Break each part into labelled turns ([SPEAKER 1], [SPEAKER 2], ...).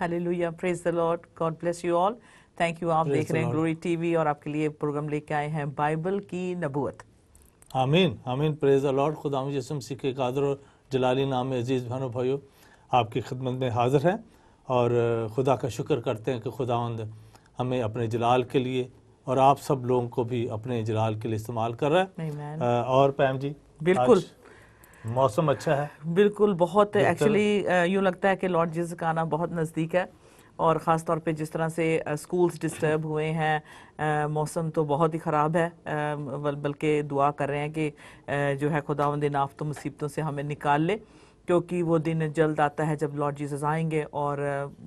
[SPEAKER 1] Hallelujah praise the lord God bless you all thank you आप Praise देख रहे हैं ग्लोरी टीवी और आपके लिए प्रोग्राम लेके आए हैं बाइबल की
[SPEAKER 2] नबूत आमीन आमीन प्रेज द लॉर्ड खुदा जसम सिख के कादर और जलाली नाम अजीज़ भानो भाइयों आपकी खिदमत में हाजिर हैं और खुदा का शुक्र करते हैं कि खुदावंद हमें अपने जलाल के लिए और आप सब लोगों को भी अपने जलाल के लिए इस्तेमाल कर रहा है और पैम जी बिल्कुल मौसम अच्छा है बिल्कुल बहुत एक्चुअली
[SPEAKER 1] यूँ लगता है कि लॉर्ड जीसस का आना बहुत नज़दीक है और ख़ास तौर पे जिस तरह से स्कूल्स डिस्टर्ब हुए हैं मौसम तो बहुत ही ख़राब है बल्कि दुआ कर रहे हैं कि जो है दिन नाफ़्तों मुसीबतों से हमें निकाल ले क्योंकि वो दिन जल्द आता है जब लॉर्ड जीसस आएंगे और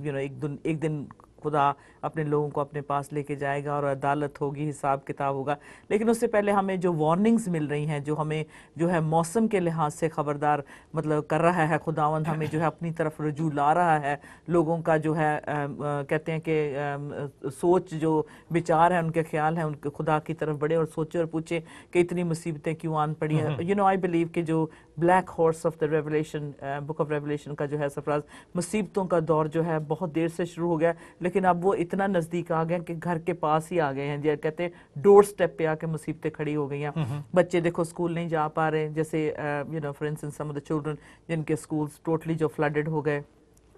[SPEAKER 1] यू नो एक दिन एक दिन खुदा अपने लोगों को अपने पास लेके जाएगा और अदालत होगी हिसाब किताब होगा लेकिन उससे पहले हमें जो वार्निंग्स मिल रही हैं जो हमें जो है मौसम के लिहाज से ख़बरदार मतलब कर रहा है खुदावंद हमें जो है अपनी तरफ रजू ला रहा है लोगों का जो है आ, आ, कहते हैं कि सोच जो विचार है उनके ख्याल है उनके खुदा की तरफ बढ़े और सोचे और पूछे कि इतनी मुसीबतें क्यों आन पड़ी हैं यू नो आई बिलीव कि जो black horse of the revelation book of revelation का जो है सरफराज मुसीबतों का दौर जो है बहुत देर से शुरू हो गया लेकिन अब वो इतना नज़दीक आ गए कि घर के पास ही आ गए हैं जो कहते डोर स्टेप पे आके मुसीबतें खड़ी हो गई हैं हम्म, हम्म। बच्चे देखो स्कूल नहीं जा पा रहे जैसे you know for instance some of the children जिनके स्कूल्स टोटली जो फ्लडेड हो गए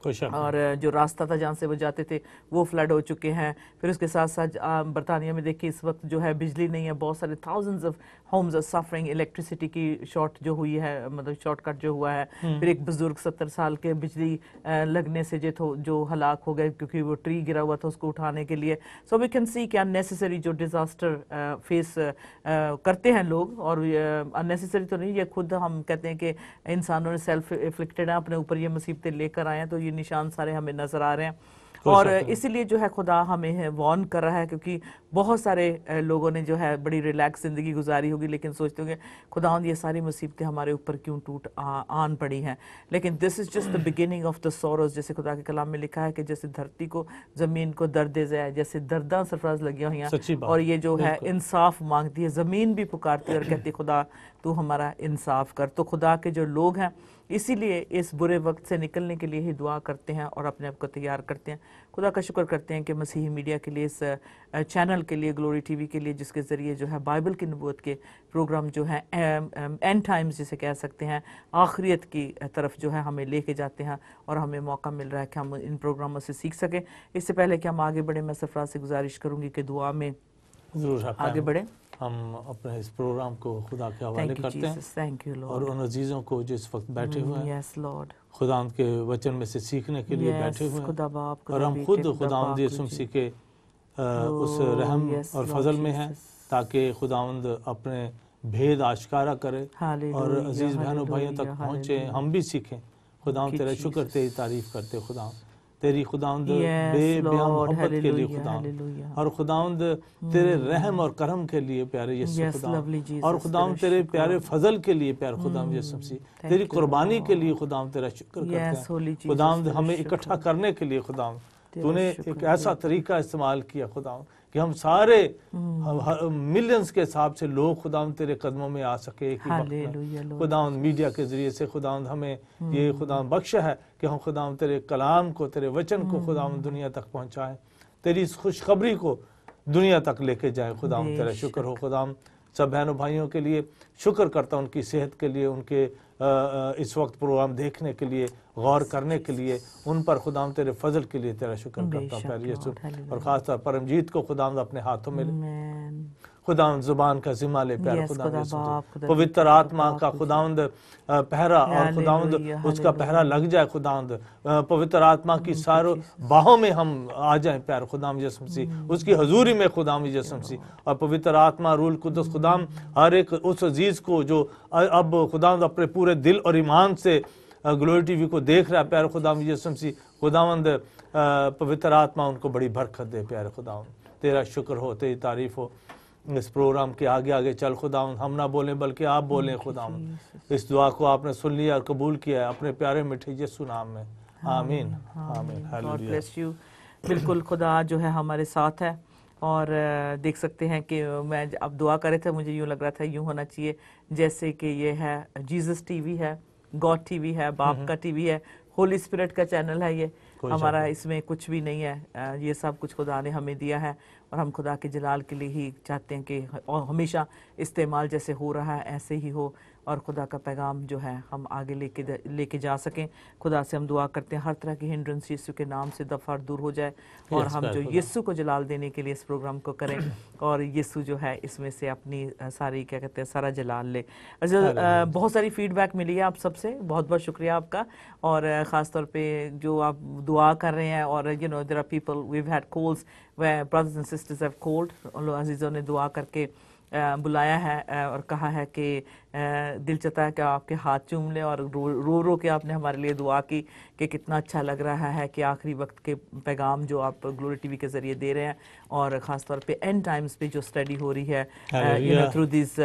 [SPEAKER 1] अच्छा। और जो रास्ता था जहाँ से वो जाते थे वो फ्लड हो चुके हैं फिर उसके साथ साथ बरतानिया में देखिए इस वक्त जो है बिजली नहीं है बहुत सारे thousands of homes are suffering electricity की शॉर्ट जो हुई है मतलब शॉर्टकट जो हुआ है हम्म। फिर एक बुजुर्ग सत्तर साल के बिजली लगने से जो जो हलाक हो गए क्योंकि वो ट्री गिरा हुआ था उसको उठाने के लिए सो वी कैन सी कि अननेसेसरी जो डिज़ास्टर फेस करते हैं लोग और अननेसेसरी तो नहीं ये खुद हम कहते हैं कि इंसानों ने सेल्फ इफ्लिक्टेड है अपने ऊपर ये मुसीबतें लेकर आए हैं तो ये भी निशान सारे हमें नजर आ रहे हैं और इसीलिए जो है खुदा हमें वॉर्न कर रहा है क्योंकि बहुत सारे लोगों ने जो है बड़ी रिलैक्स ज़िंदगी गुजारी होगी लेकिन सोचते होंगे खुदा ये सारी मुसीबतें हमारे ऊपर क्यों टूट आन पड़ी हैं लेकिन this is just the beginning of the sorrows जैसे खुदा के कलाम में लिखा है कि जैसे धरती को ज़मीन को दर्द जाए जैसे दर्दा सरफराज लगी हुई हैं और ये जो है इंसाफ मांगती है ज़मीन भी पुकारती है और कहती खुदा तू हमारा इंसाफ कर तो खुदा के जो लोग हैं इसीलिए इस बुरे वक्त से निकलने के लिए ही दुआ करते हैं और अपने आप को तैयार करते हैं खुदा का शुक्र करते हैं कि मसीही मीडिया के लिए इस चैनल के लिए ग्लोरी टीवी के लिए जिसके ज़रिए जो है बाइबल की नबूत के प्रोग्राम जो है एन टाइम्स जिसे कह सकते हैं आखिरियत की तरफ जो है हमें लेके जाते हैं और हमें मौका मिल रहा है कि हम इन प्रोग्रामों से सीख सकें इससे पहले कि हम आगे बढ़ें मैं सफरा से गुजारिश करूँगी कि दुआ में ज़रूर आगे बढ़ें
[SPEAKER 2] हम अपने इस प्रोग्राम को खुदा के हवाले करते हैं और उन अजीज़ों को जो इस वक्त बैठे mm, हुए हैं खुदा के वचन में से सीखने के लिए बैठे हुए हैं और हम खुद खुदा मसीह के oh, उस रहम और फजल में हैं ताकि खुदावंद अपने भेद आशकारा करे और अजीज़ बहनों भाइयों तक पहुँचे हम भी सीखें खुदा तेरा शुक्र तेरी तारीफ़ करते खुदा तेरी खुदावंद मोहब्बत के लिए खुदावंद और खुदावंद तेरे hmm. रहम और करम के लिए प्यारे यीशु और खुदावंद तेरे प्यारे फजल के लिए प्यार खुदावंद hmm, यीशु मसीह तेरी कुर्बानी के लिए खुदावंद तेरा शुक्र करते हैं हमें इकट्ठा करने के लिए खुदावंद तूने एक ऐसा तरीका इस्तेमाल किया खुदा कि हम सारे मिलियंस के हिसाब से लोग खुदा तेरे कदमों में आ सके एक ही वक्त खुदा मीडिया के जरिए से खुदा हमें ये हम्म। खुदा बख्श है कि हम खुदा तेरे कलाम को तेरे वचन को हम्म। खुदा दुनिया तक पहुँचाएं तेरी इस खुशखबरी को दुनिया तक लेके जाए खुदा तेरा शुक्र हो खुदा सब बहनों भाइयों के लिए शुक्र करता हूँ उनकी सेहत के लिए उनके इस वक्त प्रोग्राम देखने के लिए गौर करने के लिए उन पर खुदाम तेरे फजल के लिए तेरा शुक्र करता हूँ और खासतौर परमजीत को खुदाम अपने हाथों में खुदा जुबान का जिम्मा ले प्यार खुदा पवित्र आत्मा का खुदाउंद पहरा और खुदाउंद उसका पहरा लग जाए खुदाउंद पवित्र आत्मा की सारो बाहों में हम आ जाए प्यार खुदाम जसम सी hmm। उसकी हजूरी में खुदाम जसम सी और पवित्र आत्मा रूल कुदस खुदाम हर एक उस अजीज को जो अब खुदाम अपने पूरे दिल और ईमान से ग्लोरी टीवी को देख रहा है प्यार खुदाम जसम सी खुदावंद पवित्र आत्मा उनको बड़ी बरकत दे प्यार खुदाम तेरा शुक्र हो तेरी तारीफ हो इस प्रोग्राम के आगे आगे चल खुदा हम ना बोलें बल्कि आप बोलें खुदा इस दुआ को आपने सुन लिया और कबूल किया है अपने प्यारे मिठे यीशु नाम में आमीन
[SPEAKER 1] आमीन यू बिल्कुल खुदा जो है हमारे साथ है और देख सकते हैं कि मैं अब दुआ करे थे मुझे यूँ लग रहा था यूँ होना चाहिए जैसे कि ये है जीसस टीवी है गॉड टीवी है बाप हम्म। का टीवी है होली स्पिरिट का चैनल है ये हमारा इसमें कुछ भी नहीं है ये सब कुछ खुदा ने हमें दिया है और हम खुदा के जलाल के लिए ही चाहते हैं कि हमेशा इस्तेमाल जैसे हो रहा है ऐसे ही हो और खुदा का पैगाम जो है हम आगे लेके लेके जा सकें खुदा से हम दुआ करते हैं हर तरह की हिंड्रेंस यीशु के नाम से दफा दूर हो जाए और हम जो यीशु को जलाल देने के लिए इस प्रोग्राम को करें और यीशु जो है इसमें से अपनी सारी क्या कहते हैं सारा जलाल ले अच्छा बहुत सारी फीडबैक मिली है आप सबसे बहुत बहुत शुक्रिया आपका और ख़ास तौर जो आप दुआ कर रहे हैं और you know there are people we had calls वे brothers and sisters have called अजीज़ों ने दुआ करके बुलाया है और कहा है कि दिल चता है कि आपके हाथ चूम लें और रो रो रो के आपने हमारे लिए दुआ की कि कितना अच्छा लग रहा है कि आखिरी वक्त के पैगाम जो आप ग्लोरी टीवी के ज़रिए दे रहे हैं और ख़ासतौर पर एंड टाइम्स पे जो स्टडी हो रही है you know through this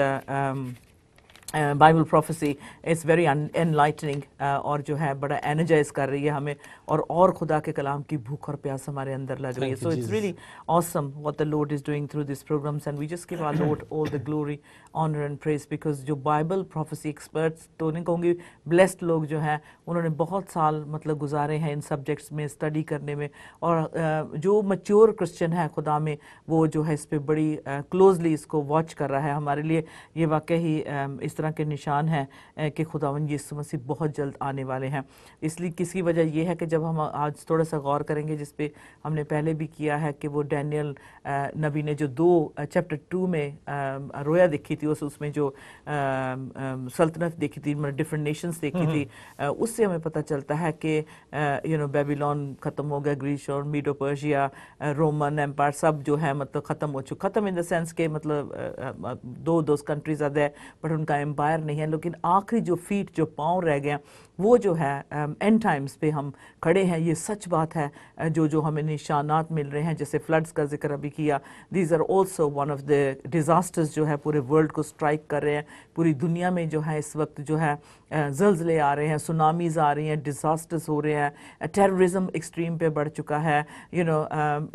[SPEAKER 1] Bible prophecy is very enlightening और जो है बड़ा एनर्जाइज कर रही है हमें और और खुदा के कलाम की भूख और प्यास हमारे अंदर लग रही है so it's really awesome what the lord is doing through this programs and we just give our lord all the glory honour and praise because जो बाइबल प्रोफेसी एक्सपर्ट्स तो नहीं कहूँगी ब्लेस्ड लोग जो हैं उन्होंने बहुत साल मतलब गुजारे हैं इन सब्जेक्ट्स में स्टडी करने में और जो मच्योर क्रिश्चन है खुदा में वो जो है इस पर बड़ी क्लोजली इसको वॉच कर रहा है हमारे लिए ये वाकई ही इस तरह के निशान हैं कि खुदावन यीशु मसीह बहुत जल्द आने वाले हैं इसलिए किसकी वजह यह है कि जब हम आज थोड़ा सा गौर करेंगे जिस पे हमने पहले भी किया है कि वो डैनियल नबी ने जो दो चैप्टर टू में रोया देखी थी उस उसमें जो सल्तनत देखी थी डिफरेंट मतलब नेशंस देखी थी हम्म। उससे हमें पता चलता है कि यू नो बेबीलोन ख़त्म हो गया ग्रीस और मीडो पर्शिया रोमन एम्पायर सब जो है मतलब ख़त्म हो चुका ख़त्म इन द सेंस के मतलब दो दो कंट्रीज आर है बट उनका एम्पायर नहीं है लेकिन आखिरी जो फीट जो पाँव रह गए वो जो है एंड um, टाइम्स पे हम खड़े हैं ये सच बात है uh, जो जो हमें निशानात मिल रहे हैं जैसे फ्लड्स का जिक्र अभी किया these are also one of the disasters जो है पूरे वर्ल्ड को स्ट्राइक कर रहे हैं पूरी दुनिया में जो है इस वक्त जो है uh, जल्जले आ रहे हैं सुनामीज़ आ रही हैं डिज़ास्टर्स हो रहे हैं टेररिज्म uh, एक्सट्रीम पे बढ़ चुका है you know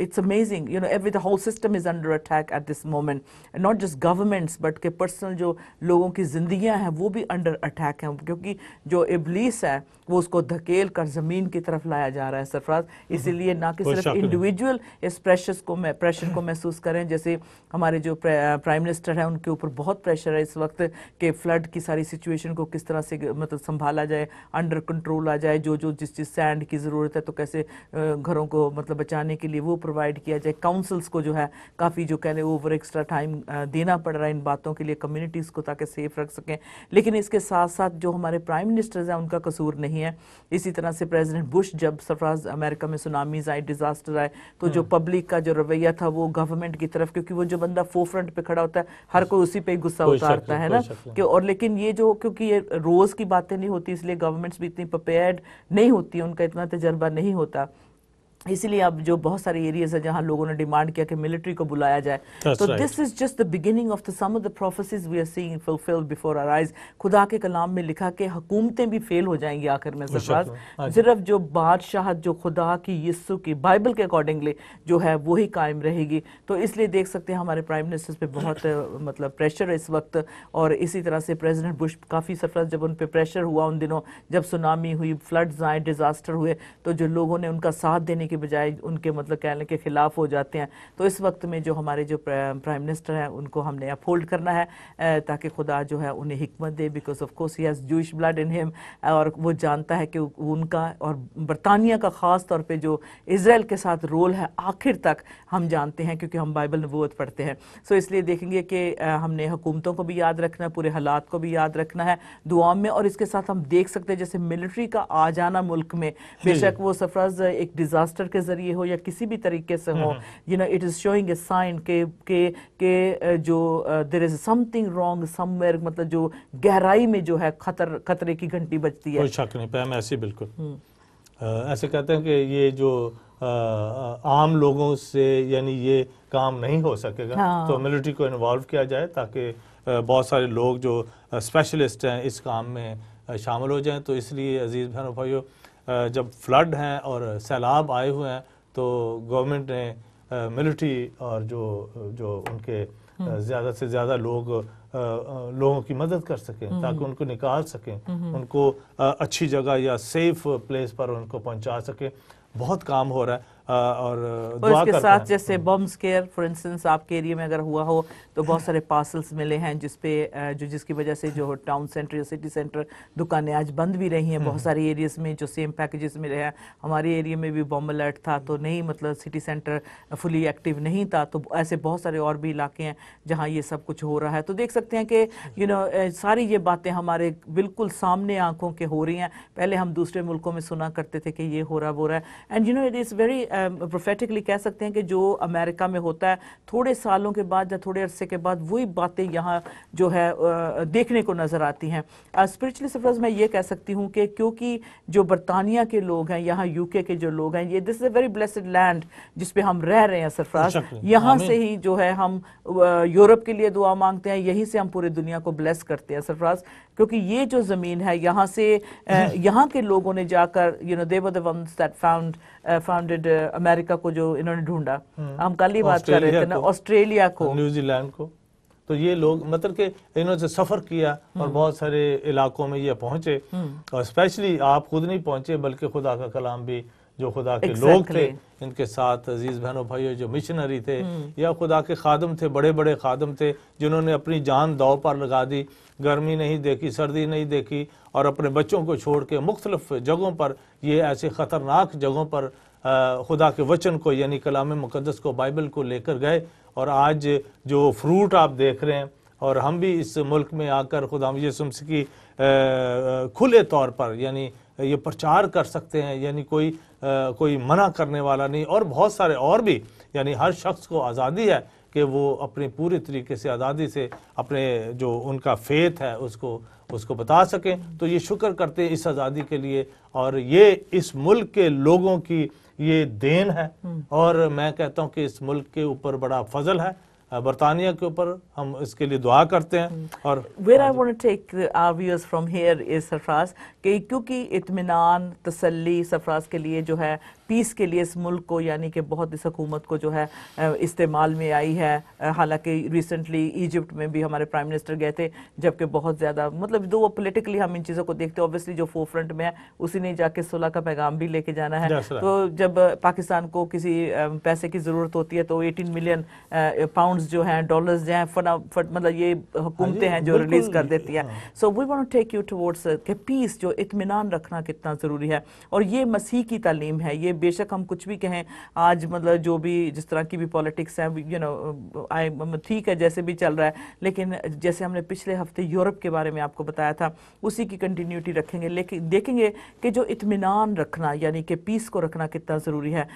[SPEAKER 1] it's amazing you know every the whole system is under attack at this moment not just governments but के पर्सनल जो लोगों की बुलंदियां हैं वो भी अंडर अटैक हैं क्योंकि जो इबलीस है वो उसको धकेल कर ज़मीन की तरफ लाया जा रहा है सरफराज हम्म। इसीलिए ना कि सिर्फ इंडिविजुअल इस प्रेशर को प्रेशर को महसूस करें जैसे हमारे जो प्राइम मिनिस्टर हैं उनके ऊपर बहुत प्रेशर है इस वक्त के फ्लड की सारी सिचुएशन को किस तरह से मतलब संभाला जाए अंडर कंट्रोल आ जाए जो जो जिस चीज़ सैंड की ज़रूरत है तो कैसे घरों को मतलब बचाने के लिए वो प्रोवाइड किया जाए काउंसिल्स को जो है काफ़ी जो कह ओवर एक्स्ट्रा टाइम देना पड़ रहा है इन बातों के लिए कम्युनिटीज़ को ताकि सेफ रख सकें लेकिन इसके साथ साथ जो हमारे प्राइम मिनिस्टर्स हैं उनका कसूर नहीं है इसी तरह से प्रेसिडेंट बुश जब सरफराज अमेरिका में सुनामीज आए डिजास्टर आए तो जो पब्लिक हम्म। का जो रवैया था वो गवर्नमेंट की तरफ क्योंकि वो जो बंदा फो फ्रंट पर खड़ा होता है हर कोई उसी पर ही गुस्सा उतारता है ना कि और लेकिन ये जो क्योंकि ये रोज की बातें नहीं होती इसलिए गवर्नमेंट्स भी इतनी प्रपेयर्ड नहीं होती उनका इतना तजर्बा नहीं होता इसीलिए अब जो बहुत सारे एरियाज है जहां लोगों ने डिमांड किया कि मिलिट्री को बुलाया जाए तो this is just the beginning of the some of the prophecies we are seeing fulfilled before our eyes खुदा के कलाम में लिखा कि हुकूमतें भी फेल हो जाएंगी आखिर में सरफराज हाँ सिर्फ जो बादशाह जो खुदा की यस्सु की बाइबल के अकॉर्डिंगली जो है वही कायम रहेगी तो इसलिए देख सकते हैं हमारे प्राइम मिनिस्टर्स पे बहुत मतलब प्रेशर है इस वक्त और इसी तरह से प्रेजिडेंट बुश काफ़ी सरफराज जब उन पर प्रेशर हुआ उन दिनों जब सुनामी हुई फ्लड्स आए डिजास्टर हुए तो जो लोगों ने उनका साथ देने की बजाय उनके मतलब कहने के खिलाफ हो जाते हैं तो इस वक्त में जो हमारे जो प्राइम मिनिस्टर हैं उनको हमने अपहोल्ड करना है ताकि खुदा जो है उन्हें हमत दे because of course he has Jewish blood in him और वो जानता है कि उनका और बरतानिया का ख़ास तौर पर जो इसराइल के साथ रोल है आखिर तक हम जानते हैं क्योंकि हम बाइबल नबूत पढ़ते हैं सो इसलिए देखेंगे कि हमने हुकूमतों को भी याद रखना है पूरे हालात को भी याद रखना है दुआओं में और इसके साथ हम देख सकते हैं जैसे मिलिट्री का आ जाना मुल्क में बेशक वो सफर एक डिज़ास्टर डॉक्टर के जरिए हो या किसी भी तरीके से हो you know it is showing a sign के के के जो there is something wrong somewhere मतलब जो गहराई में जो है खतर खतरे की घंटी बजती है कोई
[SPEAKER 2] शक नहीं पैम ऐसी बिल्कुल हम्म। ऐसे कहते हैं कि ये जो आम लोगों से यानी ये काम नहीं हो सकेगा हाँ। तो मिलिट्री को इन्वॉल्व किया जाए ताकि बहुत सारे लोग जो स्पेशलिस्ट हैं इस काम में शामिल हो जाएं तो इसलिए अजीज़ बहनों भाइयों जब फ्लड हैं और सैलाब आए हुए हैं तो गवर्नमेंट ने मिलिट्री और जो जो उनके हम्म। ज़्यादा से ज़्यादा लोग लोगों की मदद कर सकें हम्म। ताकि उनको निकाल सकें हम्म। उनको अच्छी जगह या सेफ प्लेस पर उनको पहुंचा सकें बहुत काम हो रहा है और, और इसके साथ
[SPEAKER 1] जैसे हम्म। बम स्केयर फॉर इंस्टेंस आपके एरिया में अगर हुआ हो तो बहुत सारे पार्सल्स मिले हैं जिसपे जो जिसकी वजह से जो टाउन सेंटर या सिटी सेंटर दुकानें आज बंद भी रही हैं हम्म। बहुत सारे एरियाज में जो सेम पैकेजेस मिले हैं हमारे एरिया में भी बम अलर्ट था तो नहीं मतलब सिटी सेंटर फुली एक्टिव नहीं था तो ऐसे बहुत सारे और भी इलाके हैं जहाँ ये सब कुछ हो रहा है तो देख सकते हैं कि यू नो सारी ये बातें हमारे बिल्कुल सामने आंखों के हो रही हैं पहले हम दूसरे मुल्कों में सुना करते थे कि ये हो रहा वो रहा है and you know it is very prophetically कह सकते हैं कि जो अमेरिका में होता है थोड़े सालों के बाद या थोड़े अरसे के बाद वही बातें यहाँ जो है देखने को नज़र आती हैं स्परिचुअली सफर मैं ये कह सकती हूँ कि क्योंकि जो बरतानिया के लोग हैं यहाँ यूके के जो लोग हैं ये this is a very blessed land जिसपे हम रह रहे हैं सरफराज यहाँ से ही जो है हम यूरोप के लिए दुआ मांगते हैं यहीं से हम पूरी दुनिया को ब्लेस करते हैं सरफराज क्योंकि ये जो ज़मीन है यहाँ से यहाँ के लोगों ने जाकर यू नो देवर दैट फाउंड फाउंडेड अमेरिका को जो इन्होंने ढूंढा हम्म। हम कल ही बात कर रहे थे ना
[SPEAKER 2] ऑस्ट्रेलिया को न्यूजीलैंड को तो ये लोग मतलब के इन्होंने सफ़र किया और हम्म। बहुत सारे इलाकों में ये पहुंचे हम्म। और स्पेशली आप खुद नहीं पहुंचे बल्कि खुदा का कलाम भी जो खुदा के exactly. लोग थे इनके साथ अजीज बहनों भाइयों जो मिशनरी थे hmm. या खुदा के खादम थे बड़े बड़े खादम थे जिन्होंने अपनी जान दाव पर लगा दी गर्मी नहीं देखी सर्दी नहीं देखी और अपने बच्चों को छोड़ के मुख्तलफ जगहों पर ये ऐसे ख़तरनाक जगहों पर खुदा के वचन को यानी कलाम मुकदस को बाइबल को लेकर गए और आज जो फ्रूट आप देख रहे हैं और हम भी इस मुल्क में आकर खुदा यसुमस की खुले तौर पर यानी ये प्रचार कर सकते हैं यानी कोई आ, कोई मना करने वाला नहीं और बहुत सारे और भी यानी हर शख्स को आज़ादी है कि वो अपनी पूरी तरीके से आज़ादी से अपने जो उनका फेथ है उसको उसको बता सकें तो ये शुक्र करते हैं इस आज़ादी के लिए और ये इस मुल्क के लोगों की ये देन है हम्म। और मैं कहता हूँ कि इस मुल्क के ऊपर बड़ा फजल है बरतानिया के ऊपर हम इसके लिए दुआ करते हैं hmm. और
[SPEAKER 1] where I want take our viewers from here is Sarfaraz कि क्योंकि इतमान तसली सरफराज के लिए जो है पीस के लिए इस मुल्क को यानी कि बहुत इस हकूमत को जो है इस्तेमाल में आई है हालांकि रिसेंटली इजिप्ट में भी हमारे प्राइम मिनिस्टर गए थे जबकि बहुत ज़्यादा मतलब दो वो पोलिटिकली हम इन चीज़ों को देखते हैं ऑब्वियसली जो फोर फ्रंट में है उसी ने जाके सुलह का पैगाम भी लेके जाना है तो जब पाकिस्तान को किसी पैसे की ज़रूरत होती है तो एटीन मिलियन पाउंड जो हैं डॉलर्स जो हैं फटाफट मतलब ये हुकूमतें हाँ हैं जो रिलीज कर देती हैं so we want take you towards के पीस जो इतमान रखना कितना ज़रूरी है और ये मसीह की तालीम है ये बेशक हम कुछ भी कहें आज मतलब जो भी जिस तरह की भी पॉलिटिक्स है यू नो आई ठीक है जैसे भी चल रहा है लेकिन जैसे हमने पिछले हफ्ते यूरोप के बारे में आपको बताया था उसी की कंटिन्यूटी रखेंगे लेकिन देखेंगे कि जो इतमान रखना यानी कि पीस को रखना कितना ज़रूरी है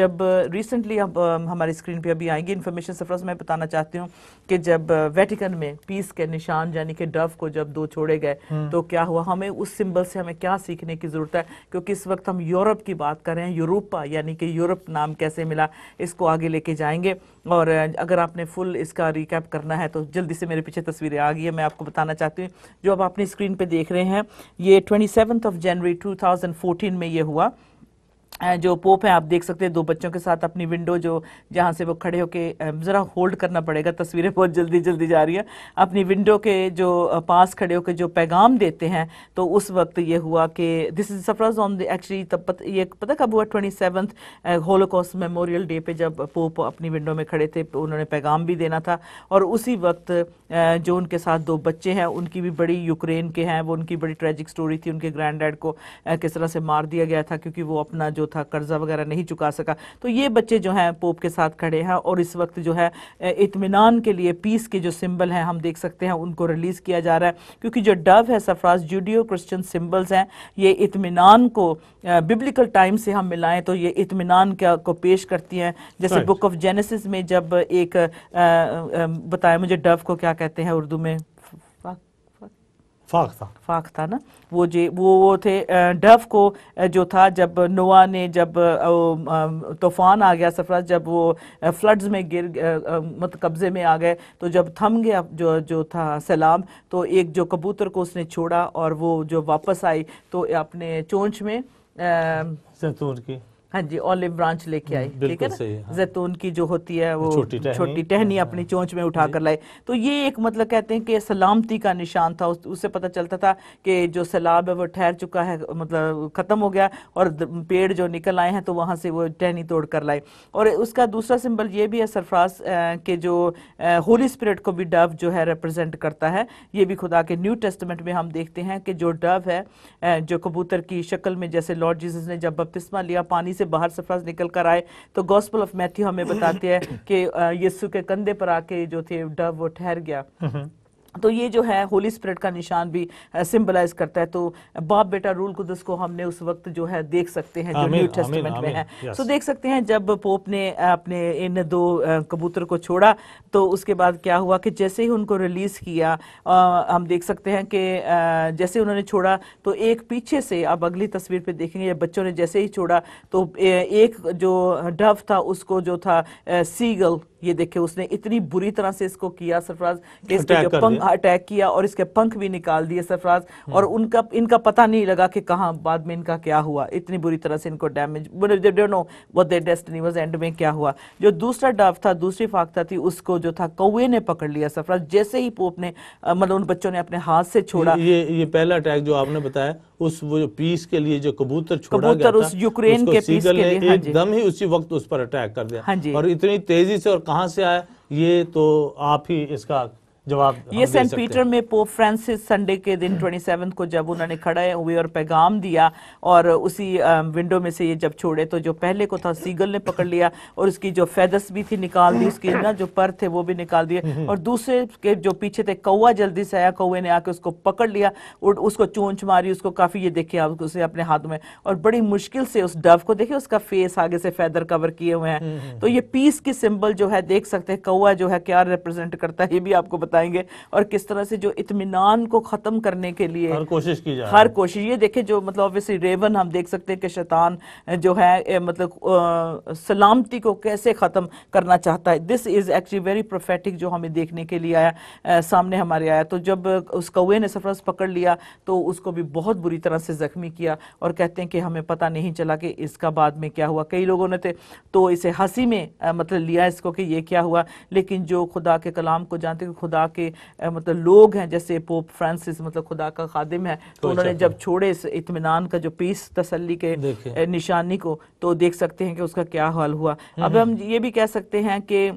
[SPEAKER 1] जब रिसेंटली अब हमारी स्क्रीन पर अभी आएंगी इन्फॉर्मेशन सफर मैं बताना चाहती हूँ कि जब वेटिकन में पीस के निशान यानी कि डव को जब दो छोड़े गए हम्म। तो क्या हुआ हमें उस सिंबल से हमें क्या सीखने की ज़रूरत है क्योंकि इस वक्त हम यूरोप की बात करें रहे हैं यूरोपा यानी कि यूरोप नाम कैसे मिला इसको आगे लेके जाएंगे और अगर आपने फुल इसका रिकैप करना है तो जल्दी से मेरे पीछे तस्वीरें आ गई है मैं आपको बताना चाहती हूँ जो आप अपनी स्क्रीन पर देख रहे हैं ये ट्वेंटी ऑफ जनवरी टू में ये हुआ जो पोप हैं आप देख सकते हैं दो बच्चों के साथ अपनी विंडो जो जहाँ से वो खड़े होके ज़रा होल्ड करना पड़ेगा तस्वीरें बहुत जल्दी जल्दी जा रही है अपनी विंडो के जो पास खड़े होकर जो पैगाम देते हैं तो उस वक्त ये हुआ कि this is Sarfaraz on actually तब पत, ये पता कब हुआ twenty seven Holocaust memorial day पे जब पोप अपनी विंडो में खड़े थे तो उन्होंने पैगाम भी देना था और उसी वक्त जो उनके साथ दो बच्चे हैं उनकी भी बड़ी यूक्रेन के हैं वो उनकी बड़ी ट्रेजिक स्टोरी थी उनके ग्रैंड डैड को किस तरह से मार दिया गया था क्योंकि वो अपना जो जो था कर्जा वगैरह नहीं चुका सका तो ये बच्चे जो हैं पोप के साथ खड़े हैं और इस वक्त जो है इतमान के लिए पीस के जो सिंबल हैं हम देख सकते हैं उनको रिलीज़ किया जा रहा है क्योंकि जो डव है सफराज जूडियो क्रिश्चन सिम्बल्स हैं ये इतमान को बिब्लिकल टाइम से हम मिलाएं तो ये इतमान को पेश करती हैं जैसे बुक ऑफ जेनेसिस में जब एक बताया मुझे डव को क्या कहते हैं उर्दू में था फाक था ना वो जे वो वो थे डफ को जो था जब नोआ ने जब तूफान आ गया सफरा जब वो फ्लड्स में गिर मत कब्जे में आ गए तो जब थम गया जो जो था सलाम तो एक जो कबूतर को उसने छोड़ा और वो जो वापस आई तो अपने चोंच में जैतून की हाँ जी ऑलिव ब्रांच लेके आई ठीक है ना हाँ। जैतून की जो होती है वो छोटी टहनी हाँ। अपनी चोंच में कर लाए तो ये एक मतलब कहते हैं कि सलामती का निशान था उससे पता चलता था कि जो सैलाब है वो ठहर चुका है मतलब ख़त्म हो गया और पेड़ जो निकल आए हैं तो वहां से वो टहनी तोड़ कर लाए और उसका दूसरा सिंबल ये भी है सरफराज के जो होली स्पिरिट को भी डव जो है रिप्रेजेंट करता है ये भी खुदा के न्यू टेस्टमेंट में हम देखते हैं कि जो डव है जो कबूतर की शक्ल में जैसे लॉर्ड जीजस ने जब बपतिस्मा लिया पानी से से बाहर सफर निकल कर आए तो गॉस्पल ऑफ मैथ्यू हमें बताते हैं कि यीशु के कंधे पर आके जो थे डव वो ठहर गया हम्म। तो ये जो है होली स्प्रिट का निशान भी सिंबलाइज करता है तो बाप बेटा रूल कुदस को हमने उस वक्त जो है देख सकते हैं जो न्यू टेस्टमेंट में है सो तो so देख सकते हैं जब पोप ने अपने इन दो कबूतर को छोड़ा तो उसके बाद क्या हुआ कि जैसे ही उनको रिलीज किया आ, हम देख सकते हैं कि जैसे उन्होंने छोड़ा तो एक पीछे से आप अगली तस्वीर पर देखेंगे जब बच्चों ने जैसे ही छोड़ा तो एक जो डव था उसको जो था सीगल ये देखे उसने इतनी बुरी तरह से इसको किया सरफराज कि इसके जो पंख अटैक किया और इसके पंख भी निकाल दिए सरफराज हम्म। और उनका इनका पता नहीं लगा कि कहाँ बाद में इनका क्या हुआ इतनी बुरी तरह से इनको डैमेज नो वो दे डेस्टनी वॉज एंड में क्या हुआ जो दूसरा डाफ था दूसरी फाकता थी उसको जो था कौए ने पकड़ लिया सरफराज जैसे ही पोप ने मतलब उन
[SPEAKER 2] बच्चों ने अपने हाथ से छोड़ा ये ये पहला अटैक जो आपने बताया उस वो जो पीस के लिए जो कबूतर छोड़ा कबूतर गया था उस यूक्रेन के पीस के लिए हाँ एकदम ही उसी वक्त उस पर अटैक कर दिया हाँ जी और इतनी तेजी से और कहाँ से आया ये तो आप ही इसका जवाब ये सेंट पीटर में
[SPEAKER 1] पोप फ्रांसिस संडे के दिन ट्वेंटी सेवन को जब उन्होंने खड़े हुए और पैगाम दिया और उसी विंडो में से ये जब छोड़े तो जो पहले को था सीगल ने पकड़ लिया और उसकी जो फैदस भी थी निकाल दी उसके ना जो पर थे वो भी निकाल दिए हम्म, हम्म। और दूसरे के जो पीछे थे कौआ जल्दी से आया कौए ने आके उसको पकड़ लिया और उसको चोंच मारी उसको काफी ये देखिए उसे अपने हाथ में और बड़ी मुश्किल से उस डव को देखे उसका फेस आगे से फैदर कवर किए हुए हैं हम्म, तो ये पीस की सिंबल जो है देख सकते हैं कौआ जो है क्या रिप्रेजेंट करता है ये भी आपको बताएंगे और किस तरह से जो इतमान को खत्म करने के लिए हर कोशिश की जाए हर कोशिश ये देखे जो मतलब ऑब्वियसली रेवन हम देख सकते हैं कि शैतान जो है मतलब सलामती को कैसे ख़त्म करना चाहता है this is actually very prophetic जो हमें देखने के लिए आया आ, सामने हमारे आया तो जब उस कौए ने सफर पकड़ लिया तो उसको भी बहुत बुरी तरह से ज़ख्मी किया और कहते हैं कि हमें पता नहीं चला कि इसका बाद में क्या हुआ कई लोगों ने थे तो इसे हंसी में आ, मतलब लिया इसको कि ये क्या हुआ लेकिन जो खुदा के कलाम को जानते खुदा खुदा के मतलब लोग हैं जैसे पोप फ्रांसिस मतलब खुदा का खादिम है तो, तो उन्होंने अच्छा, जब हाँ। छोड़े इस इतमान का जो पीस तसली के निशानी को तो देख सकते हैं कि उसका क्या हाल हुआ अब हम्म। हम ये भी कह सकते हैं कि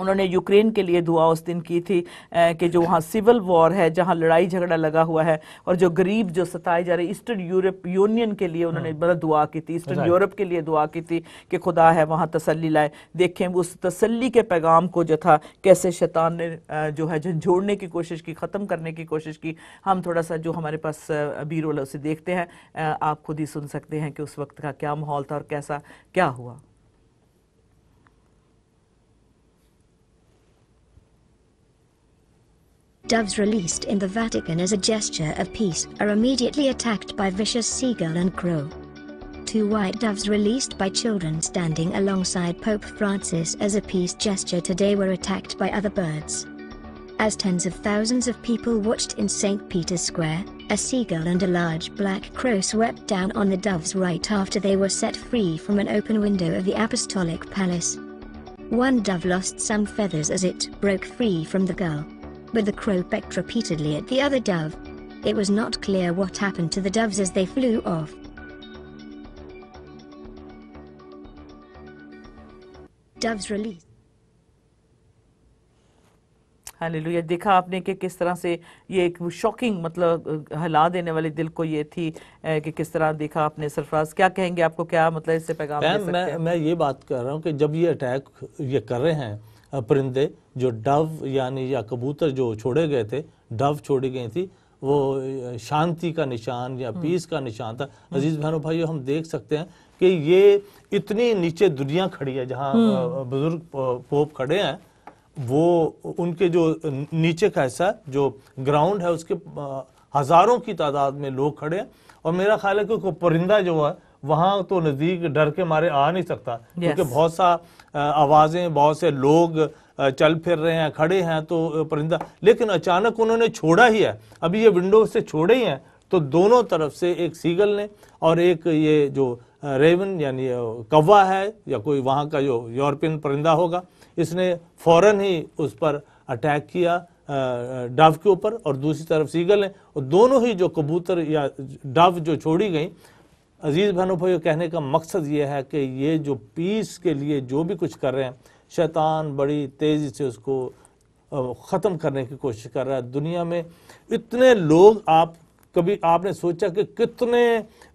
[SPEAKER 1] उन्होंने यूक्रेन के लिए दुआ उस दिन की थी कि जो वहाँ सिविल वॉर है जहाँ लड़ाई झगड़ा लगा हुआ है और जो गरीब जो सताए जा रहे ईस्टर्न यूरोप यूनियन के लिए उन्होंने हम्म। बड़ा दुआ की थी ईस्टर्न यूरोप के लिए दुआ की थी कि खुदा है वहाँ तसल्ली लाए देखें उस तसल्ली के पैगाम को जो था कैसे शैतान ने जो है झंझोड़ने की कोशिश की ख़त्म करने की कोशिश की हम थोड़ा सा जो हमारे पास बीरोल उसे देखते हैं आप खुद ही सुन सकते हैं कि उस वक्त का क्या माहौल था और कैसा क्या हुआ Doves released in the Vatican as a gesture of peace are immediately attacked by vicious seagull and crow. Two white doves released by children standing alongside Pope Francis as a peace gesture today were attacked by other birds. As tens of thousands of
[SPEAKER 2] people watched in St. Peter's Square, a seagull and a large black crow swept down on the doves right after they were set free from an open window of the Apostolic Palace.
[SPEAKER 1] One dove lost some feathers as it broke free from the gull, but the crow pecked repeatedly at the other dove. It was not clear what happened to the doves as they flew off. Doves released. Hallelujah देखा आपने कि किस तरह से ये एक shocking मतलब हला देने वाली दिल को ये थी कि किस तरह देखा आपने सरफराज क्या कहेंगे आपको क्या मतलब इससे पैगाम मैं, मैं मैं
[SPEAKER 2] ये बात कर रहा हूँ कि जब ये अटैक ये कर रहे हैं परिंदे जो डव यानी या कबूतर जो छोड़े गए थे डव छोड़ी गई थी वो शांति का निशान या हम्म। पीस का निशान था हम्म। अजीज बहनों भाई हम देख सकते हैं कि ये इतनी नीचे दुनिया खड़ी है जहाँ हम्म। बुजुर्ग पोप खड़े हैं वो उनके जो नीचे का ऐसा जो ग्राउंड है उसके हज़ारों की तादाद में लोग खड़े हैं और मेरा ख्याल है कि परिंदा जो है वहाँ तो नज़दीक डर के मारे आ नहीं सकता yes. क्योंकि बहुत सा आवाज़ें बहुत से लोग चल फिर रहे हैं खड़े हैं तो परिंदा लेकिन अचानक उन्होंने छोड़ा ही है अभी ये विंडो से छोड़े ही हैं तो दोनों तरफ से एक सीगल ने और एक ये जो रेवन यानी कौवा है या कोई वहाँ का जो यूरोपियन परिंदा होगा इसने फौरन ही उस पर अटैक किया डव के ऊपर और दूसरी तरफ सीगल ने और दोनों ही जो कबूतर या डव जो छोड़ी गई अजीज़ बहनों पर कहने का मकसद ये है कि ये जो पीस के लिए जो भी कुछ कर रहे हैं शैतान बड़ी तेज़ी से उसको ख़त्म करने की कोशिश कर रहा है दुनिया में इतने लोग आप कभी आपने सोचा कि कितने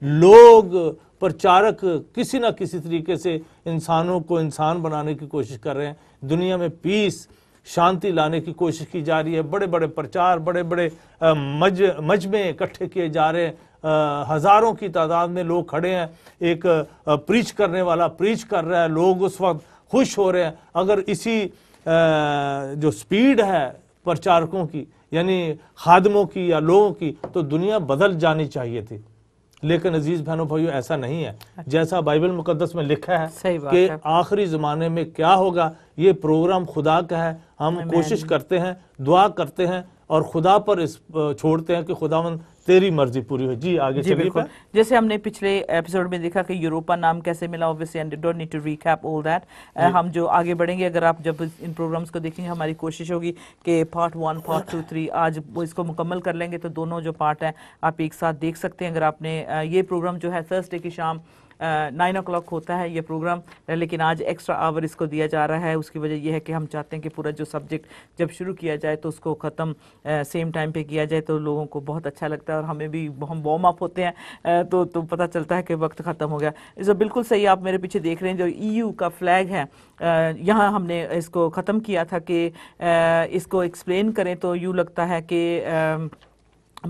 [SPEAKER 2] लोग प्रचारक किसी ना किसी तरीके से इंसानों को इंसान बनाने की कोशिश कर रहे हैं दुनिया में पीस शांति लाने की कोशिश की जा रही है बड़े बड़े प्रचार बड़े बड़े मज मजमे इकट्ठे किए जा रहे हैं हज़ारों की तादाद में लोग खड़े हैं एक प्रीच करने वाला प्रीच कर रहा है लोग उस वक्त खुश हो रहे हैं अगर इसी जो स्पीड है प्रचारकों की यानी खादमों की या लोगों की तो दुनिया बदल जानी चाहिए थी लेकिन अजीज बहनों भाइयों ऐसा नहीं है अच्छा। जैसा बाइबल मुकदस में लिखा है कि आखिरी जमाने में क्या होगा ये प्रोग्राम खुदा का है हम कोशिश करते हैं दुआ करते हैं और खुदा पर इस छोड़ते हैं कि खुदावंद तेरी मर्जी पूरी हो जी आगे जी बिल्कुल
[SPEAKER 1] जैसे हमने पिछले एपिसोड में देखा कि यूरोपा नाम कैसे मिला obviously and don't need to recap all that हम जो आगे बढ़ेंगे अगर आप जब इन प्रोग्राम्स को देखेंगे हमारी कोशिश होगी कि part one part two three आज वो इसको मुकम्मल कर लेंगे तो दोनों जो पार्ट हैं आप एक साथ देख सकते हैं अगर आपने ये प्रोग्राम जो है थर्सडे की शाम नाइन ओ होता है ये प्रोग्राम लेकिन आज एक्स्ट्रा आवर इसको दिया जा रहा है उसकी वजह यह है कि हम चाहते हैं कि पूरा जो सब्जेक्ट जब शुरू किया जाए तो उसको ख़त्म सेम टाइम पे किया जाए तो लोगों को बहुत अच्छा लगता है और हमें भी हम वार्म अप होते हैं तो तो पता चलता है कि वक्त ख़त्म हो गया जो बिल्कुल सही आप मेरे पीछे देख रहे हैं जो ई e का फ्लैग है यहाँ हमने इसको ख़त्म किया था कि इसको एक्सप्लेन करें तो यूँ लगता है कि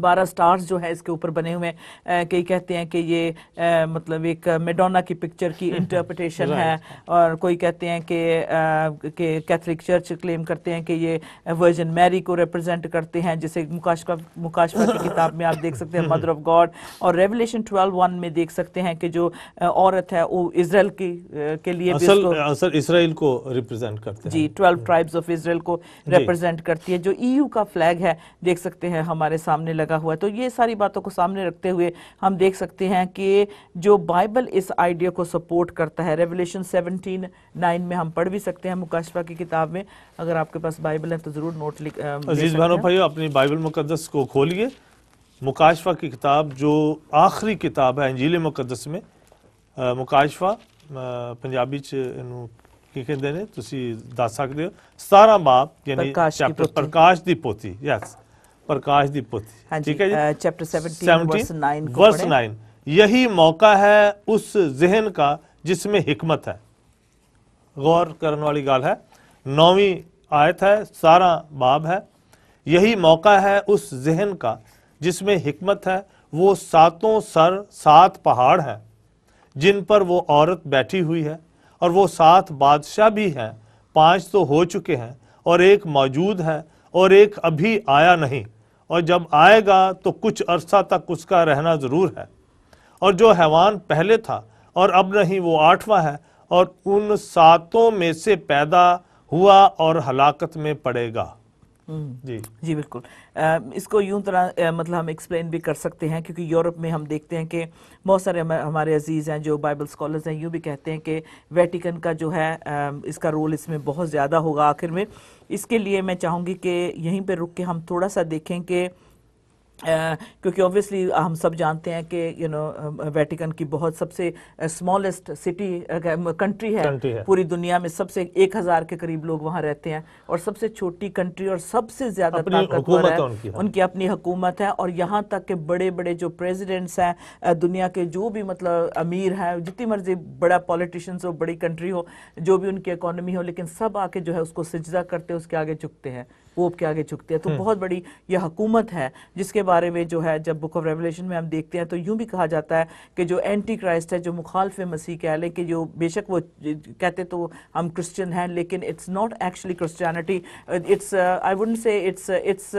[SPEAKER 1] बारह स्टार्स जो है इसके ऊपर बने हुए हैं कई कहते हैं कि ये आ, मतलब एक मेडोना की पिक्चर की इंटरप्रटेशन है और कोई कहते हैं कि के कैथलिक चर्च क्लेम करते हैं कि ये वर्जन मैरी को रिप्रेजेंट करते हैं जैसे मुकाशफा मुकाशफा की किताब में आप देख सकते हैं मदर ऑफ गॉड और रेवलेशन ट्वेल्व वन में देख सकते हैं कि जो औरत है वो इसराइल की के लिए
[SPEAKER 2] इसराइल को रिप्रेजेंट करते
[SPEAKER 1] जी ट्वेल्व ट्राइब्स ऑफ इसराइल को रिप्रेजेंट करती है जो ई e का फ्लैग है देख सकते हैं हमारे सामने लगा हुआ है तो ये सारी बातों को सामने रखते हुए हम देख सकते हैं कि जो बाइबल इस आइडिया को सपोर्ट करता है रेवोल्यूशन सेवनटीन नाइन में हम पढ़ भी सकते हैं मुकाशवा की किताब में अगर आपके पास बाइबल है तो ज़रूर नोट लिख
[SPEAKER 2] भाई अपनी बाइबल मुकदस को खोलिए मुकाशवा की किताब जो आखिरी किताब है अंजील मुकदस में मुकाशवा पंजाबी ਕੀ ਕਹਿੰਦੇ ਨੇ ਤੁਸੀਂ ਦੱਸ ਸਕਦੇ ਹੋ 17 ਬਾਪ ਯਾਨੀ ਚੈਪਟਰ ਪ੍ਰਕਾਸ਼ प्रकाश दी पोथी हाँ ठीक है चैप्टर वर्स यही मौका है उस जहन का जिसमें हिकमत है गौर करने वाली गाल है नौवीं आयत है सारा बाब है यही मौका है उस जहन का जिसमें हिकमत है वो सातों सर सात पहाड़ हैं जिन पर वो औरत बैठी हुई है और वो सात बादशाह भी हैं पांच तो हो चुके हैं और एक मौजूद है और एक अभी आया नहीं और जब आएगा तो कुछ अरसा तक उसका रहना ज़रूर है और जो हैवान पहले था और अब नहीं वो आठवां है और उन सातों में से पैदा हुआ और हलाकत में पड़ेगा हम्म। जी जी बिल्कुल
[SPEAKER 1] इसको यूं तरह मतलब हम एक्सप्लेन भी कर सकते हैं क्योंकि यूरोप में हम देखते हैं कि बहुत सारे हमारे अजीज़ हैं जो बाइबल स्कॉलर्स हैं यूं भी कहते हैं कि वेटिकन का जो है इसका रोल इसमें बहुत ज़्यादा होगा आखिर में इसके लिए मैं चाहूँगी कि यहीं पर रुक के हम थोड़ा सा देखें कि क्योंकि ऑब्वियसली हम सब जानते हैं कि यू नो वेटिकन की बहुत सबसे स्मॉलेस्ट सिटी कंट्री है, पूरी दुनिया में सबसे एक हज़ार के करीब लोग वहाँ रहते हैं और सबसे छोटी कंट्री और सबसे ज़्यादा ताकतवर है हाँ। उनकी, अपनी हुकूमत है और यहाँ तक के बड़े बड़े जो प्रेजिडेंट्स हैं दुनिया के जो भी मतलब अमीर हैं जितनी मर्जी बड़ा पॉलिटिशियंस हो बड़ी कंट्री हो जो भी उनकी इकोनॉमी हो लेकिन सब आके जो है उसको सिजदा करते उसके आगे झुकते हैं वो के आगे झुकते हैं तो हम्म। बहुत बड़ी यह हकूमत है जिसके बारे में जो है जब बुक ऑफ रेवलेशन में हम देखते हैं तो यूं भी कहा जाता है कि जो एंटी क्राइस्ट है जो मुखालफ मसीह कह लें कि जो बेशक वो कहते तो हम क्रिश्चियन हैं लेकिन it's not actually Christianity it's I would say it's it's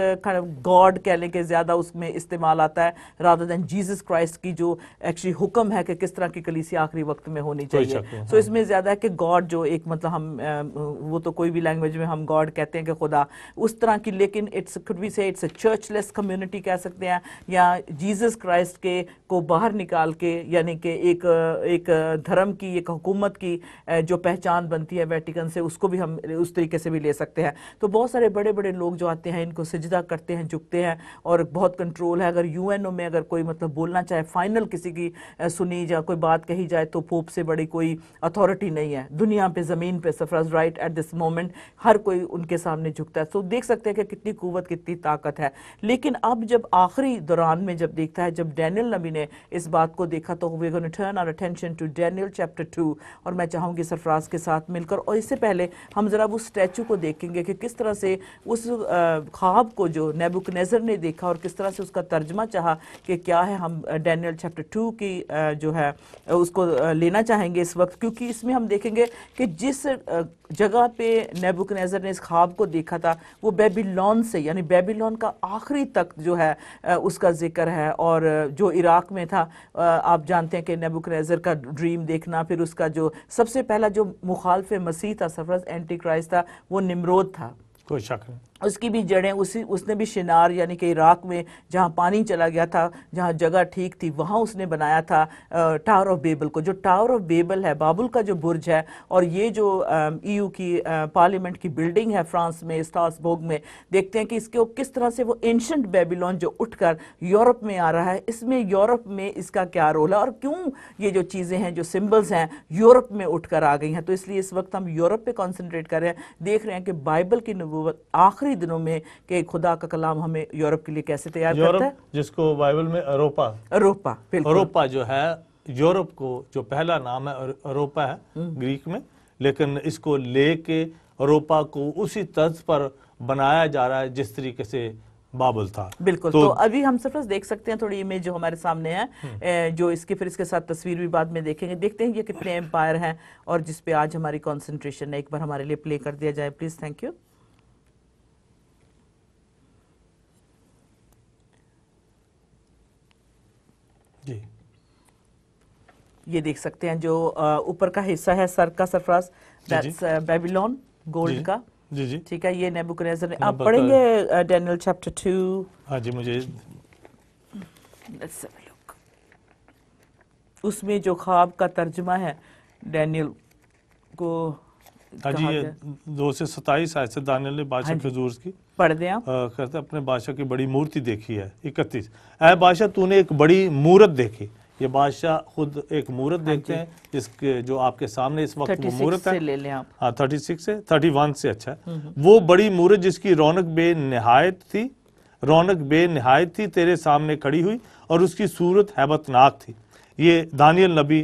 [SPEAKER 1] God कह लें कि ज़्यादा उसमें इस्तेमाल आता है राधर दैन जीजस क्राइस्ट की जो एक्चुअली हुक्म है कि किस तरह की कलीसी आखिरी वक्त में होनी चाहिए सो so हाँ। इसमें ज़्यादा है कि गॉड जो एक मतलब हम uh, वो तो कोई भी लैंग्वेज में हम गॉड कहते हैं कि खुदा उस तरह की लेकिन इट्स कुड भी से इट्स अ चर्चलेस कम्युनिटी कह सकते हैं या जीसस क्राइस्ट के को बाहर निकाल के यानी कि एक एक धर्म की एक हुकूमत की जो पहचान बनती है वेटिकन से उसको भी हम उस तरीके से भी ले सकते हैं तो बहुत सारे बड़े बड़े लोग जो आते हैं इनको सजदा करते हैं झुकते हैं और बहुत कंट्रोल है अगर यू में अगर कोई मतलब बोलना चाहे फाइनल किसी की सुनी या कोई बात कही जाए तो पोप से बड़ी कोई अथॉरिटी नहीं है दुनिया पे ज़मीन पे suffer right at this moment हर कोई उनके सामने झुकता है सो so, देख सकते हैं कि कितनी कुवत कितनी ताकत है लेकिन अब जब आखिरी दौरान में जब देखता है जब डैनियल नबी ने इस बात को देखा तो we turn our attention to Daniel chapter two और मैं चाहूँगी सरफराज के साथ मिलकर और इससे पहले हम ज़रा उस स्टैचू को देखेंगे कि किस तरह से उस ख्वाब को जो नजर ने देखा और किस तरह से उसका तर्जमा चाह कि क्या है हम डैनियल चैप्टर टू की जो है उसको लेना चाहेंगे इस वक्त क्योंकि इसमें हम देखेंगे कि जिस जगह पे नजर ने इस ख्वाब को देखा था वो बेबीलोन से यानी बेबीलोन का आखिरी तक जो है उसका जिक्र है और जो इराक में था आप जानते हैं कि नबुकनेजर का ड्रीम देखना फिर उसका जो सबसे पहला जो मुखालफ मसीह था सफर एंटी क्राइस्ट था वो निमरोद था कोई शक नहीं उसकी भी जड़ें उसी उसने भी शिनार यानी कि इराक में जहाँ पानी चला गया था जहाँ जगह ठीक थी वहाँ उसने बनाया था टावर ऑफ बेबल को जो टावर ऑफ बेबल है बाबुल का जो बुर्ज है और ये जो ईयू e की पार्लियामेंट की बिल्डिंग है फ्रांस में स्टासबोग में देखते हैं कि इसके किस तरह से वो एंशंट बेबीलोन जो उठकर यूरोप में आ रहा है इसमें यूरोप में इसका क्या रोल है और क्यों ये जो चीज़ें हैं जो सिम्बल्स हैं यूरोप में उठ आ गई हैं तो इसलिए इस वक्त हम यूरोप पर कॉन्सेंट्रेट कर रहे हैं देख रहे हैं कि बाइबल की नबूत आखिर आखिरी दिनों में कि खुदा का कलाम हमें यूरोप के लिए कैसे तैयार करता है
[SPEAKER 2] जिसको बाइबल में अरोपा अरोपा अरोपा जो है यूरोप को जो पहला नाम है अरोपा है हम्म। ग्रीक में लेकिन इसको लेके अरोपा को उसी तर्ज पर बनाया जा रहा है जिस तरीके से बाबुल था बिल्कुल तो, तो
[SPEAKER 1] अभी हम सिर्फ देख सकते हैं थोड़ी इमेज जो हमारे सामने है हम्म। जो इसके फिर इसके साथ तस्वीर भी बाद में देखेंगे देखते हैं ये कितने एम्पायर हैं और जिस पे आज हमारी कंसंट्रेशन है एक बार हमारे लिए प्ले कर दिया जाए प्लीज़ थैंक यू ये देख सकते हैं जो ऊपर का हिस्सा है सर का सरफराज दैट्स बेबीलोन गोल्ड का जी जी ठीक है ये नेबुकनेजर ने आप पढ़ेंगे डेनियल चैप्टर टू हाँ जी मुझे उसमें
[SPEAKER 2] जो ख्वाब का तर्जमा है डेनियल को हाँ जी ये दो से सताईस आय से दानियल ने बादशाह के हाँ की पढ़ दिया कहते अपने बादशाह की बड़ी मूर्ति देखी है इकतीस ऐ बादशाह तूने एक बड़ी मूर्त देखी ये बादशाह खुद एक मूर्त हाँ देखते हैं जिसके जो आपके सामने इस वक्त वो मूर्त है ले लें आप हाँ थर्टी सिक्स से थर्टी वन से अच्छा हम्म, हम्म। वो बड़ी मूर्त जिसकी रौनक बे नहायत थी रौनक बे नहायत थी तेरे सामने खड़ी हुई और उसकी सूरत हैबतनाक थी ये दानियल नबी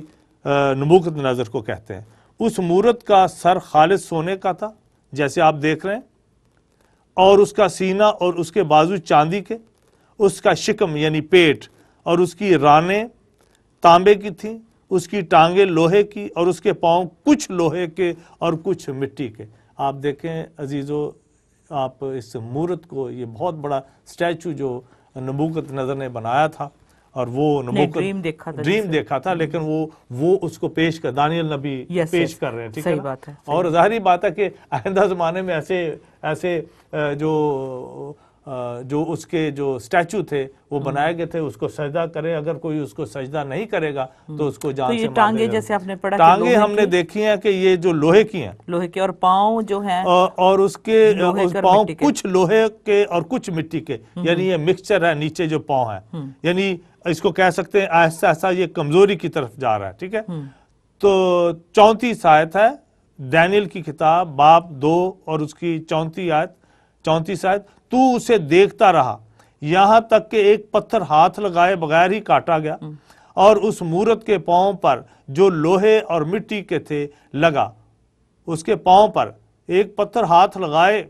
[SPEAKER 2] नबूकत नज़र को कहते हैं उस मूरत का सर खालिद सोने का था जैसे आप देख रहे हैं और उसका सीना और उसके बाजू चांदी के उसका शिकम यानी पेट और उसकी रानें तांबे की थी उसकी टांगे लोहे की और उसके पांव कुछ लोहे के और कुछ मिट्टी के आप देखें अजीज़ो आप इस मूर्त को ये बहुत बड़ा स्टैचू जो नबूकत नज़र ने बनाया था और वो नबूकत ड्रीम देखा था ड्रीम देखा था लेकिन वो वो उसको पेश कर दानियल नबी पेश कर रहे हैं ठीक है सही बात है और जाहरी बात है कि आहिंदा ज़माने में ऐसे ऐसे जो जो उसके जो स्टैचू थे वो हम्म। बनाए गए थे उसको सजदा करें अगर कोई उसको सजदा नहीं करेगा हम्म। तो उसको तो जान तो ये टांगे जैसे
[SPEAKER 1] आपने पढ़ा टांगे हमने
[SPEAKER 2] देखी हैं कि ये जो लोहे की हैं लोहे के और पाँव जो हैं और उसके उस पाँव कुछ लोहे के और कुछ मिट्टी के हम्म। यानी ये मिक्सचर है नीचे जो पाँव है यानी इसको कह सकते हैं ऐसा ऐसा ये कमजोरी की तरफ जा रहा है ठीक है तो चौंतीस आयत है डैनियल की किताब बाप दो और उसकी चौंती आयत चौंतीस आयत तू उसे देखता रहा यहां तक कि एक पत्थर हाथ लगाए बगैर ही काटा गया और उस मूरत के पांव पर जो लोहे और मिट्टी के थे लगा उसके पांव पर एक पत्थर हाथ लगाए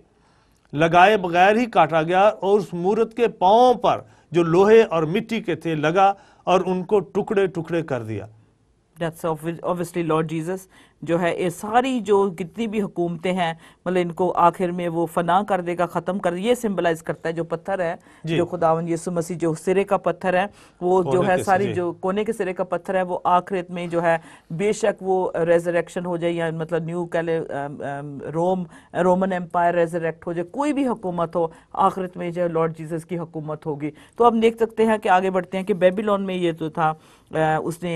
[SPEAKER 2] लगाए बगैर ही काटा गया और उस मूरत के पांव पर जो लोहे और मिट्टी के थे लगा और उनको टुकड़े टुकड़े कर दिया
[SPEAKER 1] That's obviously Lord Jesus. जो है ये सारी जो कितनी भी हुकूमतें हैं मतलब इनको आखिर में वो फना कर देगा ख़त्म कर ये सिम्बलाइज करता है जो पत्थर है जो खुदावन यीशु मसीह जो सिरे का पत्थर है वो जो है सारी जो कोने के सिरे का पत्थर है वो आखिरत में जो है बेशक वो रेजरेक्शन हो जाए या मतलब न्यू कहले रोम रोमन एम्पायर रेजरेक्ट हो जाए कोई भी हुकूमत हो आखिरत में जो लॉर्ड जीसस की हुकूमत होगी तो अब देख सकते हैं कि आगे बढ़ते हैं कि बेबीलोन में ये जो तो था उसने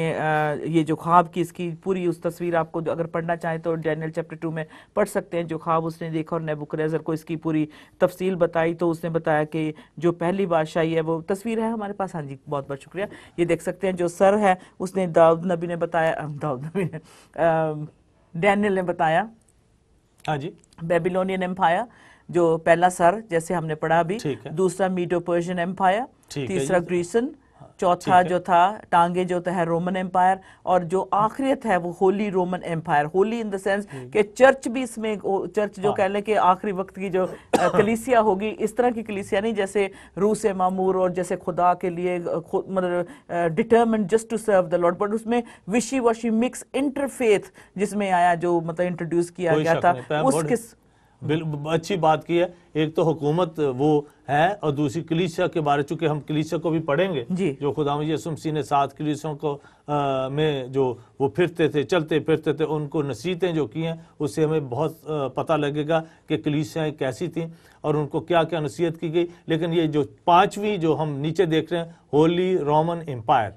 [SPEAKER 1] ये जो ख्वाब की इसकी पूरी उस तस्वीर आपको अगर पढ़ना चाहें तो डैनियल चैप्टर टू में पढ़ सकते हैं जो ख्वाब उसने देखा और नेबुकरेजर को इसकी पूरी तफसील बताई तो उसने बताया कि जो पहली बादशाही है वो तस्वीर है हमारे पास हाँ जी बहुत बहुत शुक्रिया ये देख सकते हैं जो सर है उसने दाऊद नबी ने बताया दाऊद नबी ने डैनियल ने बताया हाँ जी बेबीलोनियन एम्फाया जो पहला सर जैसे हमने पढ़ा अभी दूसरा मीडो पर्शियन एम्फाया तीसरा ग्रीसन चौथा जो था टांगे जो तो है रोमन एम्पायर और जो आखिरियत है वो holy Roman empire holy in the sense कि चर्च भी इसमें चर्च जो हाँ। कह लें कि आखिरी वक्त की जो कलीसिया होगी इस तरह की कलीसिया नहीं जैसे रूस मामूर और जैसे खुदा के लिए मतलब determined just to serve the lord but उसमें विशी वशी मिक्स इंटरफेथ जिसमें आया जो मतलब इंट्रोड्यूस किया गया था उस किस
[SPEAKER 2] अच्छी बात की है एक तो हुकूमत वो है और दूसरी कलीसिया के बारे चूंकि हम कलीसिया को भी पढ़ेंगे जो खुदा यसुमसी ने सात कलीसियों को आ, में जो वो फिरते थे चलते फिरते थे उनको नसीहतें जो की हैं उससे हमें बहुत पता लगेगा कि कलीसियाँ कैसी थीं और उनको क्या क्या नसीहत की गई लेकिन ये जो पाँचवीं जो हम नीचे देख रहे हैं होली रोमन एम्पायर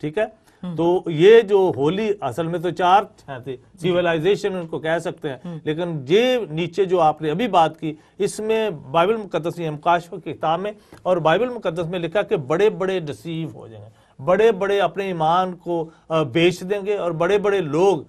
[SPEAKER 2] ठीक है हम्म। तो ये जो होली असल में तो चार थे सिविलाइजेशन उनको कह सकते हैं हम्म। लेकिन ये नीचे जो आपने अभी बात की इसमें बाइबल मुकदस हमकाश की किताब में और बाइबल मुकदस में लिखा कि बड़े बड़े नसीब हो जाएंगे बड़े बड़े अपने ईमान को बेच देंगे और बड़े बड़े लोग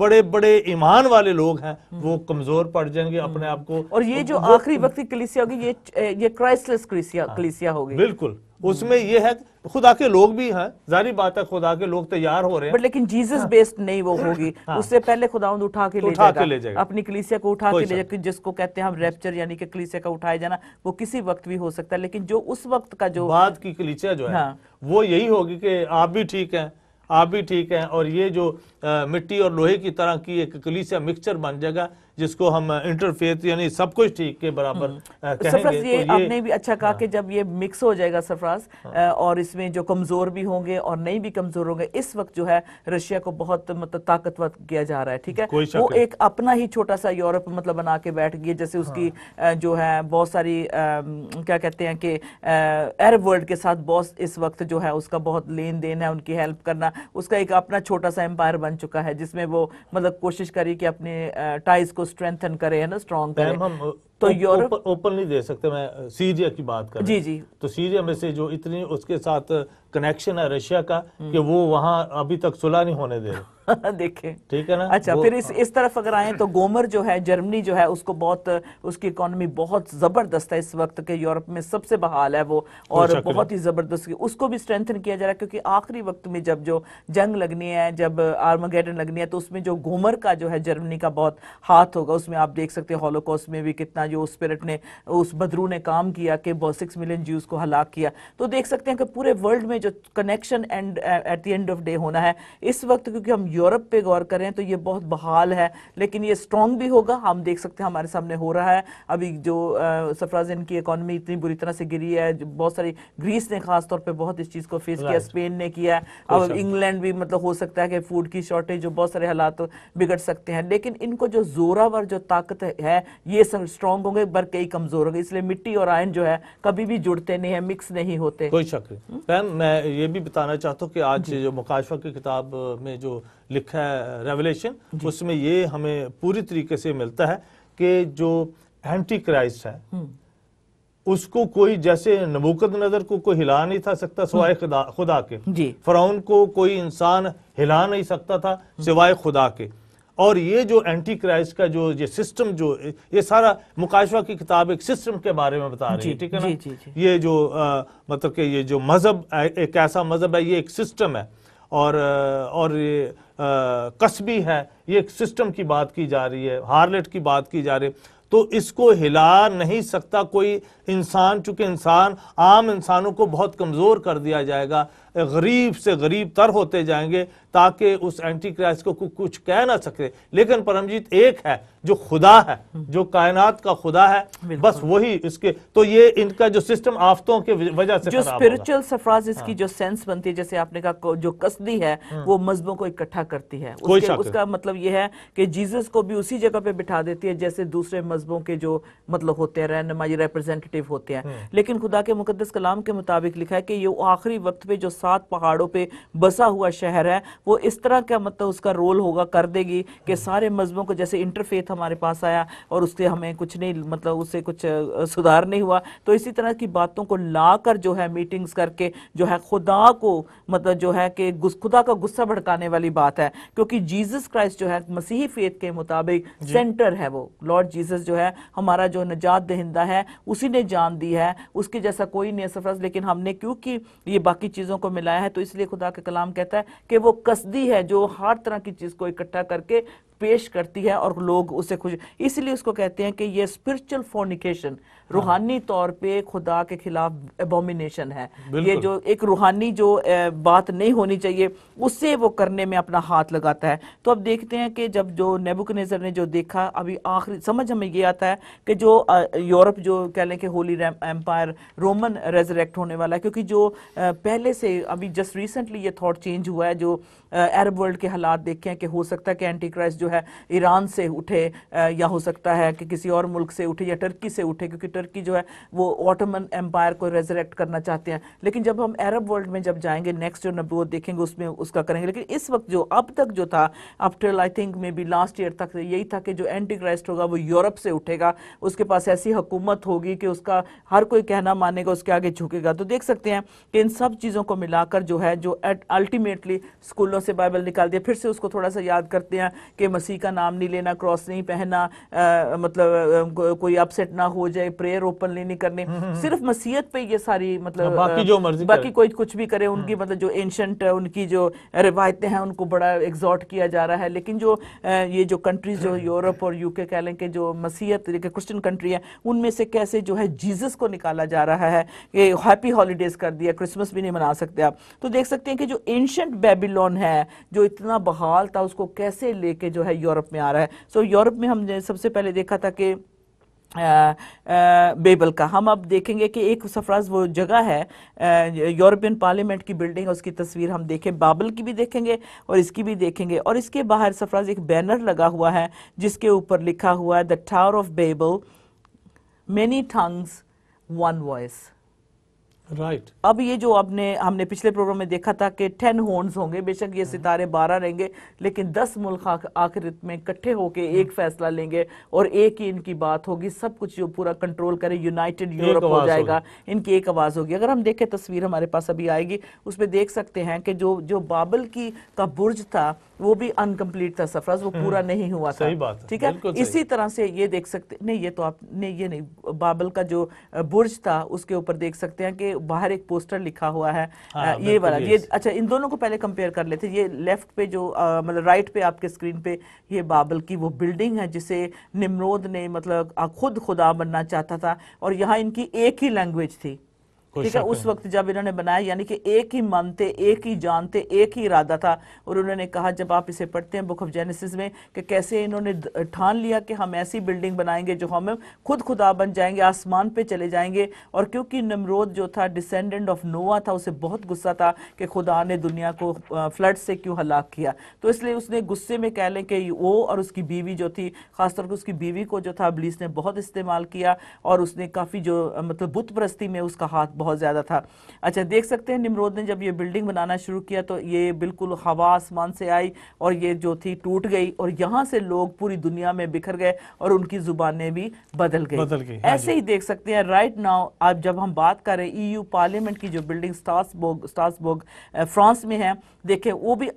[SPEAKER 2] बड़े बड़े ईमान वाले लोग हैं हम्म। वो कमजोर पड़ जाएंगे अपने आप को और ये तो जो आखिरी वक्त की कलिसिया होगी ये ये क्राइस्टलेस हाँ। कलिसिया होगी बिल्कुल उसमें ये है खुदा के लोग भी हैं जारी बात है खुदा के लोग तैयार हो रहे हैं लेकिन जीसस हाँ। बेस्ड नहीं वो होगी हाँ। उससे
[SPEAKER 1] पहले खुदावंद उठा के तो ले उठा जाएगा, के ले जाएगा। अपनी कलीसिया को उठा के ले जाएगा जिसको कहते हैं हम रैप्चर यानी कि कलीसिया का उठाया जाना वो किसी वक्त भी हो सकता है लेकिन जो
[SPEAKER 2] उस वक्त का जो बाद की कलीसिया जो है हाँ। वो यही होगी कि आप भी ठीक है आप भी ठीक है और ये जो मिट्टी और लोहे की तरह की एक कलीसिया मिक्सचर बन जाएगा जिसको हम इंटरफेथ यानी सब कुछ ठीक के बराबर हम्म। तो सरफराज ये, तो ये आपने
[SPEAKER 1] भी अच्छा कहा कि हाँ। जब ये मिक्स हो जाएगा सरफराज हाँ। और इसमें जो कमज़ोर भी होंगे और नहीं भी कमज़ोर होंगे इस वक्त जो है रशिया को बहुत मतलब ताकतवर किया जा रहा है ठीक है वो एक अपना ही छोटा सा यूरोप मतलब बना के बैठ गई जैसे उसकी हाँ। जो है बहुत सारी क्या कहते हैं कि अरब वर्ल्ड के साथ बहुत इस वक्त जो है उसका बहुत लेन देन है उनकी हेल्प करना उसका एक अपना छोटा सा एम्पायर बन चुका है जिसमें वो मतलब कोशिश करी कि अपने टाइज को strengthen करे है ना strong करे तो यूरोप
[SPEAKER 2] ओपनली दे सकते मैं सीरिया की बात कर जी जी तो सीरिया में से जो इतनी उसके साथ कनेक्शन है रशिया का हम्म। कि वो वहाँ अभी तक सुलह नहीं होने दे
[SPEAKER 1] देखे
[SPEAKER 2] ठीक है ना अच्छा फिर इस
[SPEAKER 1] इस तरफ अगर आए तो गोमर जो है जर्मनी जो है उसको बहुत उसकी इकोनॉमी बहुत जबरदस्त है इस वक्त के यूरोप में सबसे बहाल है वो और बहुत ही जबरदस्त उसको भी स्ट्रेंथन किया जा रहा है क्योंकि आखिरी वक्त में जब जो जंग लगनी है जब आर्मागेडन लगनी है तो उसमें जो गोमर का जो है जर्मनी का बहुत हाथ होगा उसमें आप देख सकते हैं हॉलोकॉस में भी कितना जो उस स्पिरिट ने उस बदरू ने काम किया कि बहुत सिक्स मिलियन जूस को हलाक किया तो देख सकते हैं कि पूरे वर्ल्ड में जो connection and at the end of day होना है इस वक्त क्योंकि हम यूरोप पे गौर करें तो ये बहुत बहाल है लेकिन ये स्ट्रॉन्ग भी होगा हम देख सकते हैं हमारे सामने हो रहा है अभी जो सफराज इनकी इकोनॉमी इतनी बुरी तरह से गिरी है बहुत सारी ग्रीस ने खासतौर पर बहुत इस चीज़ को फेस किया स्पेन ने किया अब इंग्लैंड भी मतलब हो सकता है कि फूड की शॉर्टेज जो बहुत सारे हालात बिगड़ सकते हैं लेकिन इनको जो जोरावर जो ताकत है ये स्ट्रॉन्ग होंगे बरकई कमजोर होंगे इसलिए मिट्टी और आयन जो है कभी भी जुड़ते नहीं है मिक्स नहीं होते कोई
[SPEAKER 2] शक नहीं हम्म। मैं ये भी बताना चाहता हूँ कि आज जो मुकाशवा की किताब में जो लिखा है रेवलेशन उसमें ये हमें पूरी तरीके से मिलता है कि जो एंटी क्राइस्ट है हम्म। उसको कोई जैसे नबूकत नजर को कोई हिला नहीं था सकता हम्म। सिवाय खुदा खुदा के फराउन को कोई इंसान हिला नहीं सकता था सिवाय खुदा के और ये जो एंटी क्राइस्ट का जो ये सिस्टम जो ये सारा मुकाशवा की किताब एक सिस्टम के बारे में बता रही है ठीक है ना जी, जी, जी. ये जो आ, मतलब कि ये जो मज़हब एक ऐसा मज़हब है ये एक सिस्टम है और और ये कस्बी है ये एक सिस्टम की बात की जा रही है हार्लेट की बात की जा रही है तो इसको हिला नहीं सकता कोई इंसान चूंकि इंसान आम इंसानों को बहुत कमज़ोर कर दिया जाएगा गरीब से गरीब तर होते जाएंगे ताकि उस एंटी क्राइस्ट को कुछ कह ना सके लेकिन परमजीत एक है जो खुदा है जो कायनात का खुदा है बस वही इसके तो ये इनका जो सिस्टम आफतों के वजह से जो स्पिरिचुअल सफराज इसकी हाँ। जो
[SPEAKER 1] सेंस बनती है जैसे आपने कहा जो कसदी है हाँ। वो मजहबों को इकट्ठा करती है उसके, उसका मतलब ये है कि जीसस को भी उसी जगह पे बिठा देती है जैसे दूसरे मजहबों के जो मतलब होते हैं रहनमाई रिप्रेजेंटेटिव होते हैं हाँ। लेकिन खुदा के मुकदस कलाम के मुताबिक लिखा है कि ये आखिरी वक्त पे जो सात पहाड़ों पे बसा हुआ शहर है वो इस तरह का मतलब उसका रोल होगा कर देगी कि सारे मजहबों को जैसे इंटरफेथ हमारे पास आया और उससे हमें कुछ नहीं मतलब उससे कुछ सुधार नहीं हुआ तो इसी तरह की बातों को ला कर जो है मीटिंग्स करके जो है खुदा को मतलब जो है कि खुदा का गुस्सा भड़काने वाली बात है क्योंकि जीसस क्राइस्ट जो है मसीही फेथ के मुताबिक सेंटर है वो लॉर्ड जीसस जो है हमारा जो नजात दहिंदा है उसी ने जान दी है उसके जैसा कोई नहीं सफर लेकिन हमने क्योंकि ये बाकी चीज़ों को हमें लाया है तो इसलिए खुदा के कलाम कहता है कि वो कसदी है जो हर तरह की चीज़ को इकट्ठा करके पेश करती है और लोग उसे खुश इसलिए उसको कहते हैं कि ये स्पिरिचुअल फोनिकेशन रूहानी तौर पे खुदा के खिलाफ एबोमिनेशन है ये जो एक रूहानी जो बात नहीं होनी चाहिए उससे वो करने में अपना हाथ लगाता है तो अब देखते हैं कि जब जो नेबुकनेजर ने जो देखा अभी आखिरी समझ हमें ये आता है कि जो यूरोप जो कह लें कि होली एम्पायर रोमन रेजरेक्ट होने वाला है क्योंकि जो पहले से अभी जस्ट रिसेंटली ये थॉट चेंज हुआ है जो अरब वर्ल्ड के हालात देखे हैं कि हो सकता है कि एंटी क्राइस्ट जो है ईरान से उठे या हो सकता है कि किसी और मुल्क से उठे या टर्की से उठे क्योंकि टर्की जो है वो ऑटोमन एम्पायर को रेजरेक्ट करना चाहते हैं लेकिन जब हम अरब वर्ल्ड में जब जाएंगे नेक्स्ट जो नब्बे देखेंगे उसमें उसका करेंगे लेकिन इस वक्त जो अब तक जो था after I think maybe last year तक यही था कि जो एंटी क्राइस्ट होगा वो यूरोप से उठेगा उसके पास ऐसी हुकूमत होगी कि उसका हर कोई कहना मानेगा उसके आगे झुकेगा तो देख सकते हैं कि इन सब चीज़ों को मिलाकर जो है जो अल्टीमेटली स्कूलों से बाइबल निकाल दिया फिर से उसको थोड़ा सा याद करते हैं कि मसीह का नाम नहीं लेना क्रॉस नहीं पहनना मतलब कोई अपसेट ना हो जाए प्रेयर ओपन नहीं करने हम्म, हम्म, हम्म। सिर्फ मसीहत पे ये सारी मतलब हाँ, बाकी जो मर्जी बाकी कोई कुछ भी करे उनकी मतलब जो एंशंट उनकी जो रिवायतें हैं उनको बड़ा एग्जॉट किया जा रहा है लेकिन जो ये जो कंट्रीज जो यूरोप और यूके कह लें कि जो मसीहत क्रिश्चियन कंट्री है उनमें से कैसे जो है जीसस को निकाला जा रहा है ये हैप्पी हॉलीडेज कर दिया क्रिसमस भी नहीं मना सकते आप तो देख सकते हैं कि जो एंशंट बेबीलोन है है जो इतना बहाल था उसको कैसे लेके जो है यूरोप में आ रहा है सो so, यूरोप में हमने सबसे पहले देखा था कि आ, आ, बेबल का हम अब देखेंगे कि एक सफराज वो जगह है यूरोपियन पार्लियामेंट की बिल्डिंग उसकी तस्वीर हम देखें बाबल की भी देखेंगे और इसकी भी देखेंगे और इसके बाहर सफराज एक बैनर लगा हुआ है जिसके ऊपर लिखा हुआ है the tower of Babel many tongues one voice right right. अब ये जो आपने हमने पिछले प्रोग्राम में देखा था कि टेन हॉर्न्स होंगे बेशक ये हम्म। सितारे बारह रहेंगे लेकिन दस मुल्क आखिर में इकट्ठे होके हम्म। एक फैसला लेंगे और एक ही इनकी बात होगी सब कुछ जो पूरा कंट्रोल करे यूनाइटेड यूरोप हो जाएगा इनकी एक आवाज़ होगी अगर हम देखें तस्वीर हमारे पास अभी आएगी उसमें देख सकते हैं कि जो जो बाबल की का बुर्ज था वो भी अनकम्प्लीट था सफरज वो पूरा हम्म। नहीं हुआ था ठीक है इसी तरह से ये देख सकते नहीं ये तो आप नहीं ये नहीं बाबल का जो बुर्ज था उसके ऊपर देख सकते हैं कि बाहर एक पोस्टर लिखा हुआ है हाँ, ये वाला ये अच्छा इन दोनों को पहले कंपेयर कर लेते ये लेफ्ट पे जो मतलब राइट पे आपके स्क्रीन पे ये बाबल की वो बिल्डिंग है जिसे निमरोद ने मतलब खुद खुदा बनना चाहता था और यहाँ इनकी एक ही लैंग्वेज थी
[SPEAKER 2] ठीक है उस वक्त
[SPEAKER 1] जब इन्होंने बनाया यानी कि एक ही मन थे एक ही जान थे एक ही इरादा था और उन्होंने कहा जब आप इसे पढ़ते हैं बुक ऑफ जेनेसिस में कि कैसे इन्होंने ठान लिया कि हम ऐसी बिल्डिंग बनाएंगे जो हम खुद खुदा बन जाएंगे आसमान पे चले जाएंगे और क्योंकि नमरोद जो था डिसेंडेंट ऑफ नोवा था उसे बहुत गुस्सा था कि खुदा ने दुनिया को फ्लड से क्यों हलाक किया तो इसलिए उसने गुस्से में कह लें कि वो और उसकी बीवी जो थी खासतौर पर उसकी बीवी को जो था अबलीस ने बहुत इस्तेमाल किया और उसने काफ़ी जो मतलब बुत में उसका हाथ बहुत ज़्यादा था अच्छा देख सकते हैं निमरोद ने जब ये बिल्डिंग बनाना शुरू किया तो ये बिल्कुल हवा आसमान से आई और ये जो थी टूट गई और यहाँ से लोग पूरी दुनिया में बिखर गए और उनकी जुबानें भी बदल गई बदल गई हाँ ऐसे ही देख सकते हैं राइट नाउ आप जब हम बात कर रहे हैं ई e पार्लियामेंट की जो बिल्डिंग स्टासबोर्ग फ्रांस में है देखे वो भी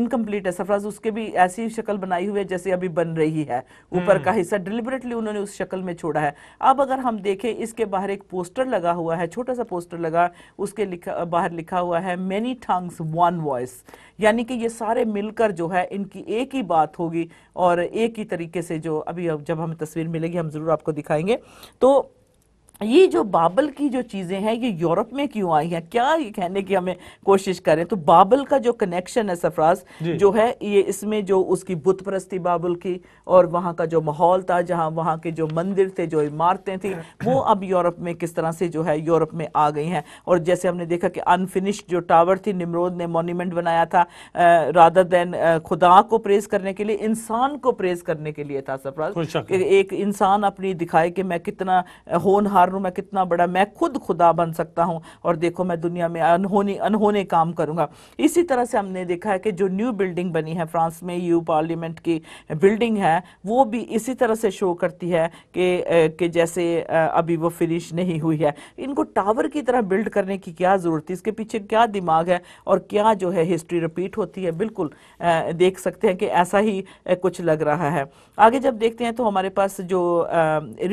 [SPEAKER 1] इनकम्प्लीट है सरफराज उसके भी ऐसी शक्ल बनाई हुई है जैसे अभी बन रही है ऊपर का हम्म। हिस्सा डिलिबरेटली उन्होंने उस शक्ल में छोड़ा है अब अगर हम देखें इसके बाहर एक पोस्टर लगा हुआ है छोटा सा पोस्टर लगा उसके लिखा बाहर लिखा हुआ है मैनी टंग्स वन वॉइस यानी कि ये सारे मिलकर जो है इनकी एक ही बात होगी और एक ही तरीके से जो अभी जब हमें तस्वीर मिलेगी हम ज़रूर आपको दिखाएंगे तो ये जो बाबल की जो चीज़ें हैं ये यूरोप में क्यों आई हैं क्या ये कहने की हमें कोशिश करें तो बाबल का जो कनेक्शन है सफराज जो है ये इसमें जो उसकी बुत परस्ती बाबल की और वहाँ का जो माहौल था जहाँ वहाँ के जो मंदिर थे जो इमारतें थी वो अब यूरोप में किस तरह से जो है यूरोप में आ गई हैं और जैसे हमने देखा कि अनफिनिश्ड जो टावर थी निमरोद ने मोन्यूमेंट बनाया था राधा दैन खुदा को प्रेज करने के लिए इंसान को प्रेज करने के लिए था सफराज एक इंसान अपनी दिखाए कि मैं कितना होनहार कारदार हूँ मैं कितना बड़ा मैं खुद खुदा बन सकता हूँ और देखो मैं दुनिया में अनहोने अनहोने काम करूँगा इसी तरह से हमने देखा है कि जो न्यू बिल्डिंग बनी है फ्रांस में यू पार्लियामेंट की बिल्डिंग है वो भी इसी तरह से शो करती है कि कि जैसे अभी वो फिनिश नहीं हुई है इनको टावर की तरह बिल्ड करने की क्या ज़रूरत थी इसके पीछे क्या दिमाग है और क्या जो है हिस्ट्री रिपीट होती है बिल्कुल देख सकते हैं कि ऐसा ही कुछ लग रहा है आगे जब देखते हैं तो हमारे पास जो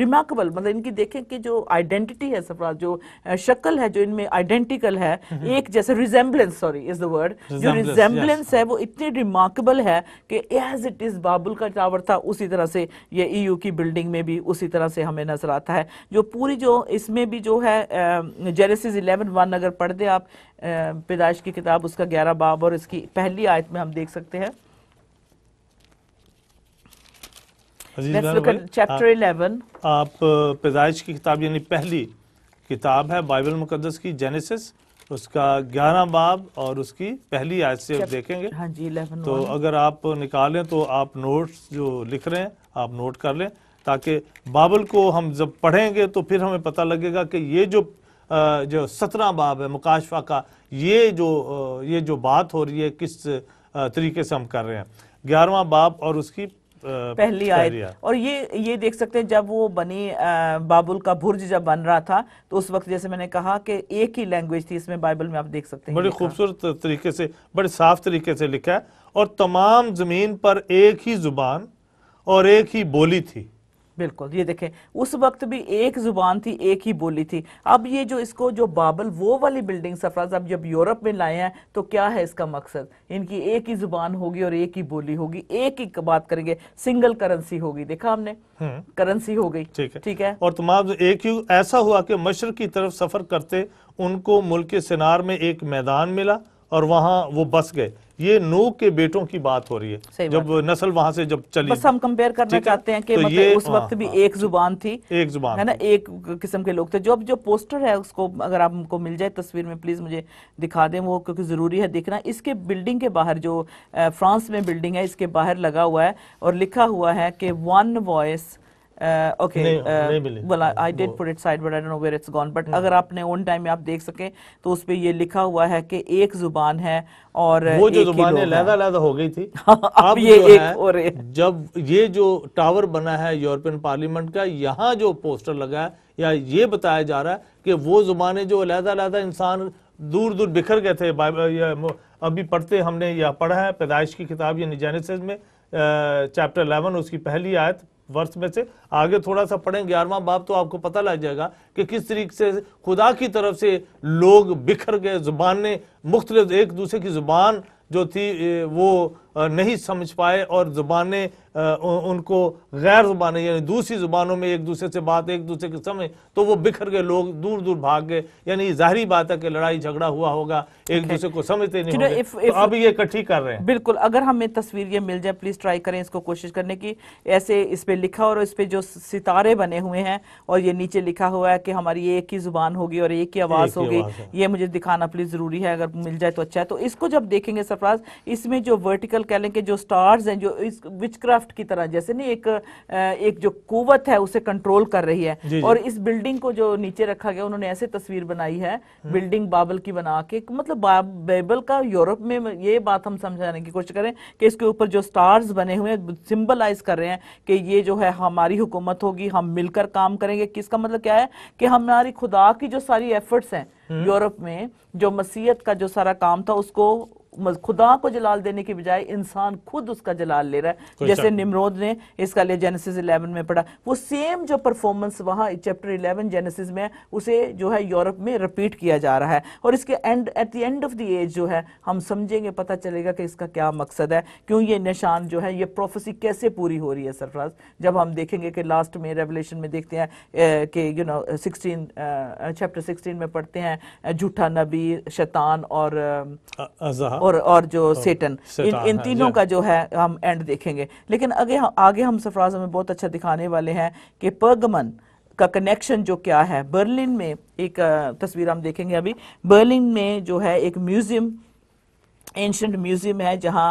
[SPEAKER 1] रिमार्केबल मतलब इनकी देखें कि जो आइडेंटिटी है सरफराज जो शक्ल है जो इनमें आइडेंटिकल है एक जैसे resemblance sorry is the word जो रिजेम्बलेंस है वो इतनी रिमार्केबल है कि एज इट इज बाबुल का टावर था उसी तरह से ये ईयू e की बिल्डिंग में भी उसी तरह से हमें नजर आता है जो पूरी जो इसमें भी जो है जेनेसिस इलेवन वन अगर पढ़ दे आप पैदाइश की किताब उसका ग्यारह बाब और इसकी पहली आयत में हम देख सकते हैं
[SPEAKER 2] चैप्टर इलेवन आप पैदाइश की किताब यानी पहली किताब है बाइबल मुकदस की जेनेसिस उसका ग्यारह बाब और उसकी पहली आयत से देखेंगे हाँ जी 11 तो अगर आप निकालें तो आप नोट्स जो लिख रहे हैं आप नोट कर लें ताकि बाबल को हम जब पढ़ेंगे तो फिर हमें पता लगेगा कि ये जो जो सत्रह बाब है मुकाशफा का ये जो ये जो बात हो रही है किस तरीके से हम कर रहे हैं ग्यारहवा बाब और उसकी पहली आयत और ये ये देख
[SPEAKER 1] सकते हैं जब वो बनी बाबुल का भुर्ज जब बन रहा था तो उस वक्त जैसे मैंने कहा कि
[SPEAKER 2] एक ही लैंग्वेज थी इसमें बाइबल में आप देख सकते हैं बड़ी खूबसूरत तरीके से बड़े साफ तरीके से लिखा है और तमाम जमीन पर एक ही जुबान और एक ही बोली थी बिल्कुल ये देखें उस वक्त भी एक जुबान थी एक ही बोली थी अब ये जो इसको जो बाबल
[SPEAKER 1] वो वाली बिल्डिंग सरफराज अब जब यूरोप में लाए हैं तो क्या है इसका मकसद इनकी एक ही जुबान होगी और एक ही बोली होगी एक ही बात करेंगे सिंगल करेंसी होगी देखा हमने करेंसी
[SPEAKER 2] हम्म। हो गई ठीक है ठीक है और तमाम एक ही ऐसा हुआ कि मशर की तरफ सफर करते उनको मुल्क सिनार में एक मैदान मिला और वहाँ वो बस गए ये नो के बेटों की बात हो रही है जब नस्ल वहां से जब चली बस हम
[SPEAKER 1] कंपेयर करना चाहते हैं कि तो मतलब उस वक्त हाँ, भी हाँ। एक जुबान थी एक जुबान है ना एक किस्म के लोग थे जो अब जो पोस्टर है उसको अगर आपको मिल जाए तस्वीर में प्लीज मुझे दिखा दें वो क्योंकि जरूरी है देखना इसके बिल्डिंग के बाहर जो फ्रांस में बिल्डिंग है इसके बाहर लगा हुआ है और लिखा हुआ है कि वन वॉयस Uh, okay, नहीं, uh, नहीं well, I, I did put it side, but I don't know where it's gone. But हम्म। अगर आपने उन टाइम में आप देख सकें तो उस पर ये लिखा हुआ है कि एक जुबान है और वो जो जुबान लहदा लहदा
[SPEAKER 2] हो गई थी अब ये एक है, और जब ये जो टावर बना है यूरोपियन पार्लियामेंट का यहाँ जो पोस्टर लगा है या ये बताया जा रहा है कि वो जुबान जो लहदा लहदा इंसान दूर दूर बिखर गए थे अभी पढ़ते हमने यह पढ़ा है पैदाइश की किताब या जेनेसिस में चैप्टर 11 उसकी पहली आयत वर्ष में से आगे थोड़ा सा पढ़ें ग्यारहवा बाप तो आपको पता लग जाएगा कि किस तरीके से खुदा की तरफ से लोग बिखर गए जुबान ने मुख्तलिफ एक दूसरे की जुबान जो थी वो नहीं समझ पाए और जुबाने उनको गैर जुबान यानी दूसरी ज़ुबानों में एक दूसरे से बात एक दूसरे के समझ तो वो बिखर गए लोग दूर दूर भाग गए यानी जाहरी बात है कि लड़ाई झगड़ा हुआ होगा एक दूसरे को समझते नहीं होंगे तो अब ये इकट्ठी कर रहे हैं बिल्कुल
[SPEAKER 1] अगर हमें तस्वीर ये मिल जाए प्लीज़ ट्राई करें इसको कोशिश करने की ऐसे इस पर लिखा और इस पर जो सितारे बने हुए हैं और ये नीचे लिखा हुआ है कि हमारी एक ही ज़ुबान होगी और एक ही आवाज़ होगी ये मुझे दिखाना प्लीज़ ज़रूरी है अगर मिल जाए तो अच्छा है तो इसको जब देखेंगे सरफराज इसमें जो वर्टिकल आजकल कह लें कि जो स्टार्स हैं जो इस विच क्राफ्ट की तरह जैसे नहीं एक एक जो कुवत है उसे कंट्रोल कर रही है जी और जी। इस बिल्डिंग को जो नीचे रखा गया उन्होंने ऐसे तस्वीर बनाई है बिल्डिंग हम्म। बाबल की बना के मतलब बाइबल का यूरोप में ये बात हम समझाने की कोशिश करें कि इसके ऊपर जो स्टार्स बने हुए हैं सिम्बलाइज कर रहे हैं कि ये जो है हमारी हुकूमत होगी हम मिलकर काम करेंगे किसका मतलब क्या है कि हमारी खुदा की जो सारी एफर्ट्स हैं यूरोप हम्म। में जो मसीहत का जो सारा काम था उसको मतलब खुदा को जलाल देने के बजाय इंसान खुद उसका जलाल ले रहा है जैसे निमरोद ने इसका लिए जेनेसिस 11 में पढ़ा वो सेम जो परफॉर्मेंस वहाँ चैप्टर 11 जेनेसिस में उसे जो है यूरोप में रिपीट किया जा रहा है और इसके and at the end of the age जो है हम समझेंगे पता चलेगा कि इसका क्या मकसद है क्यों ये निशान जो है ये प्रोफेसी कैसे पूरी हो रही है सरफराज जब हम देखेंगे कि लास्ट में रेवलेशन में देखते हैं कि you know sixteen chapter sixteen में पढ़ते हैं झूठा नबी शैतान और और और जो सेटन इन, इन हाँ, तीनों का जो है हम एंड देखेंगे लेकिन आगे आगे हम सफराज हमें बहुत अच्छा दिखाने वाले हैं कि पर्गमन का कनेक्शन जो क्या है बर्लिन में एक तस्वीर हम देखेंगे अभी बर्लिन में जो है एक म्यूजियम एंशंट म्यूजियम है जहाँ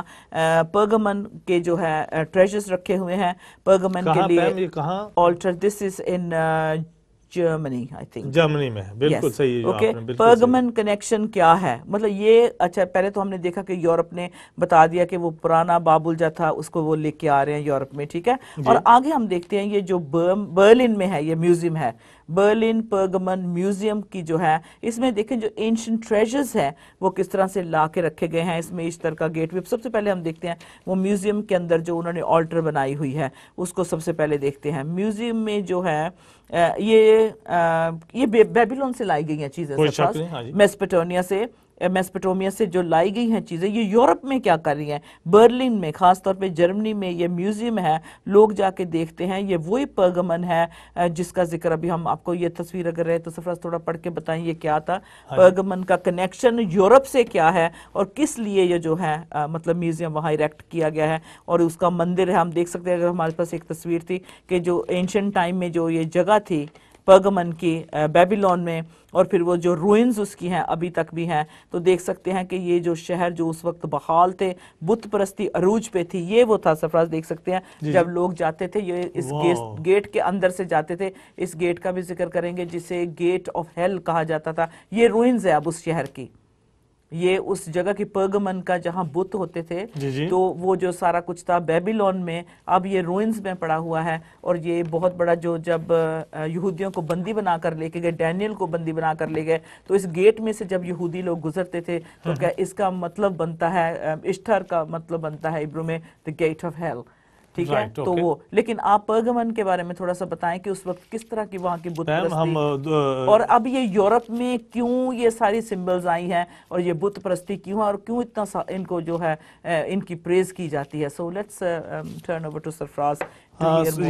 [SPEAKER 1] पर्गमन के जो है ट्रेजर्स रखे हुए हैं पर्गमन के लिए altar this is in Germany I think Germany में बिल्कुल yes. सही ओके पर्गमन कनेक्शन क्या है मतलब ये अच्छा पहले तो हमने देखा कि यूरोप ने बता दिया कि वो पुराना बाबुलजा था उसको वो लेके आ रहे हैं यूरोप में ठीक है और आगे हम देखते हैं ये जो बर्लिन में है ये म्यूजियम है बर्लिन पर्गमन म्यूजियम की जो है इसमें देखें जो एंशंट ट्रेजर्स है वो किस तरह से ला के रखे गए हैं इसमें इस तरह का गेट वेब सबसे पहले हम देखते हैं वो म्यूजियम के अंदर जो उन्होंने ऑल्टर बनाई हुई है उसको सबसे पहले देखते हैं म्यूजियम में जो है ये ये बेबीलोन से लाई गई हैं चीज़ें मेस्पेटोनिया हाँ से मेस्पटोमिया से जो लाई गई हैं चीज़ें ये यूरोप में क्या कर रही हैं बर्लिन में ख़ास तौर पे जर्मनी में ये म्यूज़ियम है लोग जाके देखते हैं ये वही पर्गमन है जिसका जिक्र अभी हम आपको ये तस्वीर अगर रहे तो सफरज थोड़ा पढ़ के बताएं ये क्या था हाँ पर्गमन का कनेक्शन यूरोप से क्या है और किस लिए ये जो है आ, मतलब म्यूज़ियम वहाँ इरेक्ट किया गया है और उसका मंदिर है हम देख सकते हैं अगर हमारे पास एक तस्वीर थी कि जो एंशंट टाइम में जो ये जगह थी पगमन की बेबीलोन में और फिर वो जो रूइंस उसकी हैं अभी तक भी हैं तो देख सकते हैं कि ये जो शहर जो उस वक्त बहाल थे बुत परस्ती अरूज पे थी ये वो था सरफराज देख सकते हैं जब लोग जाते थे ये इस गेट गेट के अंदर से जाते थे इस गेट का भी जिक्र करेंगे जिसे गेट ऑफ हेल कहा जाता था ये रूइंस है अब उस शहर की ये उस जगह की पर्गमन का जहाँ बुत होते थे जी जी। तो वो जो सारा कुछ था बेबीलोन में अब ये रोइंस में पड़ा हुआ है और ये बहुत बड़ा जो जब यहूदियों को बंदी बना कर लेके गए डैनियल को बंदी बना कर ले गए तो इस गेट में से जब यहूदी लोग गुजरते थे तो हम्म। क्या इसका मतलब बनता है इश्तर का मतलब बनता है इब्रो में द गेट ऑफ हेल्थ ठीक है तो वो लेकिन आप पर्गमन के बारे में थोड़ा सा बताएं कि उस वक्त किस तरह की वहाँ की बुत हम और अब ये यूरोप में क्यों ये सारी सिंबल्स आई हैं और ये बुद्ध प्रस्ती क्यों है और क्यों इतना इनको जो है इनकी प्रेज की जाती है so let's turn over to Sarfaraz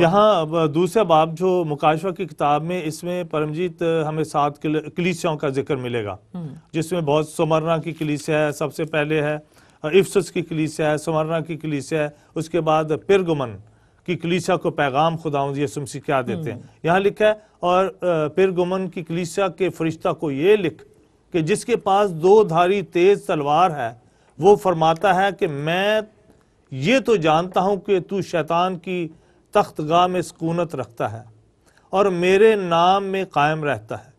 [SPEAKER 1] यहाँ
[SPEAKER 2] दूसरा बाब जो मुकाशवा की किताब में इसमें परमजीत हमें सात कलीसियों का जिक्र मिलेगा हम्म। जिसमें बहुत सुमरना की कलीसिया है सबसे पहले है हाँ, इफ्सस की कलीसिया है समरना की कलीसिया है उसके बाद पिरगमन की कलीसिया को पैगाम खुदा यसुमसी क्या देते हैं हम्म। यहाँ लिखा है और पिरगमन की कलीसिया के फरिश्ता को ये लिख कि जिसके पास दो धारी तेज तलवार है वो फरमाता है कि मैं ये तो जानता हूँ कि तू शैतान की तख्तगाह में सुकूनत रखता है और मेरे नाम में कायम रहता है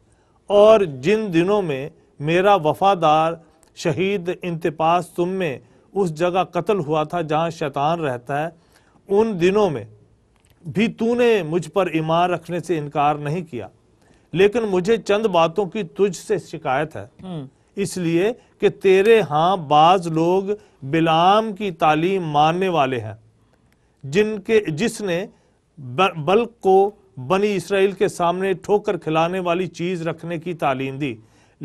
[SPEAKER 2] और जिन दिनों में मेरा वफादार शहीद इंतपास तुम में उस जगह कत्ल हुआ था जहाँ शैतान रहता है उन दिनों में भी तूने मुझ पर ईमान रखने से इनकार नहीं किया लेकिन मुझे चंद बातों की तुझ से शिकायत है हम्म। इसलिए कि तेरे हाँ बाज लोग बिलाम की तालीम मानने वाले हैं जिनके जिसने बल्क को बनी इसराइल के सामने ठोकर खिलाने वाली चीज़ रखने की तालीम दी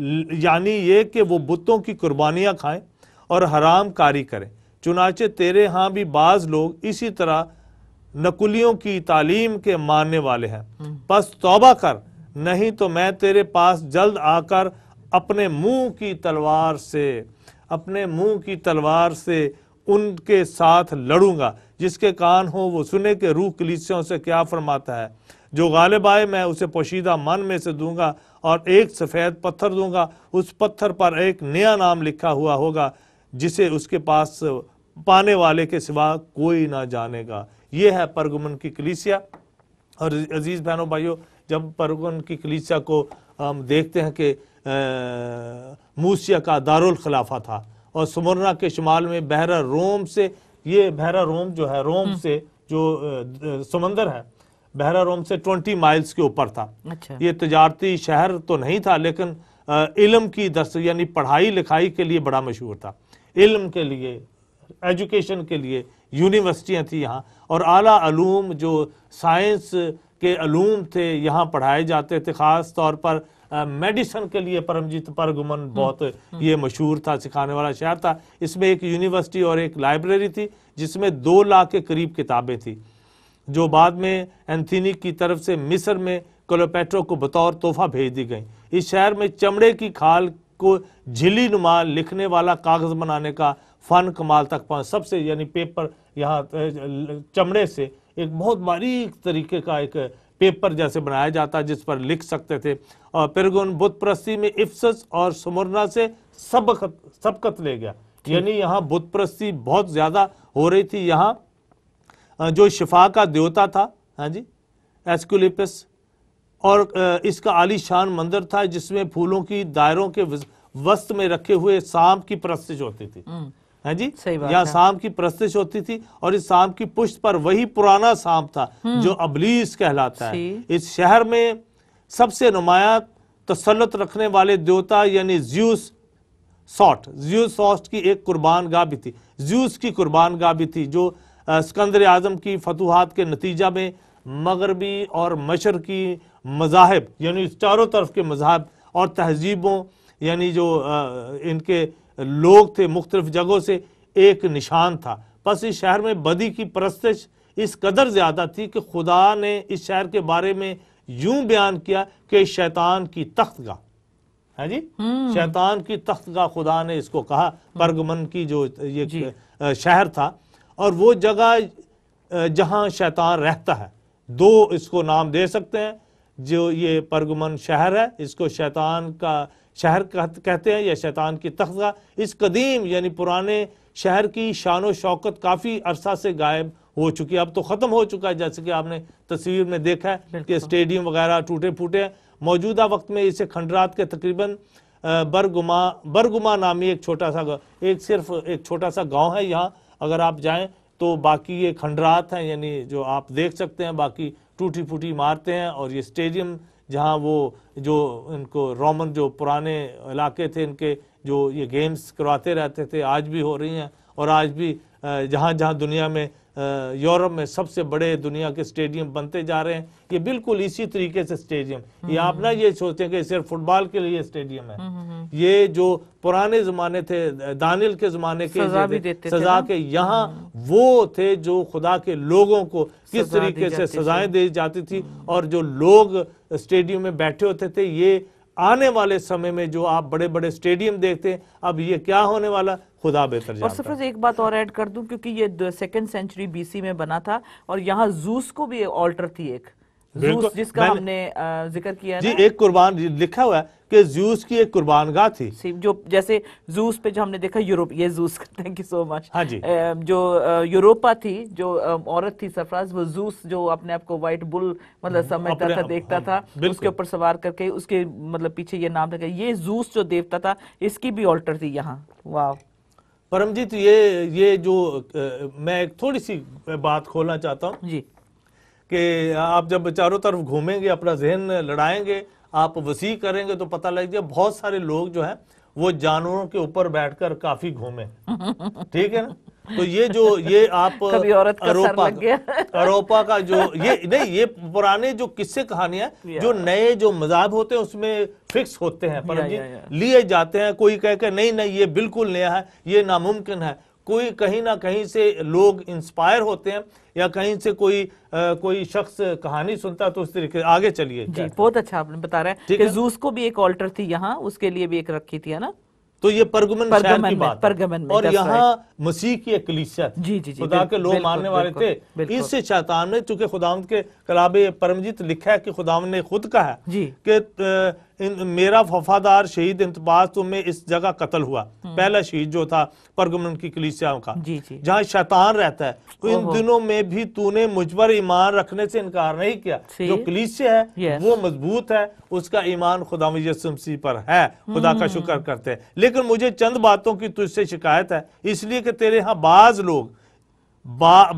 [SPEAKER 2] यानी ये कि वो बुतों की कुर्बानियाँ खाएं और हराम कारी करें चुनाचे तेरे यहाँ भी बाज लोग इसी तरह नकुलियों की तालीम के मानने वाले हैं हम्म। बस तोबा कर नहीं तो मैं तेरे पास जल्द आकर अपने मुंह की तलवार से अपने मुंह की तलवार से उनके साथ लड़ूंगा जिसके कान हो वो सुने के रूह कलीसियों से क्या फरमाता है जो गालिब आए मैं उसे पोशीदा मन में से दूंगा और एक सफ़ेद पत्थर दूंगा उस पत्थर पर एक नया नाम लिखा हुआ होगा जिसे उसके पास पाने वाले के सिवा कोई ना जानेगा यह है परगमन की कलीसिया और अजीज़ बहनों भाइयों जब परगमन की कलीसिया को हम देखते हैं कि मूसिया का दारुल खिलाफा था और सुमरना के शुमाल में बहरा रोम से ये बहरा रोम जो है रोम हम्म। से जो समंदर है बहरा रोम से 20 माइल्स के ऊपर था अच्छा। ये तजारती शहर तो नहीं था लेकिन इलम की दस्त यानी पढ़ाई लिखाई के लिए बड़ा मशहूर था इलम के लिए एजुकेशन के लिए यूनिवर्सिटियाँ थी यहाँ और अली आलूम जो साइंस के अलूम थे यहाँ पढ़ाए जाते थे ख़ास तौर पर मेडिसन के लिए परमजीत परगुमन हम्म, बहुत हम्म। ये मशहूर था सिखाने वाला शहर था इसमें एक यूनिवर्सिटी और एक लाइब्रेरी थी जिसमें दो लाख के करीब किताबें थी जो बाद में एंथनी की तरफ से मिस्र में कोलोपेट्रो को बतौर तोहफा भेज दी गई इस शहर में चमड़े की खाल को झिली नुमा लिखने वाला कागज़ बनाने का फ़न कमाल तक पहुँच सबसे यानी पेपर यहाँ चमड़े से एक बहुत बारीक तरीके का एक पेपर जैसे बनाया जाता जिस पर लिख सकते थे और पेरगोन बुतप्रस्ती प्रस्ती में इफ्स और समरना से सबकत सबकत ले गया यानी यहाँ बुतप्रस्ती प्रस्ती बहुत ज़्यादा हो रही थी यहाँ जो शिफा का देवता था हाँ जी एस्कुलिपस और इसका आलीशान मंदिर था जिसमें फूलों की दायरों के वस्त्र में रखे हुए सांप की प्रस्तिश होती थी हम्म। हाँ है जी यहाँ सांप की प्रस्तिश होती थी और इस सांप की पुष्ट पर वही पुराना सांप था हम्म। जो अबलीस कहलाता है इस शहर में सबसे नुमाया तसलत रखने वाले देवता यानी ज्यूस सॉट ज्यूस सॉट की एक कुर्बान गाह भी थी ज्यूस की कुर्बान गाह भी थी जो सिकंदर आज़म की फतूहत के नतीजा में मगरबी और मशर की मजाहब यानी चारों तरफ के मजाहब और तहजीबों यानी जो इनके लोग थे मुख्तलिफ जगहों से एक निशान था बस इस शहर में बदी की परस्तिश इस कदर ज़्यादा थी कि खुदा ने इस शहर के बारे में यूं बयान किया कि शैतान की तख्तगा है जी हम्म। शैतान की तख्तगा खुदा ने इसको कहा बर्गमन हम्म। की जो ये शहर था और वो जगह जहाँ शैतान रहता है दो इसको नाम दे सकते हैं जो ये परगमन शहर है इसको शैतान का शहर कहते हैं या शैतान की तख्ता इस कदीम यानी पुराने शहर की शान शौकत काफ़ी अरसा से गायब हो चुकी है अब तो ख़त्म हो चुका है जैसे कि आपने तस्वीर में देखा है कि स्टेडियम वगैरह टूटे फूटे हैं मौजूदा वक्त में इसे खंडरात के तकरीबन बरगुमा बरगुमा नामी एक छोटा सा एक सिर्फ एक छोटा सा गांव है यहाँ अगर आप जाएं तो बाकी ये खंडरात हैं यानी जो आप देख सकते हैं बाकी टूटी फूटी मारते हैं और ये स्टेडियम जहाँ वो जो इनको रोमन जो पुराने इलाके थे इनके जो ये गेम्स करवाते रहते थे आज भी हो रही हैं और आज भी जहाँ जहाँ दुनिया में यूरोप में सबसे बड़े दुनिया के स्टेडियम बनते जा रहे हैं ये बिल्कुल इसी तरीके से स्टेडियम ये हम्म, आप ना हम्म। ये सोचते हैं कि सिर्फ फुटबॉल के लिए स्टेडियम है हम्म, ये जो पुराने जमाने थे दानिल के जमाने के सजा, भी देते सजा थे के यहाँ वो थे जो खुदा के लोगों को किस तरीके से सजाएं दी जाती थी और जो लोग स्टेडियम में बैठे होते थे ये आने वाले समय में जो आप बड़े बड़े स्टेडियम देखते हैं अब ये क्या होने वाला खुदा बेहतर और सफरज
[SPEAKER 1] एक बात और ऐड कर दूं क्योंकि ये सेकेंड सेंचुरी बीसी में बना था और यहाँ जूस को भी ऑल्टर थी एक
[SPEAKER 2] जूस जिसका हमने
[SPEAKER 1] जिक्र किया जी एक
[SPEAKER 2] कुर्बान लिखा हुआ है कि जूस की एक कुर्बान कुर्बानगाह थी जो जैसे जूस पे जो हमने देखा यूरोप ये Jews thank you so much हाँ जी जो
[SPEAKER 1] यूरोपा थी जो औरत थी सरफराज वो जूस जो अपने आप को व्हाइट बुल मतलब हम्म, समझता था देखता हाँ, था उसके ऊपर सवार करके उसके मतलब पीछे ये नाम रखा ये जूस जो देवता
[SPEAKER 2] था इसकी भी ऑल्टर थी यहाँ वाह परमजीत ये ये जो मैं एक थोड़ी सी बात खोलना चाहता हूँ जी कि आप जब चारों तरफ घूमेंगे अपना जहन लड़ाएंगे आप वसी करेंगे तो पता लग जाए बहुत सारे लोग जो है वो जानवरों के ऊपर बैठकर काफी घूमे ठीक है ना तो ये जो ये आप अरोपा अरोपा का जो ये नहीं ये पुराने जो किस्से कहानियां जो नए जो मजाब होते हैं उसमें फिक्स होते हैं परम जी लिए जाते हैं कोई कह के नहीं नहीं ये बिल्कुल नया है ये नामुमकिन है कोई कहीं ना कहीं से लोग इंस्पायर होते हैं या कहीं से कोई आ, कोई शख्स कहानी सुनता तो उस तरीके आगे चलिए जी बहुत अच्छा आपने बता रहा है जूस को भी एक ऑल्टर थी यहाँ उसके लिए भी एक रखी थी है ना तो ये परगमन शहर की बात परगमन और यहाँ मसीह की कलीसिया जी जी जी खुदा के लोग मानने वाले थे इससे शैतान ने चूंकि खुदाम के कलाबे परमजीत लिखा है कि खुदाम ने खुद कहा कि मेरा वफादार शहीद इंतबाज तो में इस जगह कत्ल हुआ हम्म। पहला शहीद जो था परगमन की कलीसियाओं का जहाँ शैतान रहता है तो इन दिनों में भी तूने मुझ पर ईमान रखने से इनकार नहीं किया जो कलीसिया है वो मजबूत है उसका ईमान खुदा मसीह पर है खुदा का शुक्र हम्म। करते हैं लेकिन मुझे चंद बातों की तुझसे शिकायत है इसलिए कि तेरे यहाँ बाज लोग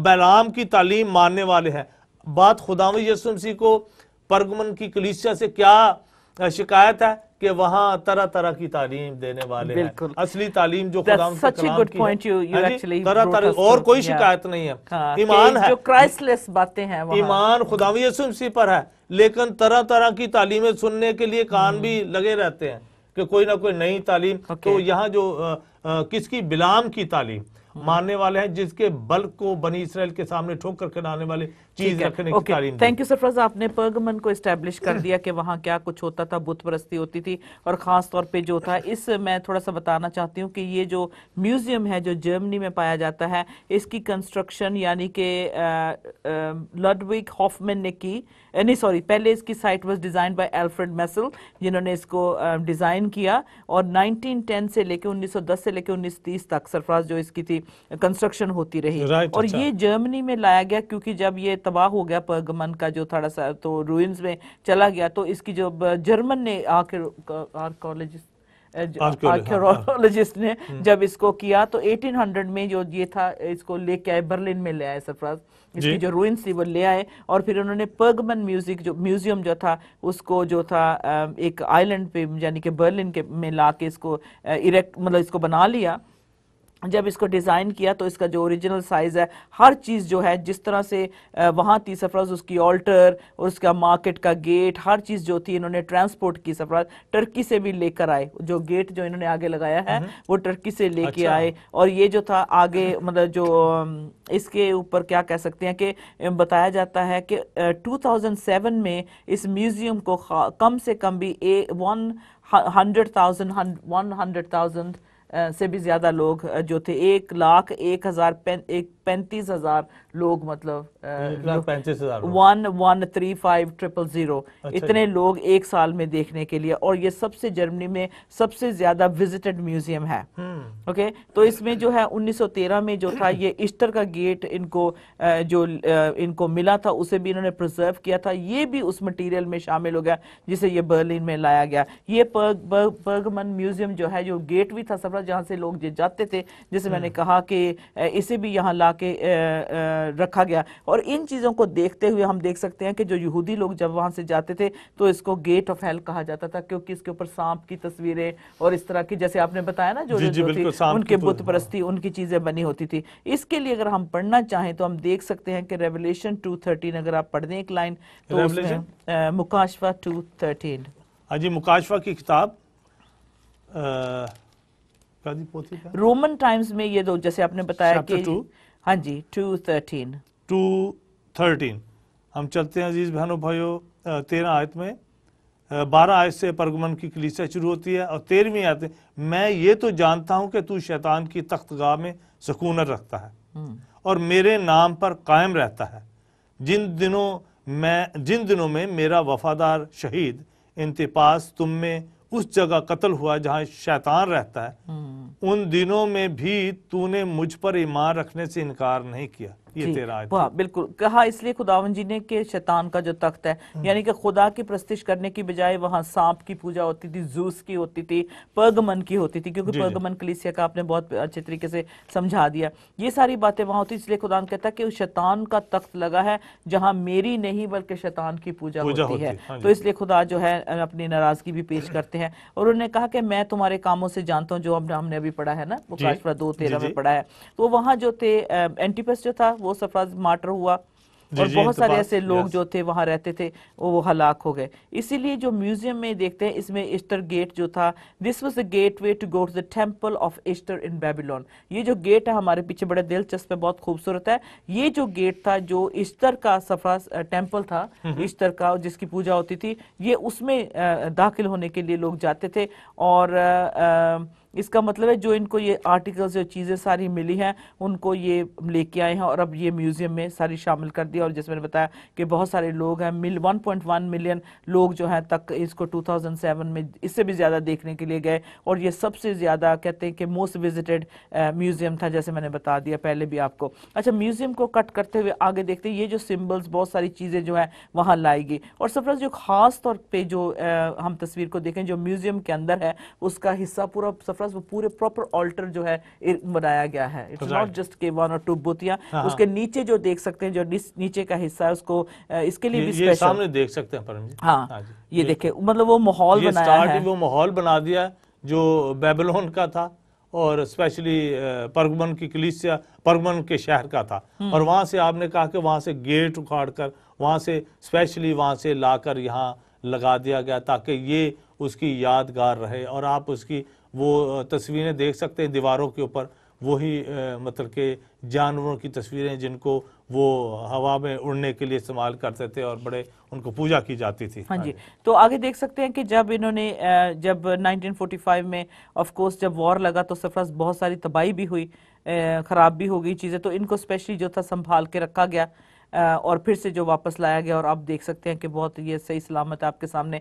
[SPEAKER 2] बैलाम की तालीम मानने वाले हैं बात खुदा यसुमसी को परगमन की कलीसिया से क्या शिकायत है कि वहाँ तरह तरह की तालीम देने वाले हैं असली तालीम जो हाँ तरह तरह और कोई शिकायत नहीं है हाँ, ईमान है जो क्राइसलेस बातें हैं ईमान खुदावी पर है लेकिन तरह तरह की तालीमें सुनने के लिए कान भी हम्म। लगे रहते हैं कि कोई ना कोई नई तालीम तो यहाँ जो किसकी बिलाम की तालीम हम्म। मानने वाले हैं जिसके बल को बनी इसराइल के सामने ठोक कर आने वाले चीज रखने की थैंक
[SPEAKER 1] यू सरफराज आपने पर्गमन को स्टैब्लिश कर दिया कि वहाँ क्या कुछ होता था बुत परस्ती होती थी और खास तौर पे जो था इस मैं थोड़ा सा बताना चाहती हूँ कि ये जो म्यूजियम है जो जर्मनी में पाया जाता है इसकी कंस्ट्रक्शन यानी कि लडविक हॉफमेन ने की Uh, नहीं सॉरी पहले इसकी site was design by Alfred Messel जिन्होंने इसको डिज़ाइन uh, किया और 1910 से लेकर 1910 से लेकर 1930 तक सरफराज जो इसकी थी कंस्ट्रक्शन uh, होती रही right, अच्छा। और अच्छा। ये जर्मनी में लाया गया क्योंकि जब ये तबाह हो गया परगमन का जो थोड़ा सा तो रूइंस में चला गया तो इसकी जो जर्मन ने आखिर आर्कोलॉजिस्ट आर्कियोलॉजिस्ट हाँ, हाँ, हाँ। ने हम्म। जब इसको किया तो 1800 में जो ये था इसको लेके आए बर्लिन में ले आए सरफराज इसकी जो रूइंस थी वो ले आए और फिर उन्होंने पर्गमन म्यूजिक जो म्यूजियम जो था उसको जो था एक आइलैंड पे यानी कि बर्लिन के में ला के इसको इरेक्ट मतलब इसको बना लिया जब इसको डिज़ाइन किया तो इसका जो ओरिजिनल साइज़ है हर चीज़ जो है जिस तरह से वहाँ थी सफरज उसकी ऑल्टर और उसका मार्केट का गेट हर चीज़ जो थी इन्होंने ट्रांसपोर्ट की सफरज टर्की से भी लेकर आए जो गेट जो इन्होंने आगे लगाया है हम्म। वो टर्की से लेके अच्छा। आए और ये जो था आगे मतलब जो इसके ऊपर क्या कह सकते हैं कि बताया जाता है कि टू में इस म्यूज़ियम को कम से कम भी a one hundred thousand one hundred thousand से भी ज़्यादा लोग जो थे एक लाख एक हज़ार पैंतीस हज़ार लोग मतलब one one three five triple zero अच्छा इतने लोग एक साल में देखने के लिए और ये सबसे जर्मनी में सबसे ज्यादा विजिटेड म्यूजियम है ओके हम्म। तो इसमें जो है 1913 में जो था ये ईस्टर का गेट इनको जो इनको मिला था उसे भी इन्होंने प्रिजर्व किया था ये भी उस मटेरियल में शामिल हो गया जिसे ये बर्लिन में लाया गया ये बर्गमन म्यूजियम जो है जो गेट भी था सफरा जहाँ से लोग जाते थे जैसे मैंने हम्म। कहा कि इसे भी यहाँ ला के रखा गया और इन चीज़ों को देखते हुए हम देख सकते हैं कि जो यहूदी लोग जब वहाँ से जाते थे तो इसको गेट ऑफ हेल कहा जाता था क्योंकि इसके ऊपर सांप की तस्वीरें और इस तरह की जैसे आपने बताया ना जो जी, जी, थी उनके तो- बुत परस्ती उनकी चीज़ें बनी होती थी इसके लिए अगर हम पढ़ना चाहें तो हम देख सकते हैं कि रेवलेशन टू अगर आप पढ़ दें एक लाइन तो मुकाशवा टू थर्टीन
[SPEAKER 2] हाँ जी मुकाशवा की किताब रोमन
[SPEAKER 1] टाइम्स में ये दो जैसे आपने बताया कि
[SPEAKER 2] हाँ जी टू थर्टीन टू थर्टीन हम चलते हैं अजीज बहनों भाइयों तेरह आयत में बारह आयत से परगमन की कलीसिया शुरू होती है और तेरहवीं आयत मैं ये तो जानता हूँ कि तू शैतान की तख्तगाह में सुकूनत रखता है हम्म। और मेरे नाम पर कायम रहता है जिन दिनों मैं जिन दिनों में मेरा वफादार शहीद इंतपास तुम में उस जगह कत्ल हुआ जहाँ शैतान रहता है हम्म। उन दिनों में भी तूने मुझ पर ईमान रखने से इनकार नहीं किया बिल्कुल
[SPEAKER 1] कहा इसलिए खुदावन जी ने कि शैतान का जो तख्त है हम्म। यानी कि खुदा की प्रस्तिश करने की बजाय वहाँ सांप की पूजा होती थी जूस की होती थी पर्गमन की होती थी क्योंकि पर्गमन कलिसिया का आपने बहुत अच्छे तरीके से समझा दिया ये सारी बातें वहाँ होती इसलिए खुदा कहता है कि शैतान का तख्त लगा है जहाँ मेरी नहीं बल्कि शैतान की पूजा होती है हाँ तो इसलिए खुदा जो है अपनी नाराजगी भी पेश करते हैं और उन्होंने कहा कि मैं तुम्हारे कामों से जानता हूँ जो हमने अभी पढ़ा है ना वो दो तेरह में पढ़ा है तो वहाँ जो थे एंटीपस जो था वो सरफराज मार्टर हुआ और बहुत सारे ऐसे लोग जो थे वहाँ रहते थे वो हलाक हो गए इसीलिए जो म्यूजियम में देखते हैं इसमें ईस्टर गेट जो था this was the gate way to go to the temple of Ishtar in Babylon ये जो गेट है हमारे पीछे बड़े दिलचस्प है बहुत खूबसूरत है ये जो गेट था जो ईस्टर का सफरा टेम्पल था हम्म, हम्म। ईस्टर का जिसकी पूजा होती थी ये उसमें दाखिल होने के लिए लोग जाते थे और आ, आ, इसका मतलब है जो इनको ये आर्टिकल्स जो चीज़ें सारी मिली हैं उनको ये लेके आए हैं और अब ये म्यूज़ियम में सारी शामिल कर दिया और जैसे मैंने बताया कि बहुत सारे लोग हैं मिल 1.1 मिलियन लोग जो हैं तक इसको 2007 में इससे भी ज़्यादा देखने के लिए गए और ये सबसे ज़्यादा कहते हैं कि मोस्ट विजिटेड म्यूज़ियम था जैसे मैंने बता दिया पहले भी आपको अच्छा म्यूज़ियम को कट करते हुए आगे देखते हैं ये जो सिम्बल्स बहुत सारी चीज़ें जो हैं वहाँ लाएगी और सरप्राइज जो खास तौर पर जो हम तस्वीर को देखें जो म्यूज़ियम के अंदर है उसका हिस्सा पूरा सफर पास वो पूरे प्रॉपर ऑल्टर जो है बनाया गया है इट्स नॉट जस्ट के वन और टू बुतियां हाँ, उसके हाँ। नीचे जो देख सकते हैं जो नीचे का हिस्सा है उसको इसके लिए भी स्पेशल सामने
[SPEAKER 2] देख सकते हैं परम जी हाँ, हाँ ये देखे मतलब वो माहौल बनाया है वो माहौल बना दिया जो बेबलोन का था और स्पेशली परगमन की कलीसिया परगमन के शहर का था हम्म। और वहां से आपने कहा कि वहां से गेट उखाड़ कर वहां से स्पेशली वहां से लाकर यहाँ लगा दिया गया ताकि ये उसकी यादगार रहे और आप उसकी वो तस्वीरें देख सकते हैं दीवारों के ऊपर वही मतलब के जानवरों की तस्वीरें जिनको वो हवा में उड़ने के लिए इस्तेमाल करते थे और बड़े उनको पूजा की जाती थी हाँ
[SPEAKER 1] जी हाँ तो आगे देख सकते हैं कि जब इन्होंने जब 1945 में ऑफ कोर्स जब वॉर लगा तो सफर बहुत सारी तबाही भी हुई ख़राब भी हो गई चीज़ें तो इनको स्पेशली जो था संभाल के रखा गया और फिर से जो वापस लाया गया और आप देख सकते हैं कि बहुत ये सही सलामत आपके सामने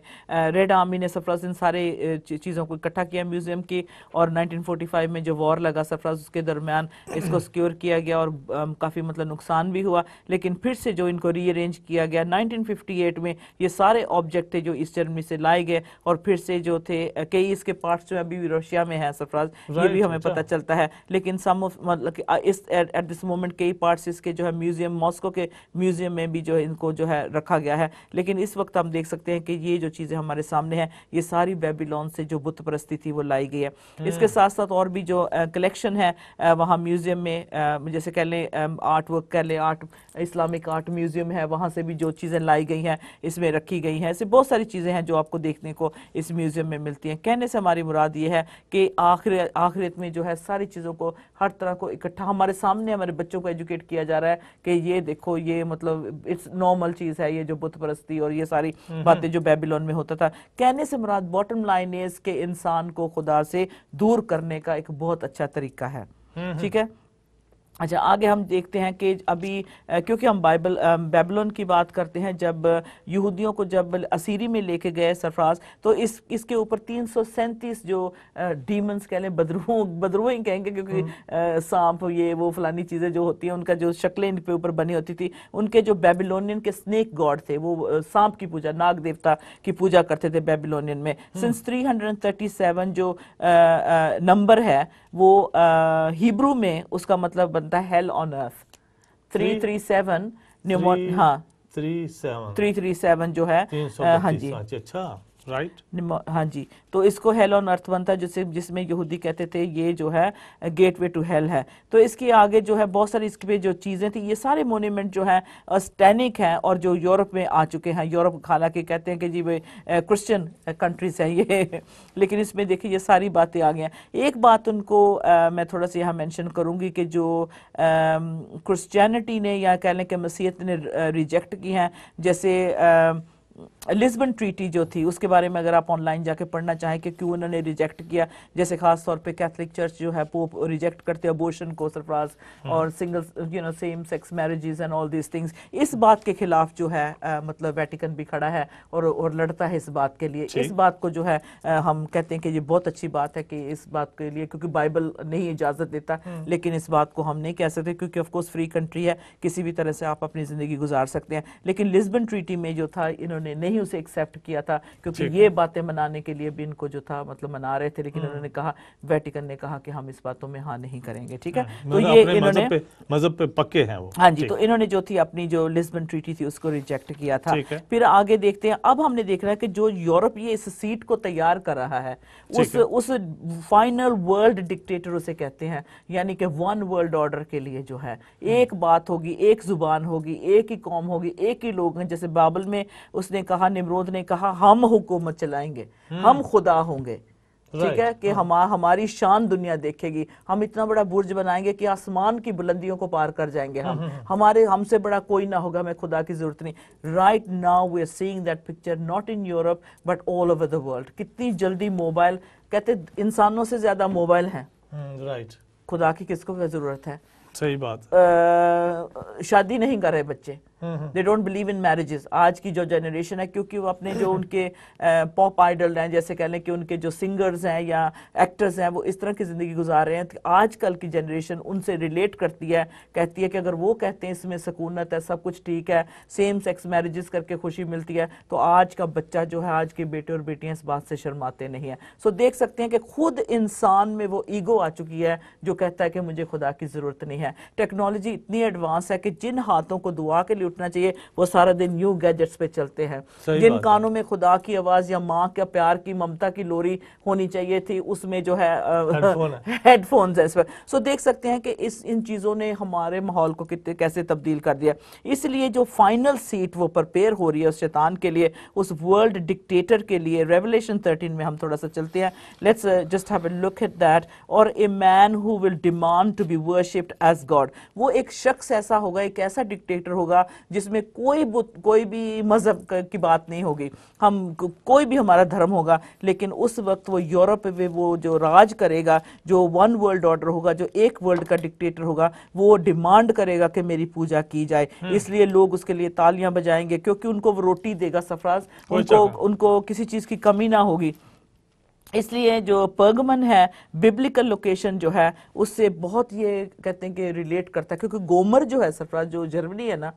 [SPEAKER 1] रेड आर्मी ने सरफराज इन सारे चीज़ों को इकट्ठा किया म्यूज़ियम की और 1945 में जो वॉर लगा सरफराज उसके दरमियान इसको सिक्योर किया गया और काफ़ी मतलब नुकसान भी हुआ लेकिन फिर से जो इनको रीअरेंज किया गया एट में ये सारे ऑब्जेक्ट थे जो ईस्ट जर्मनी से लाए गए और फिर से जो थे कई इसके पार्ट्स जो अभी भी रशिया में है सरफराज ये भी हमें अच्छा। पता चलता है लेकिन सम ऑफ मतलब इस एट दिस मोमेंट कई पार्ट्स इसके जो है म्यूज़ियम मॉस्को के म्यूजियम में भी जो है इनको जो है रखा गया है लेकिन इस वक्त हम देख सकते हैं कि ये जो चीज़ें हमारे सामने हैं ये सारी बेबीलोन से जो बुत परस्ती थी वो लाई गई है हम्म। इसके साथ साथ और भी जो कलेक्शन है वहाँ म्यूजियम में जैसे कह लें आर्ट वर्क कह लें आर्ट इस्लामिक आर्ट म्यूजियम है वहाँ से भी जो चीज़ें लाई गई हैं इसमें रखी गई हैं ऐसे बहुत सारी चीज़ें हैं जो आपको देखने को इस म्यूजियम में मिलती हैं कहने से हमारी मुराद ये है कि आखिर आखिरत में जो है सारी चीज़ों को हर तरह को इकट्ठा हमारे सामने हमारे बच्चों को एजुकेट किया जा रहा है कि ये देखो ये ये मतलब इट्स नॉर्मल चीज है ये जो बुत परस्ती और ये सारी हम्म, बातें हम्म। जो बेबीलोन में होता था कहने से मुराद बॉटम लाइन इज के इंसान को खुदा से दूर करने का एक बहुत अच्छा तरीका है हम्म, ठीक है अच्छा आगे हम देखते हैं कि अभी क्योंकि हम बाइबल बेबलोन की बात करते हैं जब यहूदियों को जब असीरी में लेके गए सरफराज तो इस इसके ऊपर तीन सौ सैंतीस जो डीमंस कह लें बदरू बदरुओं ही कहेंगे क्योंकि हम्म। सांप ये वो फलानी चीज़ें जो होती हैं उनका जो शक्लें इनके ऊपर बनी होती थी उनके जो बेबीलोनियन के स्नेक गॉड थे वो सांप की पूजा नाग देवता की पूजा करते थे बेबीलोनियन में सिंस हम्म। थ्री जो नंबर है वो हिब्रू में उसका मतलब what the hell on earth 337 न्यूमोन हाँ
[SPEAKER 2] 337
[SPEAKER 1] 337 जो है हाँ जी अच्छा राइट right. हाँ जी तो इसको हेल ऑन अर्थ बनता है जिसे जिसमें यहूदी कहते थे ये जो है गेटवे टू हेल है तो इसके आगे जो है बहुत सारी इसके जो चीज़ें थी ये सारे मोन्यूमेंट जो है स्टैनिक हैं और जो यूरोप में आ चुके हैं यूरोप हालांकि कहते हैं कि जी वे क्रिश्चियन कंट्रीज हैं ये लेकिन इसमें देखिए ये सारी बातें आ गई हैं एक बात उनको आ, मैं थोड़ा सा यहाँ मैंशन करूँगी कि जो क्रिश्चैनिटी ने या कह लें कि मसीहत ने रिजेक्ट की हैं जैसे आ, लिस्बन ट्रीटी जो थी उसके बारे में अगर आप ऑनलाइन जाके पढ़ना चाहें कि क्यों उन्होंने रिजेक्ट किया जैसे खास तौर पे कैथलिक चर्च जो है पोप रिजेक्ट करते अबोर्शन को सरप्राज हम्म। और single you know same sex marriages and all these things इस बात के खिलाफ जो है आ, मतलब वेटिकन भी खड़ा है और और लड़ता है इस बात के लिए इस बात को जो है आ, हम कहते हैं कि ये बहुत अच्छी बात है कि इस बात के लिए क्योंकि बाइबल नहीं इजाजत देता हम्म। लेकिन इस बात को हम नहीं कह सकते क्योंकि ऑफकोर्स फ्री कंट्री है किसी भी तरह से आप अपनी जिंदगी गुजार सकते हैं लेकिन लिस्बन ट्रीटी में जो था इन्होंने उन्होंने नहीं उसे एक्सेप्ट किया था क्योंकि ये बातें मनाने के लिए भी इनको जो था मतलब मना रहे थे लेकिन हम्म। उन्होंने कहा वेटिकन ने कहा कि हम इस बातों में हाँ नहीं करेंगे ठीक है हाँ, तो मतलब ये इन्होंने मजहब पे
[SPEAKER 2] पक्के हैं वो हाँ जी तो
[SPEAKER 1] इन्होंने जो थी अपनी जो लिस्बन ट्रीटी थी उसको रिजेक्ट किया था फिर आगे देखते हैं अब हमने देख रहा है कि जो यूरोप ये इस सीट को तैयार कर रहा है उस उस फाइनल वर्ल्ड डिक्टेटर उसे कहते हैं यानी कि वन वर्ल्ड ऑर्डर के लिए जो है हम्म। एक बात होगी एक जुबान होगी एक ही कौम होगी एक ही लोग हैं जैसे बाबल में उस उसने कहा निमरोद ने कहा हम हुकूमत चलाएंगे हम्म। हम खुदा होंगे ठीक है कि हाँ। हम हमारी शान दुनिया देखेगी हम इतना बड़ा बुर्ज बनाएंगे कि आसमान की बुलंदियों को पार कर जाएंगे हम हम्म। हमारे हमसे बड़ा कोई ना होगा हमें खुदा की जरूरत नहीं right now we are seeing that picture not in Europe but all over the world कितनी जल्दी मोबाइल कहते इंसानों से ज्यादा मोबाइल है
[SPEAKER 2] राइट हम्म,
[SPEAKER 1] खुदा की किसको जरूरत है
[SPEAKER 2] सही बात
[SPEAKER 1] शादी नहीं कर रहे बच्चे they don't believe in marriages आज की जो जनरेशन है क्योंकि वो अपने जो उनके पॉप आइडल हैं जैसे कह लें कि उनके जो सिंगर्स हैं या एक्टर्स हैं वो इस तरह की ज़िंदगी गुजार रहे हैं तो आजकल की जनरेशन उनसे रिलेट करती है कहती है कि अगर वो कहते हैं इसमें सकूनत है सब कुछ ठीक है सेम सेक्स मैरिजेस करके खुशी मिलती है तो आज का बच्चा जो है आज के बेटे और बेटियाँ इस बात से शर्माते नहीं है सो so, देख सकते हैं कि खुद इंसान में वो ईगो आ चुकी है जो कहता है कि मुझे खुदा की ज़रूरत नहीं है टेक्नोलॉजी इतनी एडवांस है कि जिन हाथों को दुआ के लिए उठना चाहिए वो सारा दिन यूं गैजेट्स पे चलते हैं जिन कानों में खुदा की आवाज़ या माँ का प्यार की ममता की लोरी होनी चाहिए थी उसमें जो है हेडफोन्स है इस पर सो देख सकते हैं कि इस इन चीज़ों ने हमारे माहौल को कितने कैसे तब्दील कर दिया इसलिए जो फाइनल सीट वो प्रपेयर हो रही है उस शैतान के लिए उस वर्ल्ड डिक्टेटर के लिए रेवलेशन थर्टीन में हम थोड़ा सा चलते हैं let's just have look at that और a man who will demand to be worshipped as God वो एक शख्स ऐसा होगा एक ऐसा डिक्टेटर होगा जिसमें कोई कोई भी मजहब की बात नहीं होगी हम कोई भी हमारा धर्म होगा लेकिन उस वक्त वो यूरोप में वो जो राज करेगा जो वन वर्ल्ड ऑर्डर होगा जो एक वर्ल्ड का डिक्टेटर होगा वो डिमांड करेगा कि मेरी पूजा की जाए हम्म। इसलिए लोग उसके लिए तालियां बजाएंगे क्योंकि उनको वो रोटी देगा सफराज उनको उनको किसी चीज की कमी ना होगी इसलिए जो पर्गमन है बिब्लिकल लोकेशन जो है उससे बहुत ये कहते हैं कि रिलेट करता है क्योंकि गोमर जो है सरफराज जो जर्मनी है ना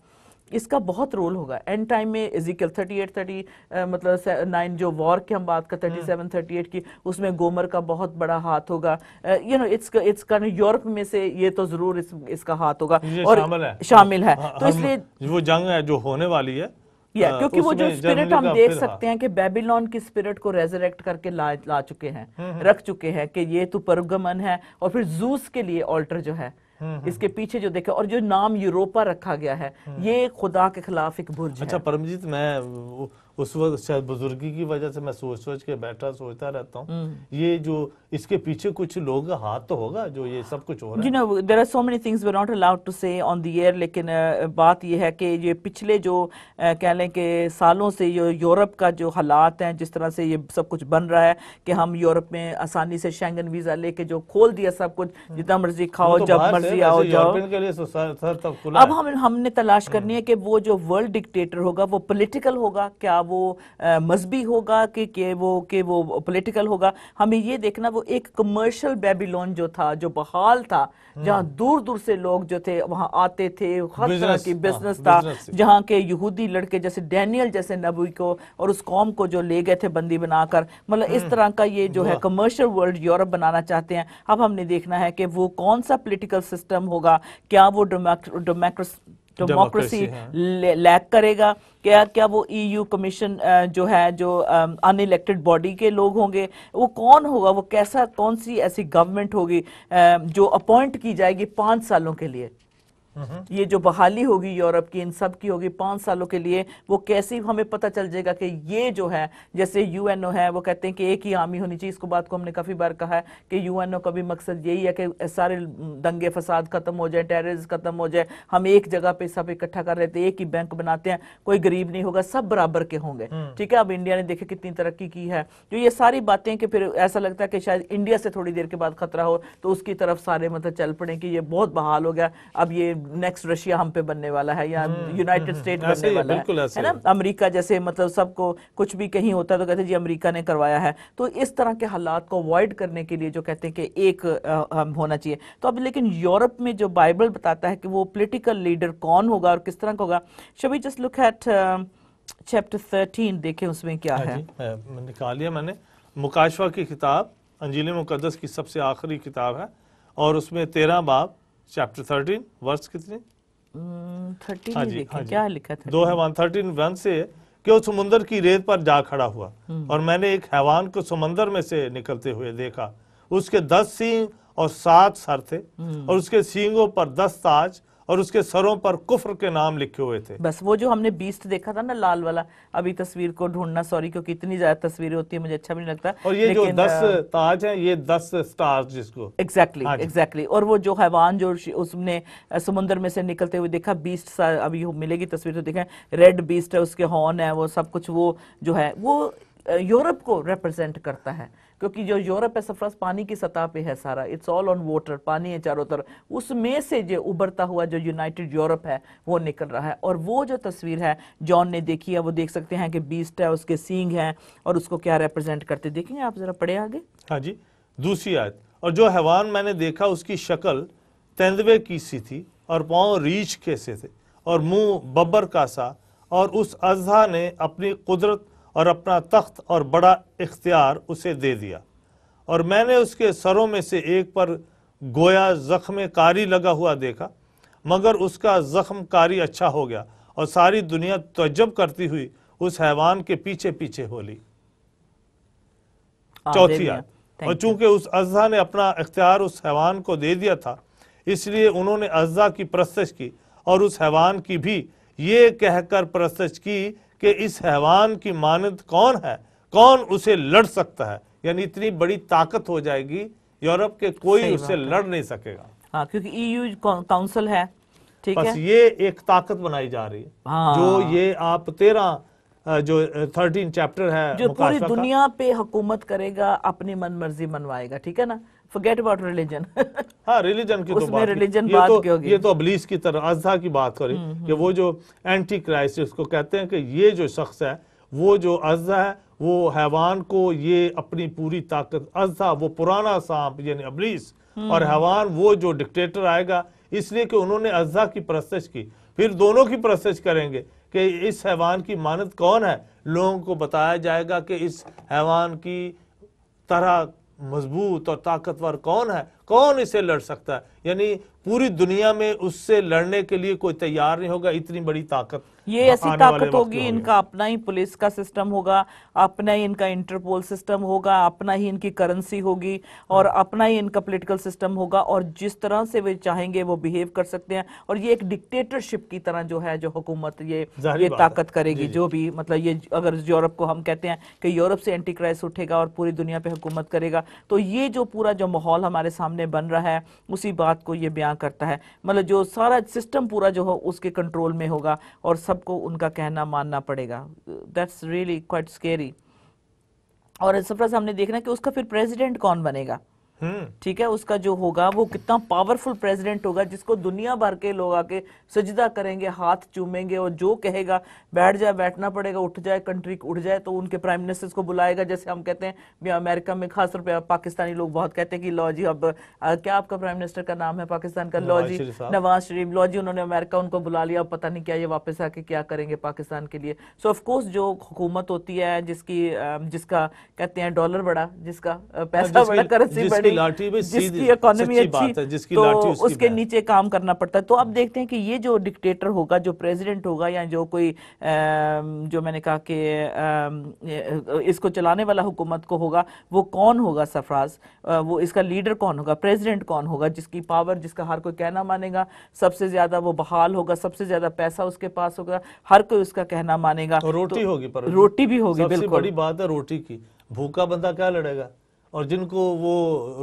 [SPEAKER 1] इसका बहुत रोल होगा एंड टाइम में एजिकल 38 30 आ, मतलब नाइन जो वॉर की हम बात करते थर्टी सेवन थर्टी एट की उसमें गोमर का बहुत बड़ा हाथ होगा यू नो इट्स इट्स कन यूरोप में से ये तो जरूर इस, इसका हाथ होगा और शामिल है, शामिल है। हा, तो इसलिए
[SPEAKER 2] वो जंग है जो होने वाली है या yeah, क्योंकि वो जो स्पिरिट हम देख सकते हैं
[SPEAKER 1] कि बेबीलोन की स्पिरिट को रेजरेक्ट करके ला ला चुके हैं हम्म, हम्म। रख चुके हैं कि ये तो परगमन है और फिर जूस के लिए ऑल्टर जो है हम्म, इसके पीछे जो देखे और जो नाम यूरोपा रखा गया है हम्म। ये खुदा के खिलाफ एक
[SPEAKER 2] बुर्ज अच्छा परमजीत मैं उस वक्त शायद बुजुर्गी की वजह से मैं सोच सोच के बैठा सोचता रहता हूँ हम्म। ये जो इसके पीछे कुछ लोग हाथ तो होगा जो ये सब कुछ हो
[SPEAKER 1] रहा है लेकिन बात ये है कि ये पिछले जो कह लें कि सालों से ये यूरोप का जो हालात हैं जिस तरह से ये सब कुछ बन रहा है कि हम यूरोप में आसानी से शेंगन वीज़ा लेके जो खोल दिया सब कुछ हम्म। जितना मर्जी खाओ तो जब मर्जी आओ जाओ तो अब हम हमने तलाश करनी है हम्म। कि वो जो वर्ल्ड डिक्टेटर होगा वो पोलिटिकल होगा क्या वो मजहबी होगा कि के वो के वो पॉलिटिकल होगा हमें ये देखना वो एक कमर्शियल बेबीलोन जो था जो बहाल था हम्म। जहाँ दूर दूर से लोग जो थे वहाँ आते थे हर तरह की बिजनेस हाँ, था जहाँ के यहूदी लड़के जैसे डैनियल जैसे नबी को और उस कौम को जो ले गए थे बंदी बनाकर मतलब इस हम्म। तरह का ये जो है कमर्शियल वर्ल्ड यूरोप बनाना चाहते हैं अब हमने देखना है कि वो कौन सा पोलिटिकल सिस्टम होगा क्या वो डेमोक्रेसी डेमोक्रेसी लैक हाँ। करेगा क्या क्या वो ईयू e कमीशन जो है जो अनइलेक्टेड बॉडी के लोग होंगे वो कौन होगा वो कैसा कौन सी ऐसी गवर्नमेंट होगी जो अपॉइंट की जाएगी पाँच सालों के लिए ये जो बहाली होगी यूरोप की इन सब की होगी पांच सालों के लिए वो कैसी हमें पता चल जाएगा कि ये जो है जैसे यूएनओ है वो कहते हैं कि एक ही आर्मी होनी चाहिए इसको बात को हमने काफ़ी बार कहा है कि यूएनओ का भी मकसद यही है कि सारे दंगे फसाद खत्म हो जाए टेररिस्ट खत्म हो जाए हम एक जगह पे सब इकट्ठा कर लेते हैं एक ही बैंक बनाते हैं कोई गरीब नहीं होगा सब बराबर के होंगे हम्म। ठीक है अब इंडिया ने देखे कितनी तरक्की की है जो ये सारी बातें कि फिर ऐसा लगता है कि शायद इंडिया से थोड़ी देर के बाद खतरा हो तो उसकी तरफ सारे मतलब चल पड़े कि ये बहुत बहाल हो गया अब ये नेक्स्ट रशिया हम पे बनने वाला है या यूनाइटेड हम्म, हम्म, हम्म, स्टेट बनने वाला है है ना अमेरिका जैसे मतलब सबको कुछ भी कहीं होता है तो कहते हैं जी अमेरिका ने करवाया है तो इस तरह के हालात को अवॉइड करने के लिए जो कहते हैं कि एक हम होना चाहिए तो अब लेकिन यूरोप में जो बाइबल बताता है कि वो पोलिटिकल लीडर कौन होगा और किस तरह का होगा शबी just look at chapter thirteen देखें उसमें क्या हाँ है
[SPEAKER 2] निकालिया मैंने मुकाशवा की किताब अंजिल मुकदस की सबसे आखिरी किताब है और उसमें तेरह बाब चैप्टर थर्टीन वर्ष कितने हाँ जी, हाँ जी क्या लिखा था दो हैवान थर्टीन वन से कि समुंदर की रेत पर जा खड़ा हुआ hmm. और मैंने एक हैवान को समुंदर में से निकलते हुए देखा उसके दस सिंह और सात सर थे hmm. और उसके सींगों पर दस ताज और उसके सरों पर कुफर के नाम लिखे हुए थे बस वो जो हमने बीस्ट देखा था ना लाल वाला अभी तस्वीर को
[SPEAKER 1] ढूंढना सॉरी क्योंकि इतनी ज्यादा तस्वीरें होती है मुझे अच्छा भी नहीं लगता और ये जो दस
[SPEAKER 2] ताज है ये दस स्टार जिसको एग्जैक्टली exactly, एग्जैक्टली
[SPEAKER 1] हाँ exactly. और वो जो हैवान जो उसने समुन्द्र में से निकलते हुए देखा बीस्ट अभी मिलेगी तस्वीर तो देखें रेड बीस्ट है उसके हॉर्न है वो सब कुछ वो जो है वो यूरोप को रिप्रेजेंट करता है क्योंकि जो यूरोप है सरफराज पानी की सतह पे है सारा इट्स ऑल ऑन वाटर पानी है चारों तरफ उसमें से जो उभरता हुआ जो यूनाइटेड यूरोप है वो निकल रहा है और वो जो तस्वीर है जॉन ने देखी है वो देख सकते हैं कि बीस्ट है उसके सींग हैं और उसको क्या रिप्रेजेंट करते देखेंगे आप जरा पढ़े आगे
[SPEAKER 2] हाँ जी दूसरी आयत और जो हैवान मैंने देखा उसकी शक्ल तेंदवे की सी थी और पाँव रीछ के से थे और मुंह बब्बर का सा और उस अजहा ने अपनी कुदरत और अपना तख्त और बड़ा इख्तियार उसे दे दिया और मैंने उसके सरों में से एक पर गोया ज़ख्म कारी लगा हुआ देखा मगर उसका ज़ख्म कारी अच्छा हो गया और सारी दुनिया तजब करती हुई उस हैवान के पीछे पीछे हो ली चौथी और चूंकि उस अज्जा ने अपना इख्तियार उस हैवान को दे दिया था इसलिए उन्होंने अज्जा की प्रस्तश की और उस हैवान की भी ये कहकर प्रस्तश की कि इस हैवान की मानद कौन है कौन उसे लड़ सकता है यानी इतनी बड़ी ताकत हो जाएगी यूरोप के कोई उसे लड़ नहीं सकेगा हाँ क्योंकि ईयू e काउंसिल है ठीक बस है? ये एक ताकत बनाई जा रही है हाँ। जो ये आप तेरह जो थर्टीन चैप्टर है जो पूरी दुनिया
[SPEAKER 1] पे हुकूमत करेगा अपनी मन मर्जी मनवाएगा ठीक है ना फॉरगेट अबाउट रिलीजन
[SPEAKER 2] हाँ रिलीजन की तो बात रिलीजन बात तो, होगी ये तो अबलीस की तरह अजहा की बात करें हम्म, हम्म। कि वो जो एंटी क्राइस्ट उसको कहते हैं कि ये जो शख्स है वो जो अजहा है वो हैवान को ये अपनी पूरी ताकत अजहा वो पुराना सांप यानी अबलीस हम्म। और हैवान वो जो डिक्टेटर आएगा इसलिए कि उन्होंने अजहा की प्रस्तश की फिर दोनों की प्रस्तश करेंगे कि इस हैवान की मानत कौन है लोगों को बताया जाएगा कि इस हैवान की तरह मजबूत और ताकतवर कौन है कौन इसे लड़ सकता है यानी पूरी दुनिया में उससे लड़ने के लिए कोई तैयार नहीं होगा इतनी बड़ी ताकत ये हाँ, ऐसी ताकत होगी इनका
[SPEAKER 1] अपना ही पुलिस का सिस्टम होगा अपना ही इनका इंटरपोल सिस्टम होगा अपना ही इनकी करेंसी होगी और हाँ। अपना ही इनका पॉलिटिकल सिस्टम होगा और जिस तरह से वे चाहेंगे वो बिहेव कर सकते हैं और ये एक डिक्टेटरशिप की तरह जो है जो हुकूमत ये ये ताकत करेगी जो भी मतलब ये अगर यूरोप को हम कहते हैं कि यूरोप से एंटी क्राइस उठेगा और पूरी दुनिया पर हुकूमत करेगा तो ये जो पूरा जो माहौल हमारे सामने बन रहा है उसी बात को ये बयां करता है मतलब जो सारा सिस्टम पूरा जो हो उसके कंट्रोल में होगा और सबको उनका कहना मानना पड़ेगा दैट्स रियली क्वाइट स्केरी और से हमने देखना कि उसका फिर प्रेसिडेंट कौन बनेगा ठीक है उसका जो होगा वो कितना पावरफुल प्रेसिडेंट होगा जिसको दुनिया भर के लोग आके सजदा करेंगे हाथ चूमेंगे और जो कहेगा बैठ जाए बैठना पड़ेगा उठ जाए कंट्री उठ जाए तो उनके प्राइम मिनिस्टर्स को बुलाएगा जैसे हम कहते हैं अमेरिका में खासतौर पर पाकिस्तानी लोग बहुत कहते हैं कि लॉ जी अब आ, क्या आपका प्राइम मिनिस्टर का नाम है पाकिस्तान का लॉ जी नवाज शरीफ लॉ जी उन्होंने अमेरिका उनको बुला लिया पता नहीं क्या ये वापस आके क्या करेंगे पाकिस्तान के लिए सो ऑफकोर्स जो हुकूमत होती है जिसकी जिसका कहते हैं डॉलर बड़ा जिसका पैसा बड़ा करेंसी जिसकी जिसकी इकोनॉमी अच्छी जिसकी तो उसके नीचे काम करना पड़ता है तो आप देखते हैं कि ये जो डिक्टेटर होगा जो प्रेसिडेंट होगा या जो कोई जो मैंने कहा कि इसको चलाने वाला हुकूमत को होगा वो कौन होगा सरफराज वो इसका लीडर कौन होगा प्रेजिडेंट कौन होगा जिसकी पावर जिसका हर कोई कहना मानेगा सबसे ज्यादा वो बहाल होगा सबसे ज्यादा पैसा उसके पास होगा हर कोई उसका कहना मानेगा रोटी तो होगी रोटी भी होगी बिल्कुल बड़ी
[SPEAKER 2] बात है रोटी की भूखा बंदा क्या लड़ेगा और जिनको वो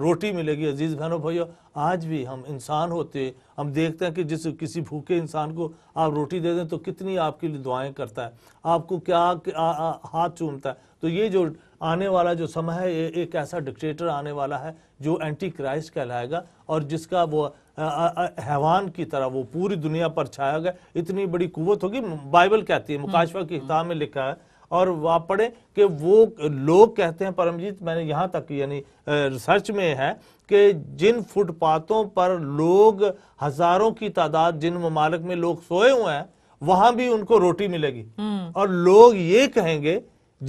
[SPEAKER 2] रोटी मिलेगी अजीज़ बहनों भैया आज भी हम इंसान होते हम देखते हैं कि जिस किसी भूखे इंसान को आप रोटी दे दें तो कितनी आपके लिए दुआएं करता है आपको क्या आ, आ, हाथ चूमता है तो ये जो आने वाला जो समय है ये एक ऐसा डिक्टेटर आने वाला है जो एंटी क्राइस्ट कहलाएगा और जिसका वो हैवान की तरह वो पूरी दुनिया पर छाया गया इतनी बड़ी कुवत होगी बाइबल कहती है मुकाशवा की हम्म, किताब में लिखा है और वहाँ पढ़े कि वो लोग कहते हैं परमजीत मैंने यहाँ तक यानी रिसर्च में है कि जिन फुटपाथों पर लोग हजारों की तादाद जिन ममालक में लोग सोए हुए हैं वहां भी उनको रोटी मिलेगी हम्म। और लोग ये कहेंगे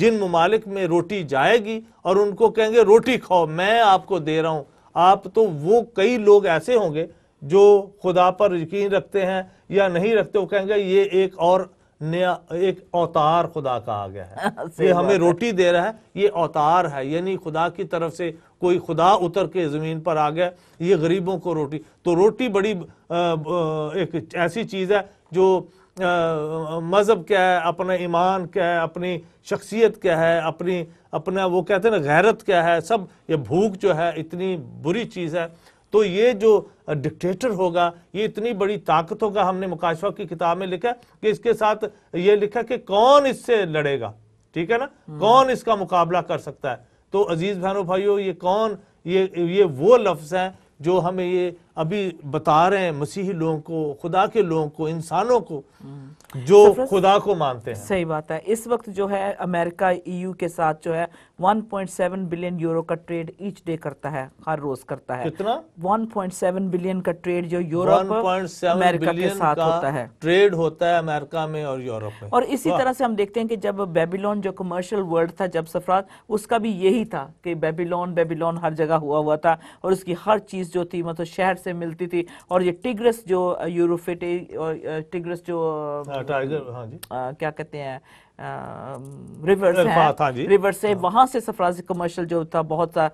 [SPEAKER 2] जिन ममालिक में रोटी जाएगी और उनको कहेंगे रोटी खाओ मैं आपको दे रहा हूँ आप तो वो कई लोग ऐसे होंगे जो खुदा पर यकीन रखते हैं या नहीं रखते वो कहेंगे ये एक और नया एक अवतार खुदा का आ गया है ये हमें रोटी दे रहा है ये अवतार है यानी खुदा की तरफ से कोई खुदा उतर के ज़मीन पर आ गया ये गरीबों को रोटी तो रोटी बड़ी एक ऐसी चीज़ है जो मज़हब क्या है अपना ईमान क्या है अपनी शख्सियत क्या है अपनी अपना वो कहते हैं ना गैरत क्या है सब ये भूख जो है इतनी बुरी चीज़ है तो ये जो डिक्टेटर होगा ये इतनी बड़ी ताकत होगा हमने मुकाशवा की किताब में लिखा कि इसके साथ ये लिखा कि कौन इससे लड़ेगा ठीक है ना हम्म। कौन इसका मुकाबला कर सकता है तो अजीज भानो भाइयों ये कौन ये ये वो लफ्ज़ हैं जो हमें ये अभी बता रहे हैं मसीही लोगों को खुदा के लोगों को इंसानों को हम्म। जो खुदा को मानते हैं सही बात है इस वक्त जो है अमेरिका
[SPEAKER 1] ईयू के साथ जो है 1.7 बिलियन यूरो का ट्रेड ईच डे करता है हर रोज
[SPEAKER 2] करता है कितना
[SPEAKER 1] 1.7 बिलियन का ट्रेड जो यूरोप अमेरिका के साथ होता है
[SPEAKER 2] ट्रेड होता है अमेरिका में और यूरोप में और इसी तरह से
[SPEAKER 1] हम देखते हैं कि जब बेबीलोन जो कमर्शियल वर्ल्ड था जब सफरात उसका भी यही था कि बेबीलोन बेबीलोन हर जगह हुआ हुआ था और उसकी हर चीज जो थी मतलब शहर से मिलती थी और ये टिग्रस जो यूरोफेटी टिग्रस जो हाँ, टाइगर हाँ जी आ, क्या कहते हैं रिवर्स है रिवर्स वहाँ से सफराजी कमर्शल जो था बहुत सा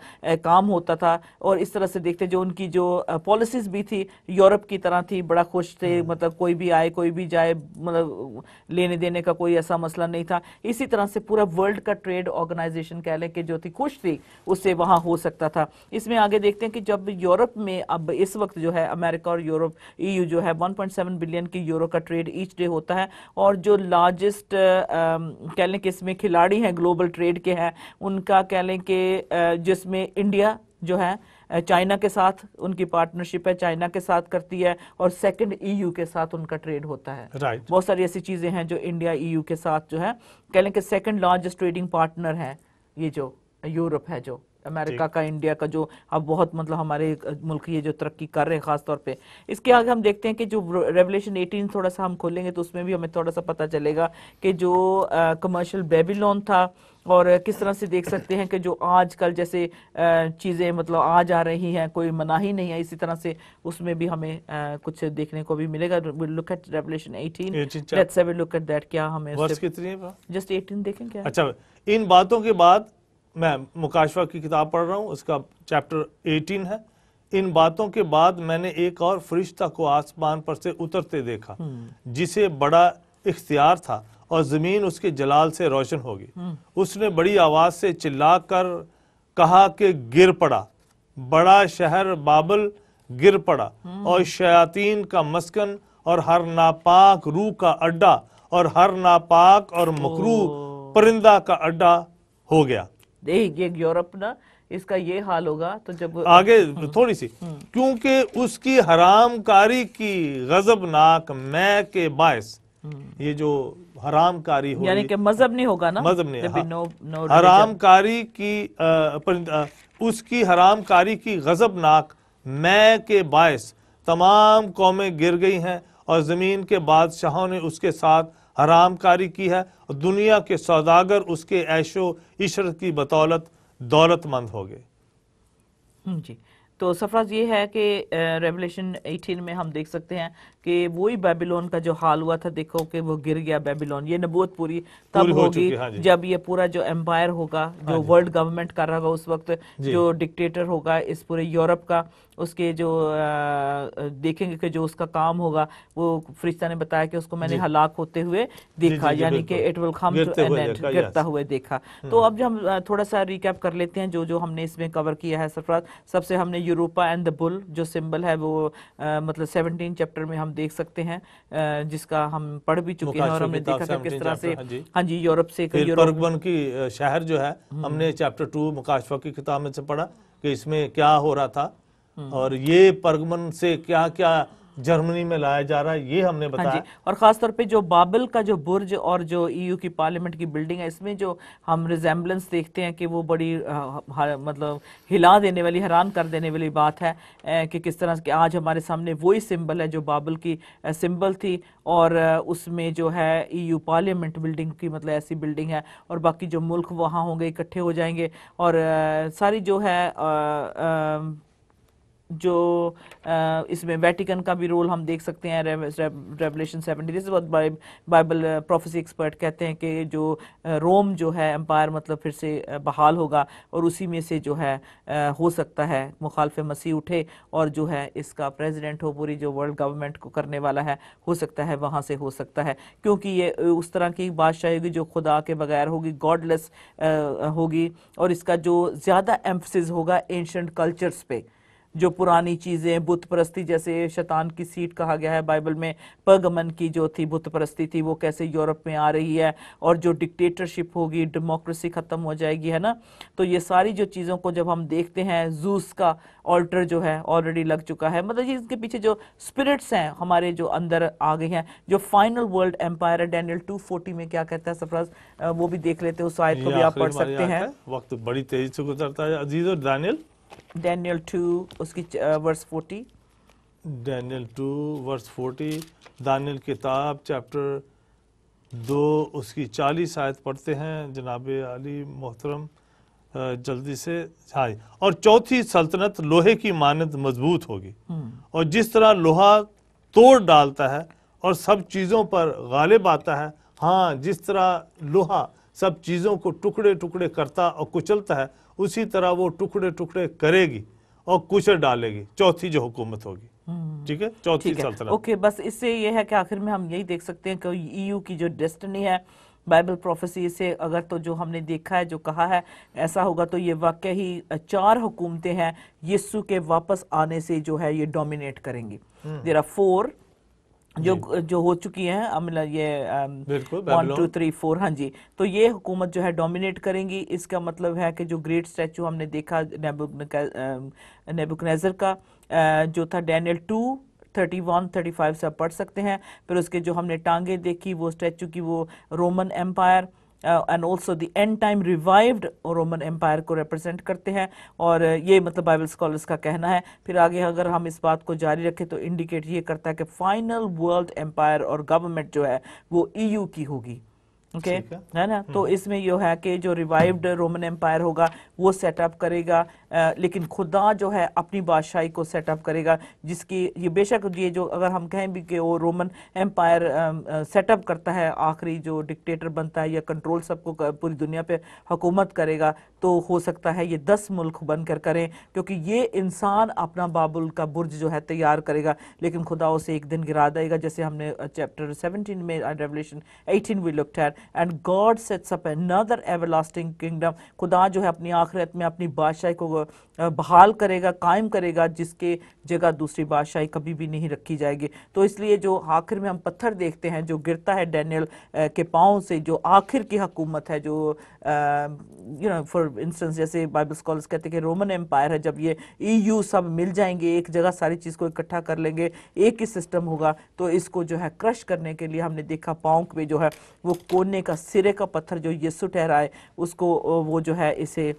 [SPEAKER 1] काम होता था और इस तरह से देखते जो उनकी जो पॉलिसीज भी थी यूरोप की तरह थी बड़ा खुश थे हाँ। मतलब कोई भी आए कोई भी जाए मतलब लेने देने का कोई ऐसा मसला नहीं था इसी तरह से पूरा वर्ल्ड का ट्रेड ऑर्गेनाइजेशन कह लें कि जो थी खुश थी उससे वहाँ हो सकता था इसमें आगे देखते हैं कि जब यूरोप में अब इस वक्त जो है अमेरिका और यूरोप ई e जो है वन बिलियन की यूरो का ट्रेड ईच डे होता है और जो लार्जेस्ट कह लें कि इसमें खिलाड़ी हैं ग्लोबल ट्रेड के हैं उनका कह लें कि जिसमें इंडिया जो है चाइना के साथ उनकी पार्टनरशिप है चाइना के साथ करती है और सेकंड ईयू e के साथ उनका ट्रेड होता है right. बहुत सारी ऐसी चीज़ें हैं जो इंडिया ईयू e के साथ जो है कह लें कि सेकंड लार्जेस्ट ट्रेडिंग पार्टनर है ये जो यूरोप है जो अमेरिका का इंडिया का जो अब बहुत मतलब हमारे मुल्क ये जो तरक्की कर रहे हैं खासतौर पर इसके आगे हम देखते हैं कि जो रेवलेशन एटीन थोड़ा सा हम खोलेंगे तो उसमें भी हमें थोड़ा सा पता चलेगा कि जो कमर्शल बेबीलोन था और किस तरह से देख सकते हैं कि जो आजकल जैसे चीज़ें मतलब आ जा रही हैं कोई मनाही नहीं है इसी तरह से उसमें भी हमें कुछ देखने को भी मिलेगा look at Revelation 18 let's have a look at that क्या हमें जस्ट 18 देखें क्या अच्छा
[SPEAKER 2] इन बातों के बाद मैं मुकाशवा की किताब पढ़ रहा हूँ उसका चैप्टर 18 है इन बातों के बाद मैंने एक और फरिश्ता को आसमान पर से उतरते देखा हम्म। जिसे बड़ा इख्तियार था और जमीन उसके जलाल से रोशन हो गई हम्म। उसने बड़ी आवाज से चिल्ला कर कहा कि गिर पड़ा बड़ा शहर बाबल गिर पड़ा हम्म। और शयातीन का मस्कन और हर नापाक रूह का अड्डा और हर नापाक और मकरू परिंदा का अड्डा हो गया देख ये यूरोप ना इसका ये हाल होगा तो जब आगे थोड़ी हम्म। सी क्योंकि उसकी हरामकारी की गजबनाक मैं के बायस हम्म। ये जो हरामकारी हो यानी कि मजहब नहीं होगा ना मजहब नहीं हाँ। नो,
[SPEAKER 1] नो हरामकारी
[SPEAKER 2] की आ, पर, आ, उसकी हरामकारी की गजबनाक मैं के बायस तमाम कौमें गिर गई हैं और ज़मीन के बादशाहों ने उसके साथ हरामकारी की है और दुनिया के सौदागर उसके ऐशो इशरत की बदौलत दौलतमंद हो गए
[SPEAKER 1] हम्म, जी तो सफराज ये है कि रेवलेशन 18 में हम देख सकते हैं कि वही बेबीलोन का जो हाल हुआ था देखो कि वो गिर गया बेबीलोन ये नबूत पूरी तब होगी हाँ जब ये पूरा जो एम्पायर होगा जो हाँ वर्ल्ड गवर्नमेंट कर रहा होगा उस वक्त जो डिक्टेटर होगा इस पूरे यूरोप का उसके जो देखेंगे कि जो उसका काम होगा वो फरिश्ता ने बताया कि उसको मैंने हलाक होते हुए देखा यानी कि it will come to an end गिरता हुए देखा हम्म। तो अब जो हम थोड़ा सा रिकैप कर लेते हैं जो जो हमने इसमें कवर किया है सरफराज सबसे हमने यूरोपा एंड द बुल जो सिंबल है वो मतलब सेवनटीन चैप्टर में हम देख सकते हैं
[SPEAKER 2] जिसका हम पढ़ भी चुके हैं और हमने देखा किस तरह से हाँ जी यूरोप हाँ से की शहर जो है हम्म। हमने चैप्टर टू मुकाशफा की किताब में से पढ़ा कि इसमें क्या हो रहा था हम्म। और ये परगमन से क्या क्या जर्मनी में लाया जा रहा है ये हमने हाँ बताया हाँ जी। और खासतौर पे जो बाबल का जो बुर्ज और जो ईयू की पार्लियामेंट की बिल्डिंग है इसमें जो
[SPEAKER 1] हम रिजेम्बलेंस देखते हैं कि वो बड़ी मतलब हिला देने वाली हैरान कर देने वाली बात है कि किस तरह के आज हमारे सामने वही सिंबल है जो बाबल की सिंबल थी और उसमें जो है ईयू पार्लियामेंट बिल्डिंग की मतलब ऐसी बिल्डिंग है और बाकी जो मुल्क वहाँ होंगे इकट्ठे हो जाएंगे और सारी जो है जो आ, इसमें वेटिकन का भी रोल हम देख सकते हैं Revelation seventy this Bible prophecy expert कहते हैं कि जो रोम जो है एम्पायर मतलब फिर से बहाल होगा और उसी में से जो है हो सकता है मुखालफ मसीह उठे और जो है इसका प्रेसिडेंट हो पूरी जो वर्ल्ड गवर्नमेंट को करने वाला है हो सकता है वहाँ से हो सकता है क्योंकि ये उस तरह की बादशाह होगी जो खुदा के बगैर होगी गॉडलेस होगी और इसका जो ज़्यादा एम्फसिस होगा एंशंट कल्चर्स पे जो पुरानी चीज़ें बुत परस्ती जैसे शैतान की सीट कहा गया है बाइबल में पगमन की जो थी बुत परस्ती थी वो कैसे यूरोप में आ रही है और जो डिक्टेटरशिप होगी डेमोक्रेसी ख़त्म हो जाएगी है ना तो ये सारी जो चीज़ों को जब हम देखते हैं जूस का ऑल्टर जो है ऑलरेडी लग चुका है मतलब इसके पीछे जो स्पिरिट्स हैं हमारे जो अंदर आ गई हैं जो फाइनल वर्ल्ड एम्पायर है डैनियल 240 में क्या कहता है सफराज वो भी देख लेते हैं उस आयत को भी आप पढ़ सकते हैं
[SPEAKER 2] वक्त बड़ी तेजी से गुजरता है अजीज और डैनियल डैनियल टू उसकी verse forty Daniel two verse forty दानियल किताब चैप्टर दो उसकी चालीस आयत पढ़ते हैं जनाब अली मोहतरम जल्दी से हाँ और चौथी सल्तनत लोहे की मानद मजबूत होगी हम्म। और जिस तरह लोहा तोड़ डालता है और सब चीज़ों पर गालिब आता है हाँ जिस तरह लोहा सब चीज़ों को टुकड़े टुकड़े करता और कुचलता है उसी तरह वो टुकड़े टुकड़े करेगी और कुछ डालेगी चौथी जो हुकूमत होगी हम्म। ठीक है चौथी सल्तनत ओके
[SPEAKER 1] बस इससे ये है कि आखिर में हम यही देख सकते हैं कि ईयू e की जो डेस्टनी है बाइबल प्रोफेसी से अगर तो जो हमने देखा है जो कहा है ऐसा होगा तो ये वाकई ही चार हुकूमतें हैं यीशु के वापस आने से जो है ये डोमिनेट करेंगी देर आर फोर जो जो हो चुकी हैं मतलब ये वन टू थ्री फोर हाँ जी तो ये हुकूमत जो है डोमिनेट करेंगी इसका मतलब है कि जो ग्रेट स्टैचू हमने देखा नेबुकनेजर का जो था Daniel two thirty one thirty five से पढ़ सकते हैं फिर उसके जो हमने टांगे देखी वो स्टैचू की वो Roman empire and also the end time revived Roman empire को रिप्रेजेंट करते हैं और ये मतलब बाइबल स्कॉलर्स का कहना है फिर आगे अगर हम इस बात को जारी रखें तो इंडिकेट ये करता है कि फाइनल वर्ल्ड एम्पायर और गवर्नमेंट जो है वो ई e की होगी ओके है ना हम्म। तो इसमें यो है कि जो रिवाइव्ड रोमन एम्पायर होगा वो सेटअप करेगा आ, लेकिन खुदा जो है अपनी बादशाही को सेटअप करेगा जिसकी ये बेशक ये जो अगर हम कहें भी कि वो रोमन एम्पायर सेटअप करता है आखिरी जो डिक्टेटर बनता है या कंट्रोल सबको पूरी दुनिया पे हुकूमत करेगा तो हो सकता है ये दस मुल्क बनकर करें क्योंकि ये इंसान अपना बाबुल का बुर्ज जो है तैयार करेगा लेकिन खुदा उसे एक दिन गिरा देगा जैसे हमने चैप्टर 17 में रेवलेशन 18 वी लुक है and God sets up another everlasting kingdom खुदा जो है अपनी आखिरत में अपनी बादशाही को बहाल करेगा कायम करेगा जिसके जगह दूसरी बादशाही कभी भी नहीं रखी जाएगी तो इसलिए जो आखिर में हम पत्थर देखते हैं जो गिरता है डैनियल के पाँव से जो आखिर की हकूमत है जो यू नो फॉर इंस्टेंस जैसे बाइबल स्कॉलर्स कहते हैं कि रोमन एम्पायर है जब ये ईयू e सब मिल जाएंगे एक जगह सारी चीज़ को इकट्ठा कर लेंगे एक ही सिस्टम होगा तो इसको जो है क्रश करने के लिए हमने देखा पाउंक में जो है वो कोने का सिरे का पत्थर जो यस्सु ठहराए उसको वो जो है इसे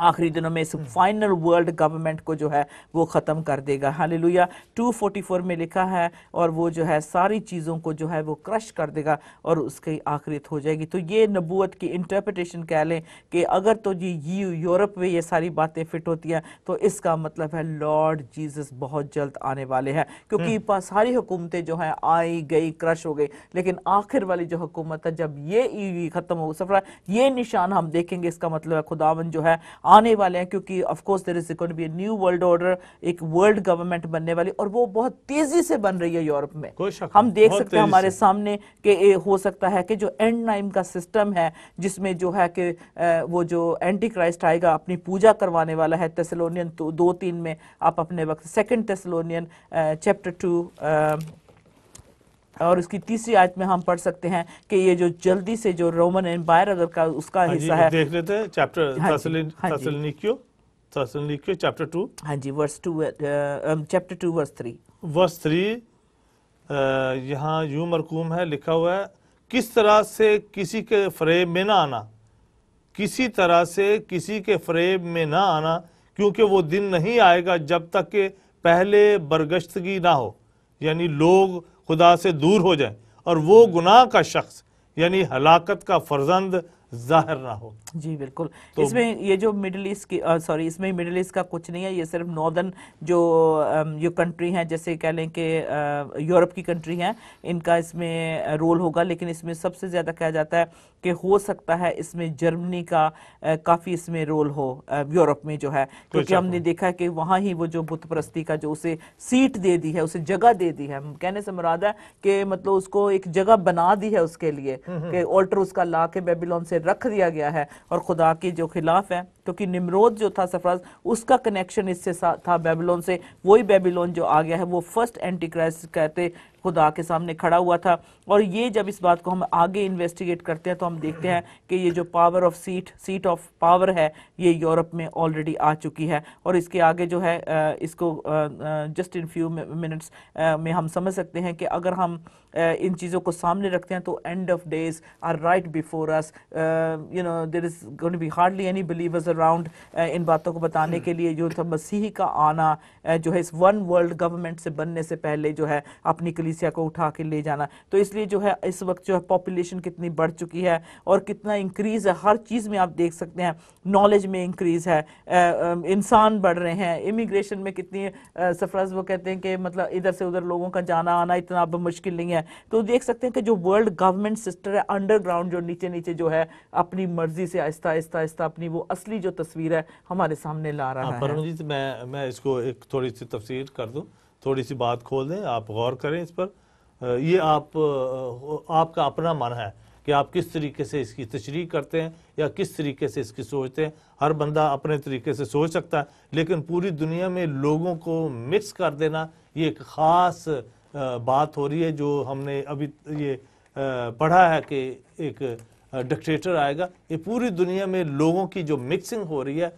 [SPEAKER 1] आखिरी दिनों में इस फाइनल वर्ल्ड गवर्नमेंट को जो है वो ख़त्म कर देगा हालेलुया 244 में लिखा है और वो जो है सारी चीज़ों को जो है वो क्रश कर देगा और उसकी आखिरत हो जाएगी तो ये नबूत की इंटरप्रटेशन कह लें कि अगर तो जी यू यूरोप में ये सारी बातें फिट होती हैं तो इसका मतलब है लॉर्ड जीसस बहुत जल्द आने वाले हैं क्योंकि हम्म। सारी हुकूमतें जो हैं आई गई क्रश हो गई लेकिन आखिर वाली जो हुकूमत है जब ये ख़त्म हो सफरा ये निशान हम देखेंगे इसका मतलब है खुदावन जो है आने वाले हैं क्योंकि course there is be new world order एक वर्ल्ड गवर्नमेंट बनने वाली और वो बहुत तेजी से बन रही है यूरोप में हम देख सकते हैं हमारे सामने के हो सकता है कि जो एंड नाइम का सिस्टम है जिसमें जो है कि वो जो एंटी क्राइस्ट आएगा अपनी पूजा करवाने वाला है तेसलोनियन तो दो तीन में आप अपने वक्त सेकेंड तेसलोनियन चैप्टर टू और उसकी तीसरी आयत में हम पढ़ सकते हैं कि ये जो जल्दी से जो रोमन एम्पायर अगर का उसका हाँ हिस्सा है देख लेते हैं चैप्टर
[SPEAKER 2] थसलनिकियो चैप्टर टू हाँ जी verse two chapter two verse three verse three यहाँ यू मरकूम है लिखा हुआ है किस तरह से किसी के फ्रेब में ना आना किसी तरह से किसी के फ्रेब में ना आना क्योंकि वो दिन नहीं आएगा जब तक के पहले बरगश्तगी ना हो यानी लोग खुदा से दूर हो जाए और वो गुनाह का शख्स यानी हलाकत का फर्जंद जाहिर ना हो जी बिल्कुल तो इसमें ये जो मिडिल ईस्ट की सॉरी इसमें मिडिल ईस्ट का कुछ नहीं है ये सिर्फ नॉर्दर्न
[SPEAKER 1] जो जो कंट्री हैं जैसे कह लें कि यूरोप की कंट्री हैं इनका इसमें रोल होगा लेकिन इसमें सबसे ज़्यादा कहा जाता है कि हो सकता है इसमें जर्मनी का काफ़ी इसमें रोल हो यूरोप में जो है तो क्योंकि अच्छा हमने देखा कि वहाँ ही वो जो बुत परस्ती का जो उसे सीट दे दी है उसे जगह दे दी है कहने से मुराद है कि मतलब उसको एक जगह बना दी है उसके लिए हम्म, हम्म। कि ऑल्टर उसका ला के बेबीलोन से से रख दिया गया है और खुदा के जो खिलाफ है क्योंकि निमरोद जो था सरफराज उसका कनेक्शन इससे था बेबीलोन से वही बेबीलोन जो आ गया है वो फर्स्ट एंटी क्राइस्ट कहते खुदा के सामने खड़ा हुआ था और ये जब इस बात को हम आगे इन्वेस्टिगेट करते हैं तो हम देखते हैं कि ये जो power of seat seat of power है ये यूरोप में ऑलरेडी आ चुकी है और इसके आगे जो है इसको जस्ट इन फ्यू मिनट्स में हम समझ सकते हैं कि अगर हम इन चीज़ों को सामने रखते हैं तो end of days are right before us you know there is going be hardly any believers और अराउंड uh, इन बातों को बताने के लिए जो था मसीह का आना uh, जो है इस वन वर्ल्ड गवर्नमेंट से बनने से पहले जो है अपनी कलीसिया को उठा के ले जाना तो इसलिए जो है इस वक्त जो है पॉपुलेशन कितनी बढ़ चुकी है और कितना इंक्रीज है हर चीज़ में आप देख सकते हैं नॉलेज में इंक्रीज है uh, um, इंसान बढ़ रहे हैं इमिग्रेशन में कितनी सफरज वो कहते हैं कि मतलब इधर से उधर लोगों का जाना आना इतना अब मुश्किल नहीं है तो देख सकते हैं कि जो वर्ल्ड गवर्नमेंट सिस्टर है अंडरग्राउंड जो नीचे नीचे जो है अपनी मर्जी से आहिस्ता आहिस्ता आहिस्ता अपनी वो असली जो तस्वीर है हमारे सामने ला रहा आ, हाँ, है
[SPEAKER 2] जी मैं मैं इसको एक थोड़ी सी तफसीर कर दूं थोड़ी सी बात खोल दें आप गौर करें इस पर ये आप आपका अपना मन है कि आप किस तरीके से इसकी तशरी करते हैं या किस तरीके से इसकी सोचते हैं हर बंदा अपने तरीके से सोच सकता है लेकिन पूरी दुनिया में लोगों को मिक्स कर देना ये एक ख़ास बात हो रही है जो हमने अभी ये पढ़ा है कि एक डिक्टेटर आएगा ये पूरी दुनिया में लोगों की जो मिक्सिंग हो रही है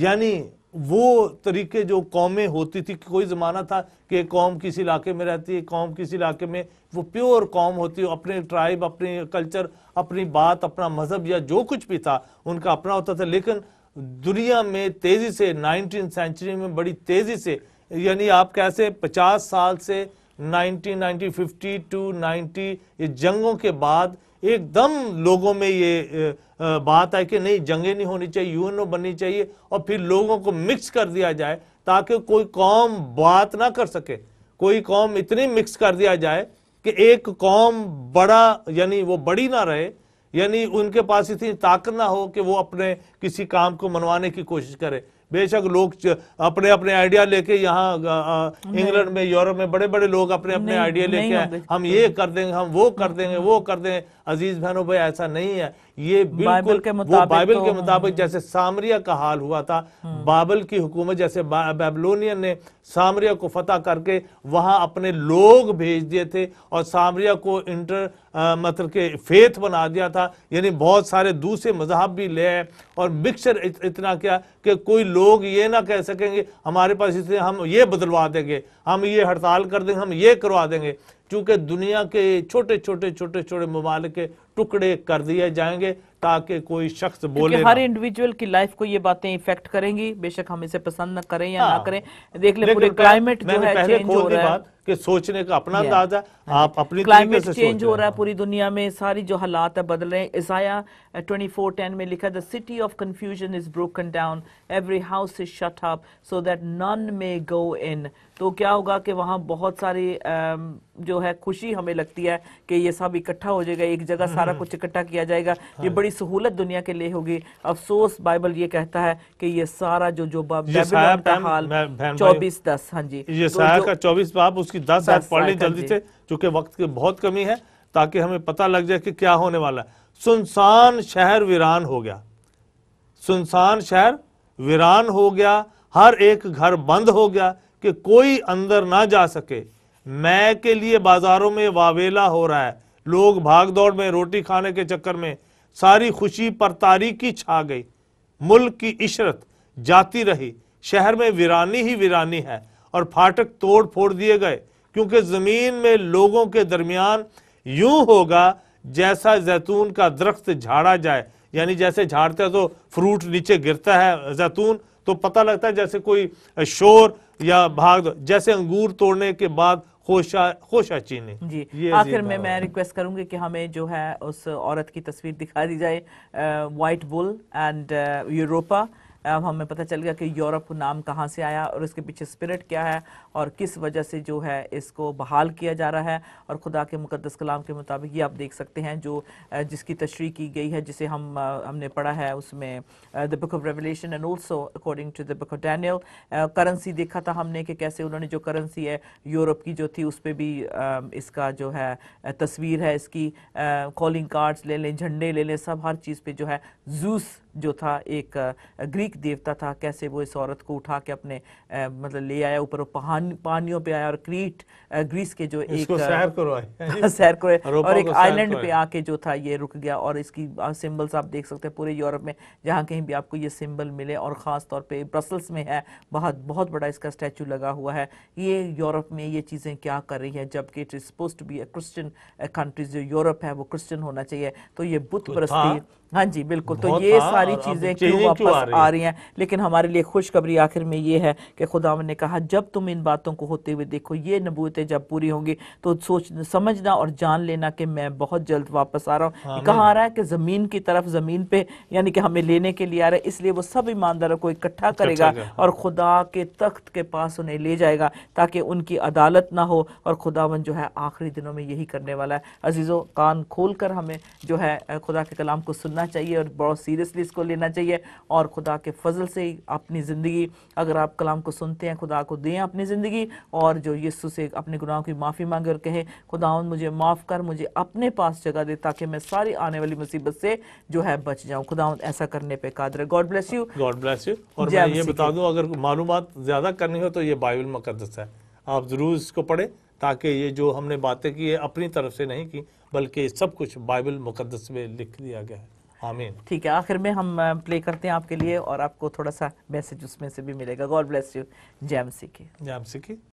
[SPEAKER 2] यानी वो तरीके जो कौमें होती थी कोई ज़माना था कि कौम किसी इलाके में रहती है कौम किसी इलाके में वो प्योर कौम होती है अपने ट्राइब अपने कल्चर अपनी बात अपना मज़हब या जो कुछ भी था उनका अपना होता था लेकिन दुनिया में तेज़ी से नाइनटीन सेंचुरी में बड़ी तेज़ी से यानी आप कैसे पचास साल से nineteen nineteen fifty two ninety ये जंगों के बाद एकदम लोगों में ये बात है कि नहीं जंगे नहीं होनी चाहिए यूएनओ बननी चाहिए और फिर लोगों को मिक्स कर दिया जाए ताकि कोई कौम बात ना कर सके कोई कौम इतनी मिक्स कर दिया जाए कि एक कौम बड़ा यानी वो बड़ी ना रहे यानी उनके पास इतनी ताकत ना हो कि वो अपने किसी काम को मनवाने की कोशिश करे बेशक लोग अपने अपने आइडिया लेके यहाँ इंग्लैंड में यूरोप में बड़े बड़े लोग अपने अपने आइडिया लेके आए हम ये कर देंगे हम वो कर हाँ। देंगे वो कर देंगे अजीज बहनों भाई ऐसा नहीं है ये बिल्कुल बाइबल के मुताबिक तो हाँ। जैसे सामरिया का हाल हुआ था हाँ। बाबल की हुकूमत जैसे बेबलोनियन ने सामरिया को फतेह करके वहां अपने लोग भेज दिए थे और सामरिया को इंटर मतलब के फेथ बना दिया था यानी बहुत सारे दूसरे मजहब भी ले आए और मिक्सचर इत, इतना क्या कि कोई लोग ये ना कह सकेंगे हमारे पास इसे हम ये बदलवा देंगे हम ये हड़ताल कर देंगे हम ये करवा देंगे क्योंकि दुनिया के छोटे छोटे छोटे छोटे ममालिक टुकड़े कर दिए जाएंगे ताकि कोई शख्स बोले हर
[SPEAKER 1] इंडिविजुअल की लाइफ को ये बातें इफेक्ट करेंगी बेशक हम इसे पसंद ना करें या हाँ, ना करें देख ले पूरे क्लाइमेट जो है चेंज हो रहा है
[SPEAKER 2] कि सोचने का अपना अंदाज है आप अपनी क्लाइमेट चेंज हो रहा
[SPEAKER 1] है पूरी दुनिया में सारी जो हालात है बदल रहे हैं ईसाया ट्वेंटी फोर टेन में लिखा the city of confusion is broken down every house is shut up so that none may go in तो क्या होगा कि वहाँ बहुत सारी um, जो है खुशी हमें लगती है कि ये सब इकट्ठा हो जाएगा एक जगह हम्म, सारा हम्म। कुछ इकट्ठा किया जाएगा ये हाँ। बड़ी सहूलत दुनिया के लिए होगी अफसोस बाइबल ये कहता है कि ये सारा जो जो बाब चौबीस दस हाँ जी ये तो, का चौबीस बाब उस उसकी दस आयत पढ़ ली जल्दी से
[SPEAKER 2] चूंकि वक्त की बहुत कमी है ताकि हमें पता लग जाए कि क्या होने वाला है सुनसान शहर वीरान हो गया सुनसान शहर वीरान हो गया हर एक घर बंद हो गया कि कोई अंदर ना जा सके मैं के लिए बाजारों में वावेला हो रहा है लोग भाग दौड़ में रोटी खाने के चक्कर में सारी खुशी पर तारीखी छा गई मुल्क की इशरत जाती रही शहर में वीरानी ही वीरानी है और फाटक तोड़ फोड़ दिए गए क्योंकि ज़मीन में लोगों के दरमियान यूं होगा जैसा जैतून का दरख्त झाड़ा जाए यानी जैसे झाड़ते तो फ्रूट नीचे गिरता है जैतून तो पता लगता है जैसे कोई शोर या भाग जैसे अंगूर तोड़ने के बाद खोशा खोशा चीनी जी आखिर में
[SPEAKER 1] मैं रिक्वेस्ट करूंगी कि हमें जो है उस औरत की तस्वीर दिखा दी जाए वाइट बुल एंड यूरोपा अब हमें पता चल गया कि यूरोप नाम कहाँ से आया और उसके पीछे स्पिरिट क्या है और किस वजह से जो है इसको बहाल किया जा रहा है और खुदा के मुकदस कलाम के मुताबिक ये आप देख सकते हैं जो जिसकी तशरी की गई है जिसे हम हमने पढ़ा है उसमें the book of Revelation and also according to the book of Daniel currency देखा था हमने कि कैसे उन्होंने जो करेंसी है यूरोप की जो थी उस पर भी इसका जो है तस्वीर है इसकी कॉलिंग कार्ड्स ले लें झंडे ले लें सब हर चीज़ पर जो है जूस जो था एक ग्रीक देवता था कैसे वो इस औरत को उठा के अपने मतलब ले आया ऊपर पहाड़ पानियों पे आया और क्रीट ग्रीस के जो एक सैर करो और एक आइलैंड पे आके जो था ये रुक गया और इसकी सिंबल्स आप देख सकते हैं पूरे यूरोप में जहाँ कहीं भी आपको ये सिंबल मिले और ख़ास तौर पे ब्रसल्स में है बहुत बहुत बड़ा इसका स्टैचू लगा हुआ है ये यूरोप में ये चीज़ें क्या कर रही हैं जबकि it is suppose to be a Christian countries जो यूरोप है वो क्रिश्चियन होना चाहिए तो ये बुत तो परस्ती हाँ जी बिल्कुल तो ये हाँ, सारी चीज़ें क्यों वापस आ रही हैं लेकिन हमारे लिए खुशखबरी आखिर में ये है कि खुदा ने कहा जब तुम इन बातों को होते हुए देखो ये नबूतें जब पूरी होंगी तो सोच समझना और जान लेना कि मैं बहुत जल्द वापस आ रहा हूँ कहाँ आ रहा है कि ज़मीन की तरफ ज़मीन पे यानी कि हमें लेने के लिए आ रहा है इसलिए वो सब ईमानदारों को इकट्ठा करेगा और खुदा के तख्त के पास उन्हें ले जाएगा ताकि उनकी अदालत ना हो और खुदावन जो है आखिरी दिनों में यही करने वाला है अजीज़ों कान खोल कर हमें जो है खुदा के कलाम को सुनना करना चाहिए और बहुत सीरियसली इसको लेना चाहिए और खुदा के फजल से ही अपनी ज़िंदगी अगर आप कलाम को सुनते हैं खुदा को दें अपनी ज़िंदगी और जो यस्सु से अपने गुनाहों की माफ़ी मांगे और कहें खुदा मुझे माफ़ कर मुझे अपने पास जगह दे ताकि मैं सारी आने वाली मुसीबत से जो है बच जाऊँ खुदा ऐसा
[SPEAKER 2] करने पर कादर God bless you God bless you और मैं ये बता दूँ अगर मालूम ज़्यादा करनी हो तो ये बाइबल मुकदस है आप ज़रूर इसको पढ़ें ताकि ये जो हमने बातें की है अपनी तरफ से नहीं की बल्कि सब कुछ बाइबल मुकदस में लिख दिया गया है आमीन
[SPEAKER 1] ठीक है आखिर में हम प्ले करते हैं आपके लिए और आपको थोड़ा सा मैसेज उसमें से भी मिलेगा गॉड ब्लेस यू जैम सिकी
[SPEAKER 2] जैम सिकी